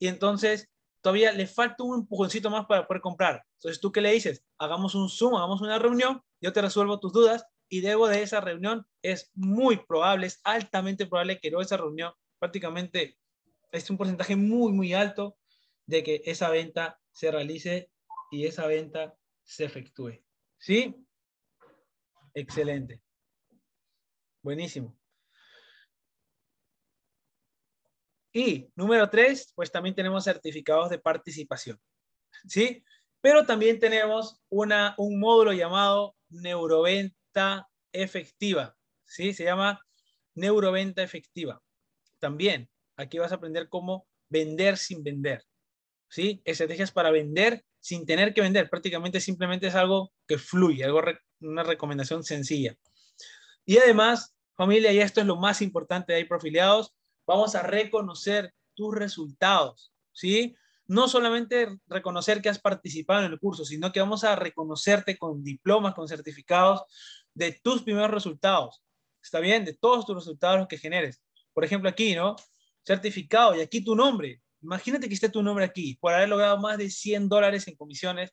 y entonces todavía le falta un empujoncito más para poder comprar. Entonces, ¿tú qué le dices? Hagamos un Zoom, hagamos una reunión, yo te resuelvo tus dudas y debo de esa reunión es muy probable, es altamente probable que luego de esa reunión prácticamente es un porcentaje muy, muy alto de que esa venta se realice y esa venta se efectúe. ¿Sí? Excelente. Buenísimo. Y número tres, pues también tenemos certificados de participación. ¿Sí? Pero también tenemos una, un módulo llamado neuroventa efectiva. ¿Sí? Se llama neuroventa efectiva. También aquí vas a aprender cómo vender sin vender. ¿Sí? Estrategias para vender sin tener que vender. Prácticamente simplemente es algo que fluye, algo una recomendación sencilla. Y además, familia, y esto es lo más importante de profiliados, Vamos a reconocer tus resultados, ¿sí? No solamente reconocer que has participado en el curso, sino que vamos a reconocerte con diplomas, con certificados de tus primeros resultados. ¿Está bien? De todos tus resultados que generes. Por ejemplo, aquí, ¿no? Certificado y aquí tu nombre. Imagínate que esté tu nombre aquí por haber logrado más de 100 dólares en comisiones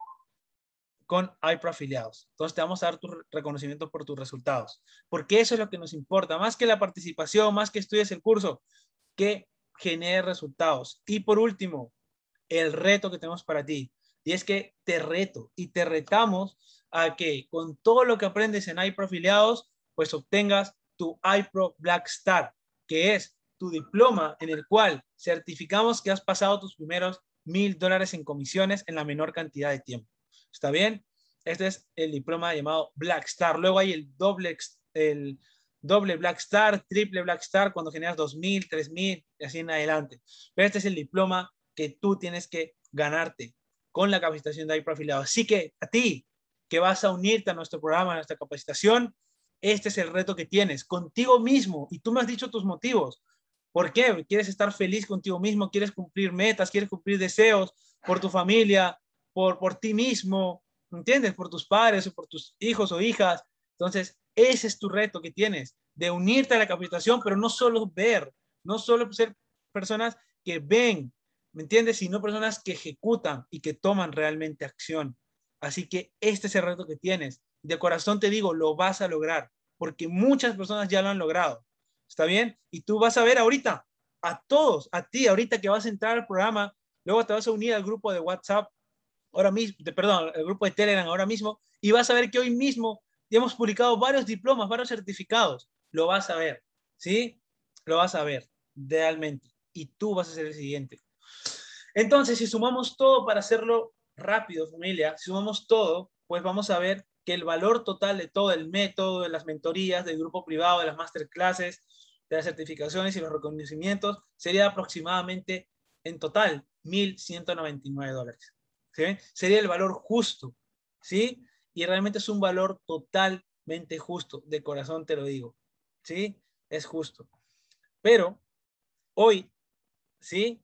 con iPro afiliados. Entonces te vamos a dar tu reconocimiento por tus resultados, porque eso es lo que nos importa, más que la participación, más que estudies el curso, que genere resultados. Y por último, el reto que tenemos para ti. Y es que te reto y te retamos a que con todo lo que aprendes en iProfiliados, pues obtengas tu iPro Black Star, que es tu diploma en el cual certificamos que has pasado tus primeros mil dólares en comisiones en la menor cantidad de tiempo. ¿Está bien? Este es el diploma llamado Black Star. Luego hay el doble, el doble Black Star, triple Black Star, cuando generas 2.000, 3.000 y así en adelante. Pero este es el diploma que tú tienes que ganarte con la capacitación de Profilado. Así que a ti que vas a unirte a nuestro programa, a nuestra capacitación, este es el reto que tienes contigo mismo. Y tú me has dicho tus motivos. ¿Por qué? ¿Quieres estar feliz contigo mismo? ¿Quieres cumplir metas? ¿Quieres cumplir deseos por tu familia? ¿Por, por ti mismo? ¿Entiendes? Por tus padres o por tus hijos o hijas. Entonces, ese es tu reto que tienes, de unirte a la capacitación, pero no solo ver, no solo ser personas que ven, ¿me entiendes? Sino personas que ejecutan y que toman realmente acción. Así que este es el reto que tienes. De corazón te digo, lo vas a lograr, porque muchas personas ya lo han logrado. ¿Está bien? Y tú vas a ver ahorita, a todos, a ti, ahorita que vas a entrar al programa, luego te vas a unir al grupo de WhatsApp, ahora mismo, perdón, al grupo de Telegram ahora mismo, y vas a ver que hoy mismo y hemos publicado varios diplomas, varios certificados. Lo vas a ver, ¿sí? Lo vas a ver, realmente. Y tú vas a ser el siguiente. Entonces, si sumamos todo para hacerlo rápido, familia, si sumamos todo, pues vamos a ver que el valor total de todo el método, de las mentorías, del grupo privado, de las masterclasses, de las certificaciones y los reconocimientos sería aproximadamente en total 1.199 dólares. Sería el valor justo, ¿sí? y realmente es un valor totalmente justo, de corazón te lo digo, ¿sí? Es justo. Pero hoy, ¿sí?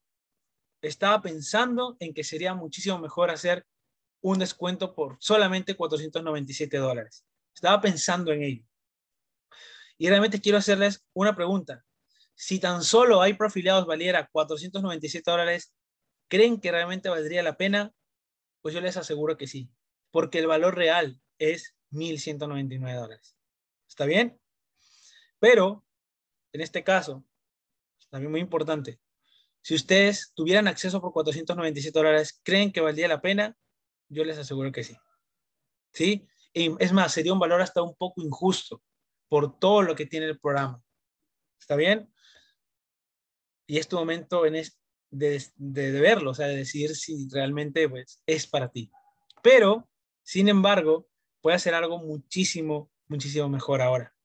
Estaba pensando en que sería muchísimo mejor hacer un descuento por solamente 497 dólares. Estaba pensando en ello. Y realmente quiero hacerles una pregunta. Si tan solo hay profiliados valiera 497 dólares, ¿creen que realmente valdría la pena? Pues yo les aseguro que sí porque el valor real es 1.199 dólares. ¿Está bien? Pero, en este caso, también muy importante, si ustedes tuvieran acceso por 497 dólares, ¿creen que valdría la pena? Yo les aseguro que sí. ¿Sí? es más, sería un valor hasta un poco injusto por todo lo que tiene el programa. ¿Está bien? Y es tu momento es de, de, de, verlo, o sea, de decidir si realmente pues, es para ti. Pero sin embargo, puede hacer algo muchísimo, muchísimo mejor ahora.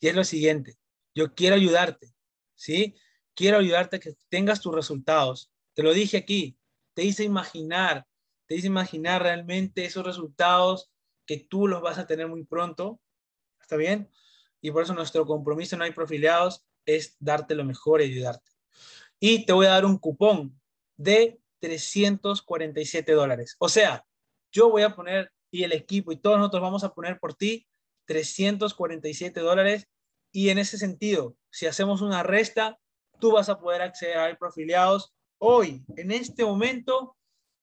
Y es lo siguiente, yo quiero ayudarte, ¿sí? Quiero ayudarte a que tengas tus resultados. Te lo dije aquí, te hice imaginar, te hice imaginar realmente esos resultados que tú los vas a tener muy pronto, ¿está bien? Y por eso nuestro compromiso no hay profiliados es darte lo mejor y ayudarte. Y te voy a dar un cupón de 347 dólares. O sea, yo voy a poner y el equipo y todos nosotros vamos a poner por ti 347 dólares y en ese sentido, si hacemos una resta, tú vas a poder acceder al Profiliados hoy, en este momento,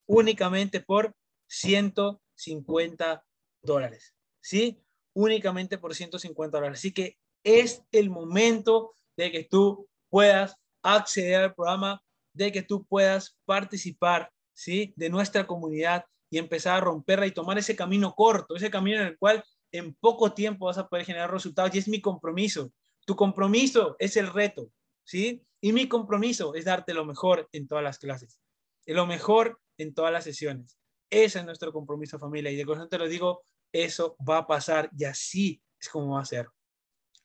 únicamente por 150 dólares, ¿sí? Únicamente por 150 dólares. Así que es el momento de que tú puedas acceder al programa, de que tú puedas participar, ¿sí? De nuestra comunidad y empezar a romperla y tomar ese camino corto, ese camino en el cual en poco tiempo vas a poder generar resultados y es mi compromiso. Tu compromiso es el reto, ¿sí? Y mi compromiso es darte lo mejor en todas las clases, lo mejor en todas las sesiones. Ese es nuestro compromiso, familia. Y de corazón te lo digo, eso va a pasar y así es como va a ser.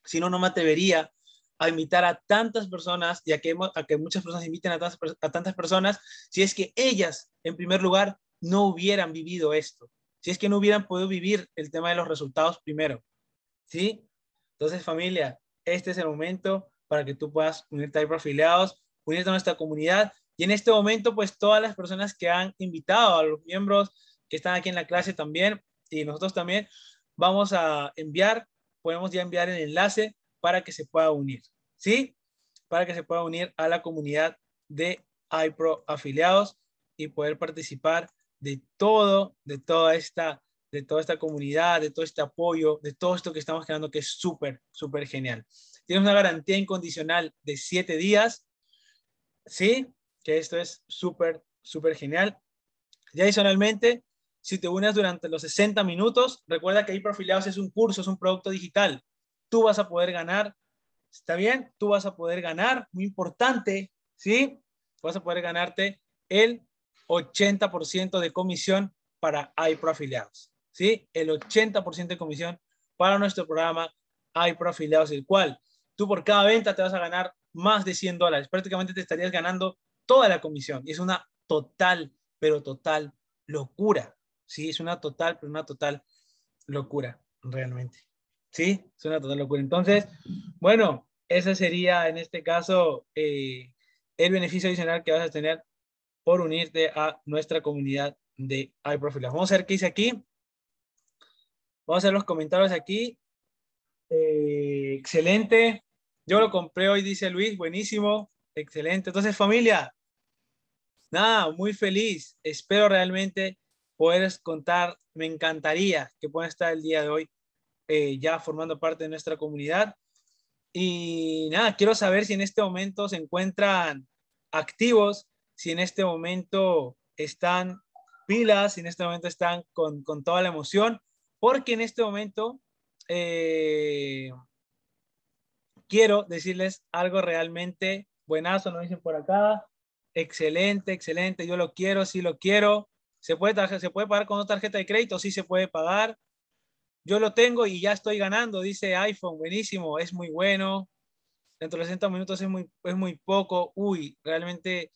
Si no, no me atrevería a invitar a tantas personas ya a que, a que muchas personas inviten a tantas personas si es que ellas, en primer lugar, no hubieran vivido esto, si es que no hubieran podido vivir el tema de los resultados primero. ¿Sí? Entonces, familia, este es el momento para que tú puedas unirte a afiliados, unirte a nuestra comunidad. Y en este momento, pues todas las personas que han invitado a los miembros que están aquí en la clase también, y nosotros también, vamos a enviar, podemos ya enviar el enlace para que se pueda unir, ¿sí? Para que se pueda unir a la comunidad de iPro afiliados y poder participar de todo, de toda esta de toda esta comunidad, de todo este apoyo, de todo esto que estamos creando que es súper, súper genial. Tienes una garantía incondicional de siete días, ¿sí? Que esto es súper, súper genial. Y adicionalmente, si te unes durante los 60 minutos, recuerda que perfilados es un curso, es un producto digital. Tú vas a poder ganar, ¿está bien? Tú vas a poder ganar, muy importante, ¿sí? Vas a poder ganarte el 80% de comisión para iPro afiliados. ¿sí? El 80% de comisión para nuestro programa iPro afiliados, el cual tú por cada venta te vas a ganar más de 100 dólares. Prácticamente te estarías ganando toda la comisión. Y es una total, pero total locura. Sí, es una total, pero una total locura, realmente. Sí, es una total locura. Entonces, bueno, ese sería en este caso eh, el beneficio adicional que vas a tener por unirte a nuestra comunidad de iProfiles. Vamos a ver qué dice aquí. Vamos a ver los comentarios aquí. Eh, excelente. Yo lo compré hoy, dice Luis. Buenísimo. Excelente. Entonces, familia, nada, muy feliz. Espero realmente poder contar. Me encantaría que puedan estar el día de hoy eh, ya formando parte de nuestra comunidad. Y nada, quiero saber si en este momento se encuentran activos si en este momento están pilas, si en este momento están con, toda la emoción, porque en este momento eh, quiero decirles algo realmente buenazo, lo dicen por acá, excelente, excelente, yo lo quiero, sí lo quiero, ¿Se puede, ¿Se puede pagar con una tarjeta de crédito? Sí, se puede pagar. Yo lo tengo y ya estoy ganando, dice iPhone. Buenísimo, es muy bueno. Dentro de 60 minutos es muy, es muy poco. Uy, realmente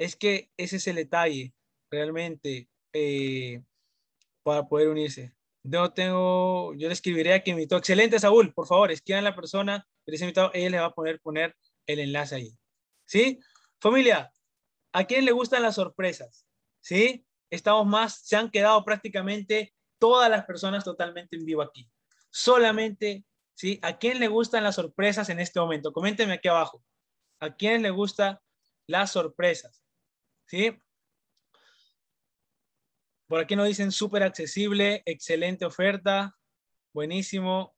es que ese es el detalle, realmente, eh, para poder unirse. Yo tengo, yo le escribiré aquí, invitó. Excelente, Saúl, por favor, escriban a la persona que invitado, ella les va a poner, poner el enlace ahí. ¿Sí? Familia, ¿a quién le gustan las sorpresas? ¿Sí? Estamos más, se han quedado prácticamente todas las personas totalmente en vivo aquí. Solamente, ¿sí? ¿A quién le gustan las sorpresas en este momento? Coméntenme aquí abajo. ¿A quién le gustan las sorpresas? ¿sí? Por aquí nos dicen súper accesible, excelente oferta, buenísimo.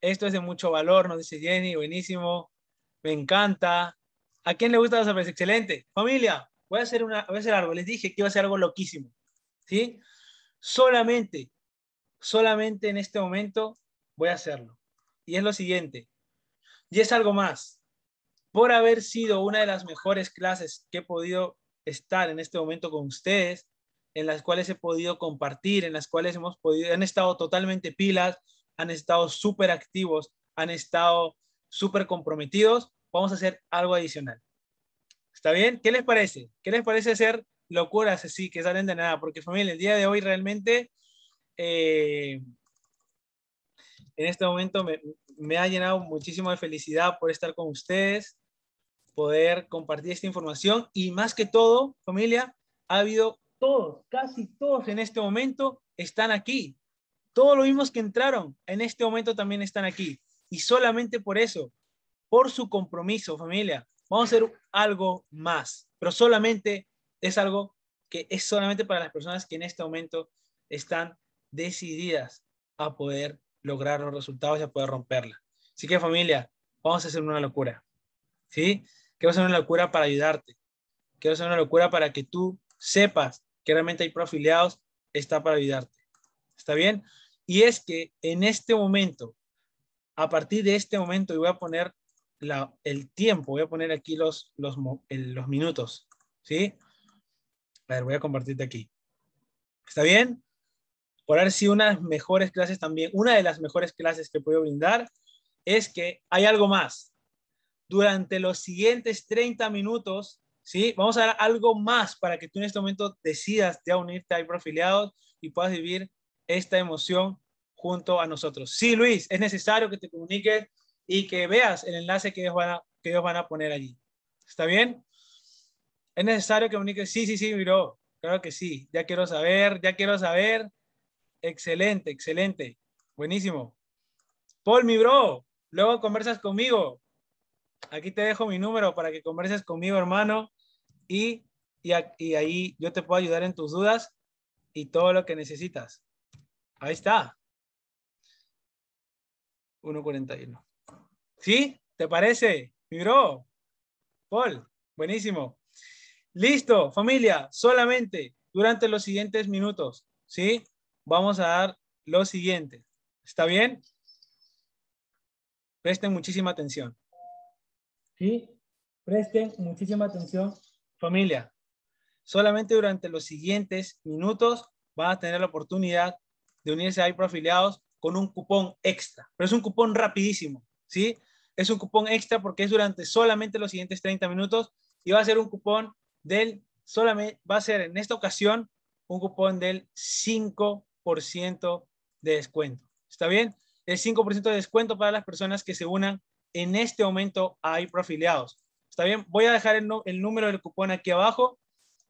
Esto es de mucho valor, nos dice Jenny, buenísimo. Me encanta. ¿A quién le gusta las ofertas? Excelente. Familia, voy a, hacer una, voy a hacer algo. Les dije que iba a ser algo loquísimo. ¿Sí? Solamente, solamente en este momento voy a hacerlo. Y es lo siguiente. Y es algo más. Por haber sido una de las mejores clases que he podido estar en este momento con ustedes, en las cuales he podido compartir, en las cuales hemos podido, han estado totalmente pilas, han estado súper activos, han estado súper comprometidos. Vamos a hacer algo adicional. ¿Está bien? ¿Qué les parece? ¿Qué les parece hacer locuras así que salen de nada? Porque familia, el día de hoy realmente eh, en este momento me, me ha llenado muchísimo de felicidad por estar con ustedes poder compartir esta información y más que todo, familia, ha habido todos, casi todos en este momento están aquí. Todos los mismos que entraron en este momento también están aquí. Y solamente por eso, por su compromiso, familia, vamos a hacer algo más, pero solamente es algo que es solamente para las personas que en este momento están decididas a poder lograr los resultados y a poder romperla. Así que familia, vamos a hacer una locura. ¿Sí? Quiero hacer una locura para ayudarte. Quiero hacer una locura para que tú sepas que realmente hay profiliados, está para ayudarte. ¿Está bien? Y es que en este momento, a partir de este momento, voy a poner la, el tiempo, voy a poner aquí los, los, minutos, ¿sí? A ver, voy a compartirte aquí. ¿Está bien? Por ver si una mejores clases también, una de las mejores clases que puedo brindar, es que hay algo más, durante los siguientes 30 minutos, ¿sí? Vamos a dar algo más para que tú en este momento decidas ya unirte a Afiliados y puedas vivir esta emoción junto a nosotros. Sí, Luis, es necesario que te comuniques y que veas el enlace que ellos van a, que ellos van a poner allí. ¿Está bien? Es necesario que comuniques. Sí, sí, sí, mi bro. Claro que sí. Ya quiero saber, ya quiero saber. Excelente, excelente. Buenísimo. Paul, mi bro, luego conversas conmigo aquí te dejo mi número para que converses conmigo, hermano, y, ahí yo te puedo ayudar en tus dudas y todo lo que necesitas. Ahí está. 1.41. ¿Sí? ¿Te parece? miró, Paul, buenísimo. Listo, familia, solamente durante los siguientes minutos, ¿sí? Vamos a dar lo siguiente. ¿Está bien? Presten muchísima atención. Y presten muchísima atención, familia. Solamente durante los siguientes minutos van a tener la oportunidad de unirse a afiliados con un cupón extra. Pero es un cupón rapidísimo, ¿sí? Es un cupón extra porque es durante solamente los siguientes 30 minutos y va a ser un cupón del, solamente, va a ser en esta ocasión un cupón del 5% de descuento. ¿Está bien? El 5% de descuento para las personas que se unan en este momento hay afiliados ¿Está bien? Voy a dejar el, número del cupón aquí abajo.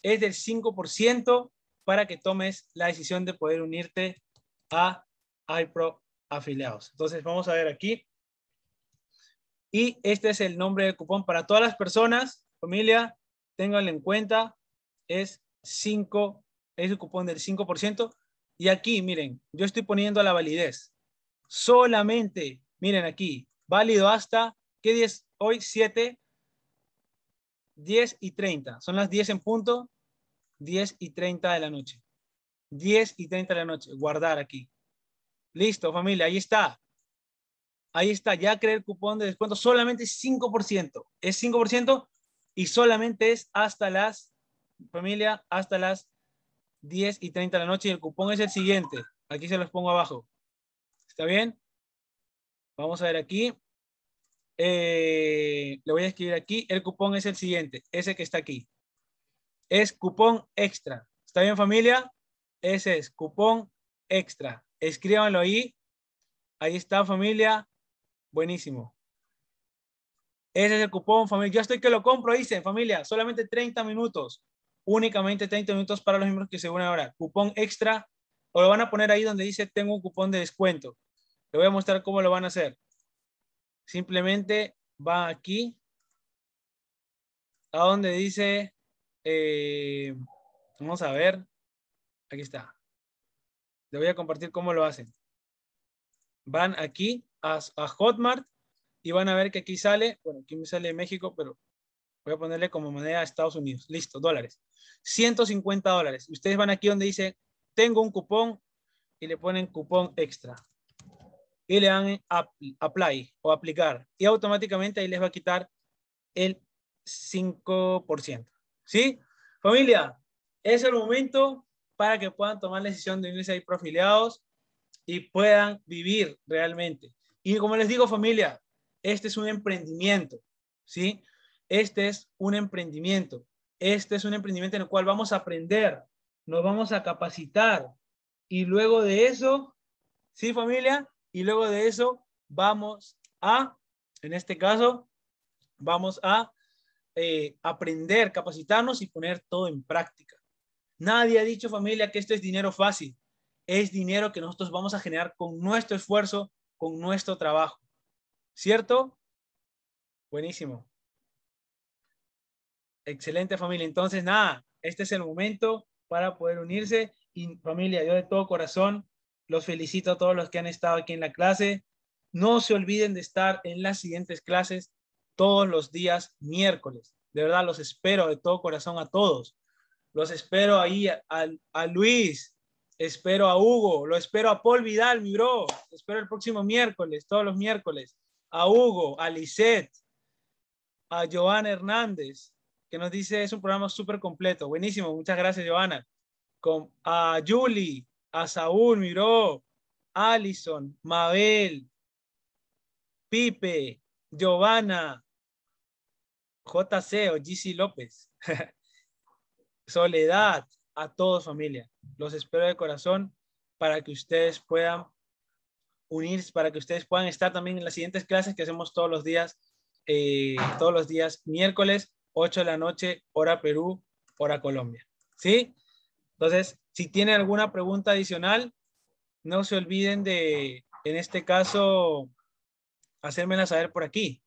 Es del 5% para que tomes la decisión de poder unirte a iPro afiliados. Entonces vamos a ver aquí. Y este es el nombre del cupón para todas las personas, familia, ténganlo en cuenta, es 5, es el cupón del 5%. Y aquí, miren, yo estoy poniendo la validez. Solamente, miren aquí, válido hasta, ¿qué 10? Hoy 7, 10 y 30. Son las 10 en punto, 10 y 30 de la noche. 10 y 30 de la noche, guardar aquí. Listo, familia, ahí está. Ahí está, ya creé el cupón de descuento, solamente 5%. Es 5% y solamente es hasta las, familia, hasta las 10 y 30 de la noche. Y el cupón es el siguiente. Aquí se los pongo abajo. ¿Está bien? Vamos a ver aquí. Eh, le voy a escribir aquí. El cupón es el siguiente, ese que está aquí. Es cupón extra. ¿Está bien familia? Ese es cupón extra. Escríbanlo ahí. Ahí está familia. Buenísimo. Ese es el cupón, familia. Yo estoy que lo compro, Dice familia. Solamente 30 minutos. Únicamente 30 minutos para los miembros que se unen ahora. Cupón extra. O lo van a poner ahí donde dice tengo un cupón de descuento. Le voy a mostrar cómo lo van a hacer. Simplemente va aquí a donde dice, eh, vamos a ver, aquí está. Le voy a compartir cómo lo hacen. Van aquí a, Hotmart y van a ver que aquí sale, bueno, aquí me sale México, pero voy a ponerle como moneda a Estados Unidos. Listo, dólares. 150 dólares. Ustedes van aquí donde dice, tengo un cupón y le ponen cupón extra y le dan apply o aplicar y automáticamente ahí les va a quitar el 5%. ¿Sí? Familia, es el momento para que puedan tomar la decisión de unirse ahí profiliados y puedan vivir realmente. Y como les digo, familia, este es un emprendimiento, ¿sí? Este es un emprendimiento. Este es un emprendimiento en el cual vamos a aprender, nos vamos a capacitar y luego de eso, ¿sí familia? Y luego de eso vamos a, en este caso, vamos a eh, aprender, capacitarnos y poner todo en práctica. Nadie ha dicho familia que esto es dinero fácil. Es dinero que nosotros vamos a generar con nuestro esfuerzo, con nuestro trabajo. ¿Cierto? Buenísimo. Excelente familia. Entonces, nada, este es el momento para poder unirse. Y familia, yo de todo corazón los felicito a todos los que han estado aquí en la clase. No se olviden de estar en las siguientes clases todos los días miércoles. De verdad, los espero de todo corazón a todos. Los espero ahí a, Luis, espero a Hugo, lo espero a Paul Vidal, mi bro. Espero el próximo miércoles, todos los miércoles. A Hugo, a Lisette, a Joana Hernández, que nos dice es un programa súper completo. Buenísimo, muchas gracias, Joana. Con, a Julie, a Saúl, miró, Alison, Mabel, Pipe, Giovanna, JC o GC López, Soledad, a todos familia. Los espero de corazón para que ustedes puedan unirse, para que ustedes puedan estar también en las siguientes clases que hacemos todos los días, eh, todos los días, miércoles, 8 de la noche, hora Perú, hora Colombia. ¿Sí? Entonces, si tienen alguna pregunta adicional, no se olviden de, en este caso, hacérmela saber por aquí,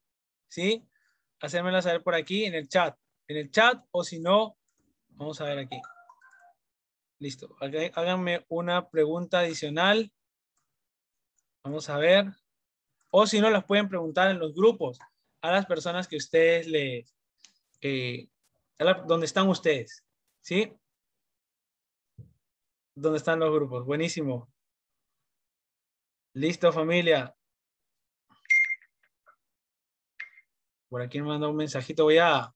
¿sí? Hacérmela saber por aquí en el chat, en el chat o si no, vamos a ver aquí. Listo, háganme una pregunta adicional. Vamos a ver. O si no, las pueden preguntar en los grupos a las personas que ustedes les... Eh, donde están ustedes, ¿sí? dónde están los grupos. Buenísimo. Listo, familia. Por aquí me manda un mensajito. Voy a,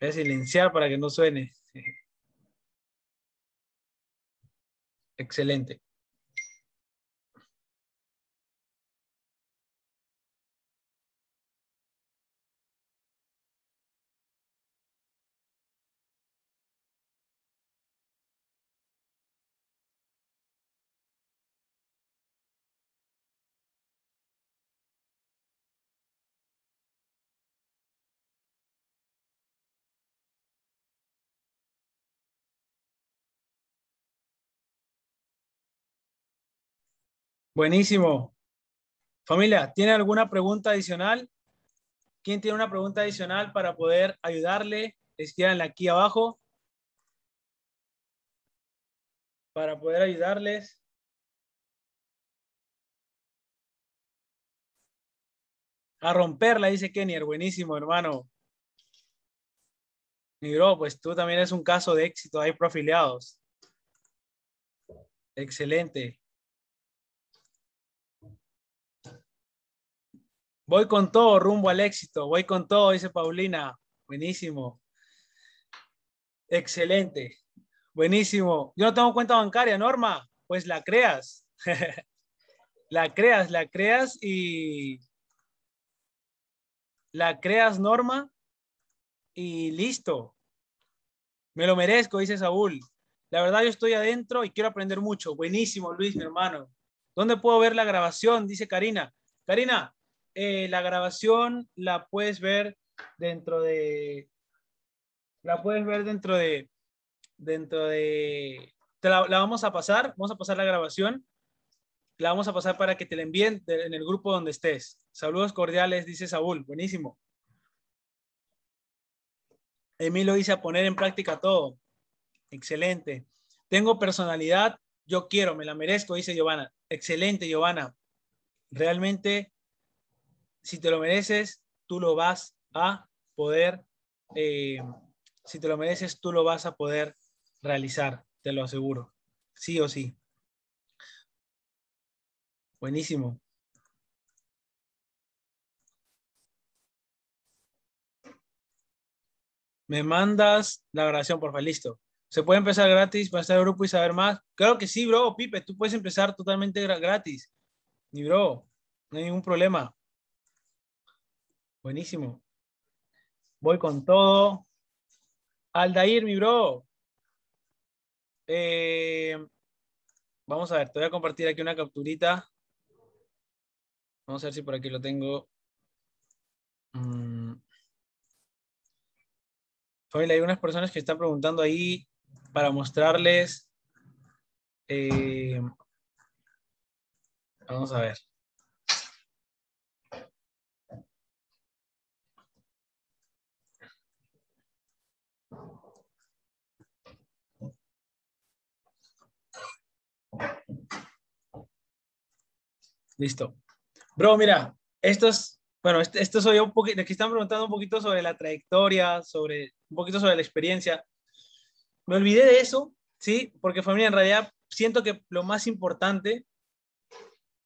voy a silenciar para que no suene. Excelente. Buenísimo. Familia, ¿tiene alguna pregunta adicional? ¿Quién tiene una pregunta adicional para poder ayudarle? Escribanla aquí abajo. Para poder ayudarles. A romperla, dice Kenier. Buenísimo, hermano. Negro, pues tú también es un caso de éxito ahí, profiliados. Excelente. Voy con todo, rumbo al éxito, voy con todo, dice Paulina. Buenísimo. Excelente. Buenísimo. Yo no tengo cuenta bancaria, Norma. Pues la creas. la creas, la creas y la creas, Norma. Y listo. Me lo merezco, dice Saúl. La verdad, yo estoy adentro y quiero aprender mucho. Buenísimo, Luis, mi hermano. ¿Dónde puedo ver la grabación? Dice Karina. Karina, eh, la grabación la puedes ver dentro de. La puedes ver dentro de. Dentro de. la, vamos a pasar, vamos a pasar la grabación. La vamos a pasar para que te la envíen en el grupo donde estés. Saludos cordiales, dice Saúl. Buenísimo. Emilio dice a poner en práctica todo. Excelente. Tengo personalidad, yo quiero, me la merezco, dice Giovanna. Excelente, Giovanna. Realmente si te lo mereces, tú lo vas a poder, eh, si te lo mereces, tú lo vas a poder realizar, te lo aseguro, sí o sí. Buenísimo. Me mandas la grabación, por favor, listo. ¿Se puede empezar gratis para estar el grupo y saber más? Claro que sí, bro, Pipe, tú puedes empezar totalmente gratis. Ni bro, no hay ningún problema. Buenísimo. Voy con todo. Aldair, mi bro. Eh, vamos a ver, te voy a compartir aquí una capturita. Vamos a ver si por aquí lo tengo. Mm. hay unas personas que están preguntando ahí para mostrarles. Eh, vamos a ver. Listo. Bro, mira, estos, bueno, este, esto, soy un poquito, aquí están preguntando un poquito sobre la trayectoria, sobre, un poquito sobre la experiencia. Me olvidé de eso, ¿sí? Porque familia, en realidad siento que lo más importante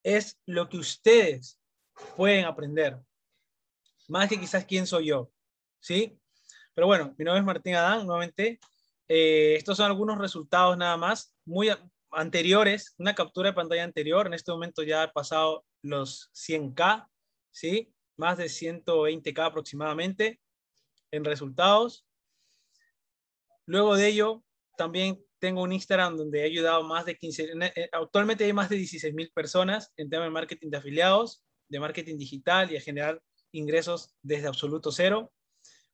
es lo que ustedes pueden aprender, más que quizás quién soy yo, ¿sí? Pero bueno, mi nombre es Martín Adán, nuevamente. Eh, estos son algunos resultados nada más, muy, anteriores, una captura de pantalla anterior. En este momento ya ha pasado los 100K, ¿sí? Más de 120K aproximadamente en resultados. Luego de ello, también tengo un Instagram donde he ayudado más de 15, eh, actualmente hay más de 16 mil personas en tema de marketing de afiliados, de marketing digital y a generar ingresos desde absoluto cero.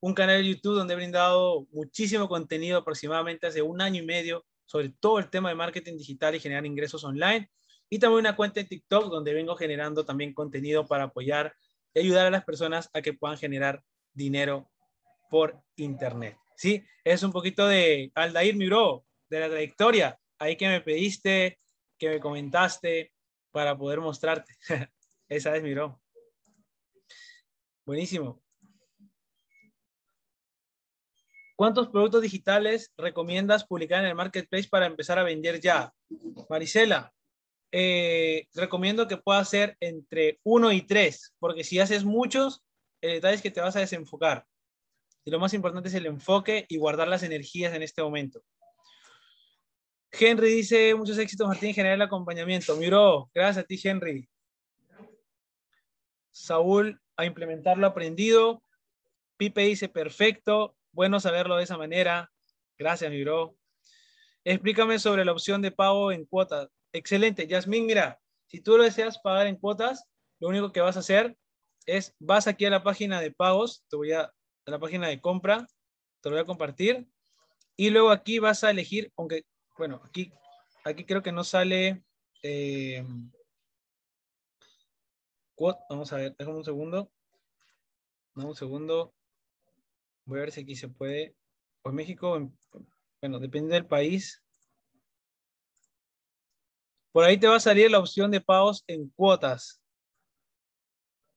Un canal de YouTube donde he brindado muchísimo contenido aproximadamente hace un año y medio sobre todo el tema de marketing digital y generar ingresos online. Y también una cuenta en TikTok donde vengo generando también contenido para apoyar y ayudar a las personas a que puedan generar dinero por internet. Sí, es un poquito de Aldair, mi de la trayectoria. Ahí que me pediste, que me comentaste para poder mostrarte. Esa es mi Buenísimo. ¿Cuántos productos digitales recomiendas publicar en el marketplace para empezar a vender ya? Marisela, eh, recomiendo que puedas hacer entre uno y tres, porque si haces muchos, el detalle es que te vas a desenfocar. Y lo más importante es el enfoque y guardar las energías en este momento. Henry dice, muchos éxitos Martín, generar el acompañamiento. Miro, gracias a ti Henry. Saúl, a implementar lo aprendido. Pipe dice, perfecto. Bueno saberlo de esa manera. Gracias, mi bro. Explícame sobre la opción de pago en cuotas. Excelente, Yasmín, mira, si tú lo deseas pagar en cuotas, lo único que vas a hacer es, vas aquí a la página de pagos, te voy a, la página de compra, te lo voy a compartir, y luego aquí vas a elegir, aunque, bueno, aquí, aquí creo que no sale, eh, vamos a ver, déjame un segundo, dame un segundo, Voy a ver si aquí se puede. en México, bueno, depende del país. Por ahí te va a salir la opción de pagos en cuotas.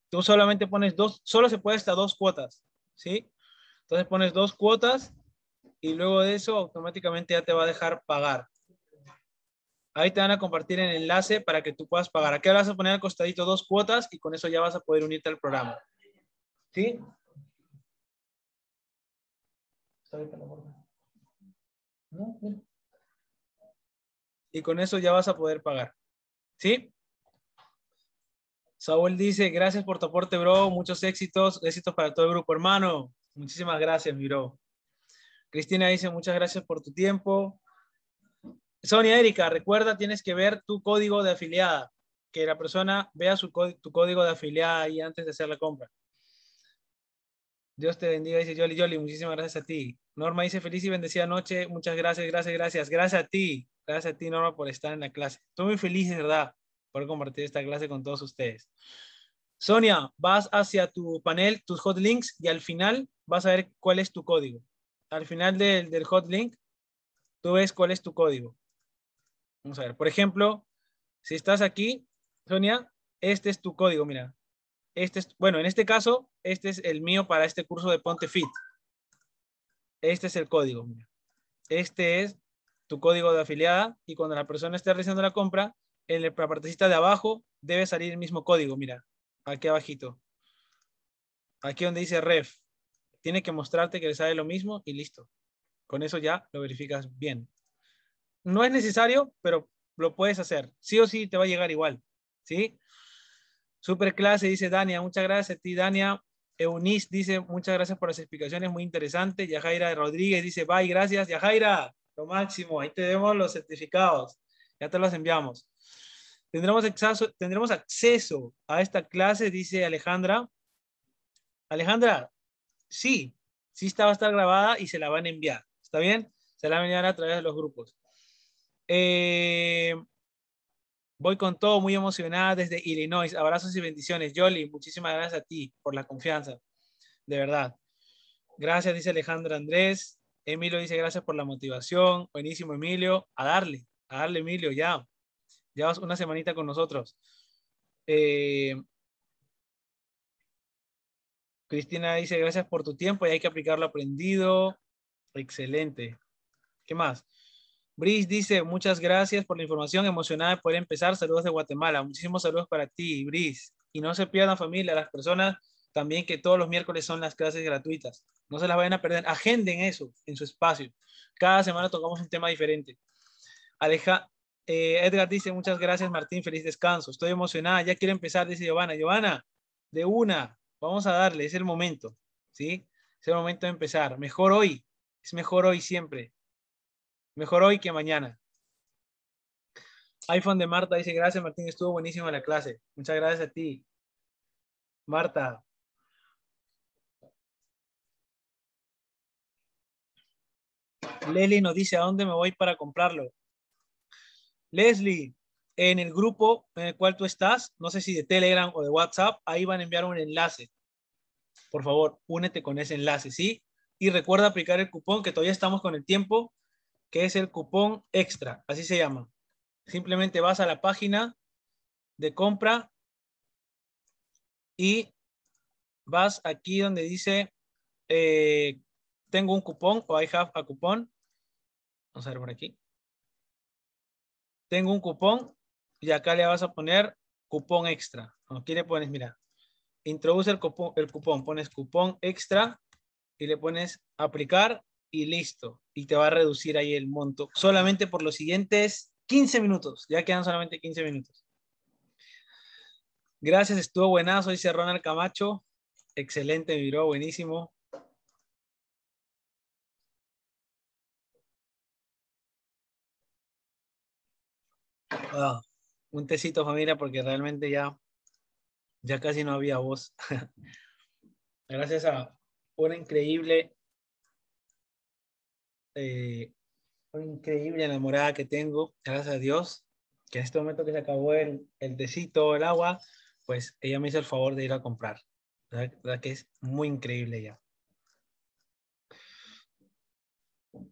Tú solamente pones dos, solo se puede hasta dos cuotas, ¿sí? Entonces pones dos cuotas y luego de eso automáticamente ya te va a dejar pagar. Ahí te van a compartir el enlace para que tú puedas pagar. Aquí vas a poner al costadito dos cuotas y con eso ya vas a poder unirte al programa. ¿Sí? Y con eso ya vas a poder pagar. ¿Sí? Saúl dice, gracias por tu aporte, bro. Muchos éxitos. Éxitos para todo el grupo, hermano. Muchísimas gracias, mi bro. Cristina dice, muchas gracias por tu tiempo. Sonia Erika, recuerda, tienes que ver tu código de afiliada. Que la persona vea tu código de afiliada ahí antes de hacer la compra. Dios te bendiga, dice Yoli. Yoli, muchísimas gracias a ti. Norma dice feliz y bendecida noche. Muchas gracias, gracias, gracias. Gracias a ti. Gracias a ti, Norma, por estar en la clase. Estoy muy feliz, de verdad, por compartir esta clase con todos ustedes. Sonia, vas hacia tu panel, tus hotlinks, y al final vas a ver cuál es tu código. Al final del, del hot link, tú ves cuál es tu código. Vamos a ver, por ejemplo, si estás aquí, Sonia, este es tu código, mira, este es, bueno, en este caso, este es el mío para este curso de Ponte Fit. Este es el código. Este es tu código de afiliada y cuando la persona esté realizando la compra, en la partecita de abajo debe salir el mismo código. Mira, aquí abajito. Aquí donde dice ref. Tiene que mostrarte que le sale lo mismo y listo. Con eso ya lo verificas bien. No es necesario, pero lo puedes hacer. Sí o sí te va a llegar igual. ¿Sí? Super clase, dice Dania. Muchas gracias a ti, Dania. Eunice dice, muchas gracias por las explicaciones, muy interesante. Yajaira Rodríguez dice, bye, gracias. Yajaira, lo máximo, ahí te vemos los certificados. Ya te los enviamos. Tendremos acceso, tendremos acceso a esta clase, dice Alejandra. Alejandra, sí, sí está, va a estar grabada y se la van a enviar. ¿Está bien? Se la van a enviar a través de los grupos. Eh, Voy con todo, muy emocionada desde Illinois. Abrazos y bendiciones. Jolly, muchísimas gracias a ti por la confianza. De verdad. Gracias, dice Alejandra Andrés. Emilio dice gracias por la motivación. Buenísimo, Emilio. A darle, a darle, Emilio, ya. Llevas una semanita con nosotros. Eh, Cristina dice gracias por tu tiempo y hay que aplicar lo aprendido. Excelente. ¿Qué más? Brice dice, muchas gracias por la información, emocionada de poder empezar. Saludos de Guatemala. Muchísimos saludos para ti, Brice. Y no se pierdan, familia, las personas también que todos los miércoles son las clases gratuitas. No se las vayan a perder. Agenden eso en su espacio. Cada semana tocamos un tema diferente. Aleja, eh, Edgar dice, muchas gracias, Martín. Feliz descanso. Estoy emocionada. Ya quiero empezar, dice Giovanna. Giovanna, de una. Vamos a darle. Es el momento. ¿Sí? Es el momento de empezar. Mejor hoy. Es mejor hoy siempre. Mejor hoy que mañana. iPhone de Marta dice, gracias Martín, estuvo buenísima la clase. Muchas gracias a ti. Marta. Leslie nos dice, ¿a dónde me voy para comprarlo? Leslie, en el grupo en el cual tú estás, no sé si de Telegram o de WhatsApp, ahí van a enviar un enlace. Por favor, únete con ese enlace, ¿sí? Y recuerda aplicar el cupón que todavía estamos con el tiempo que es el cupón extra, así se llama. Simplemente vas a la página de compra y vas aquí donde dice eh, tengo un cupón o I have a cupón. Vamos a ver por aquí. Tengo un cupón y acá le vas a poner cupón extra. Aquí le pones, mira, introduce el cupón, el cupón, pones cupón extra y le pones aplicar y listo. Y te va a reducir ahí el monto solamente por los siguientes 15 minutos. Ya quedan solamente 15 minutos. Gracias, estuvo buenazo, dice Ronald Camacho. Excelente, miró, buenísimo. Ah, un tecito, familia, porque realmente ya, ya casi no había voz. Gracias a una increíble eh, increíble enamorada que tengo, gracias a Dios, que en este momento que se acabó el, el tecito, el agua, pues ella me hizo el favor de ir a comprar. verdad, que es muy increíble ya.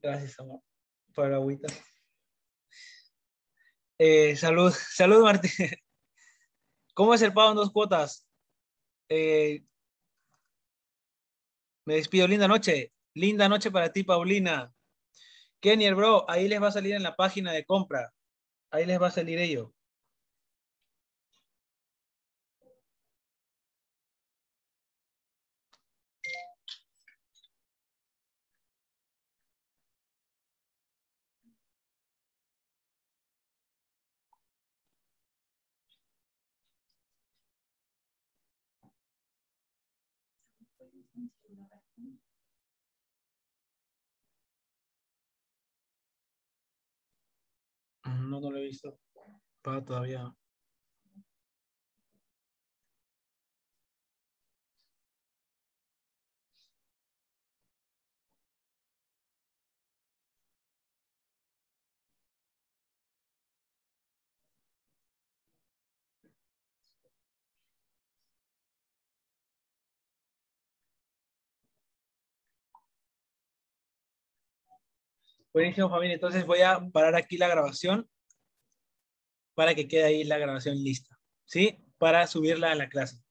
Gracias, amor, por agüita. Eh, salud, salud, Martín. ¿Cómo es el pago en dos cuotas? Eh, me despido, linda noche. Linda noche para ti, Paulina. Kenny, bro, ahí les va a salir en la página de compra. Ahí les va a salir ello. listo. Para todavía. Buenísimo, familia. Entonces voy a parar aquí la grabación para que quede ahí la grabación lista, ¿sí? Para subirla a la clase.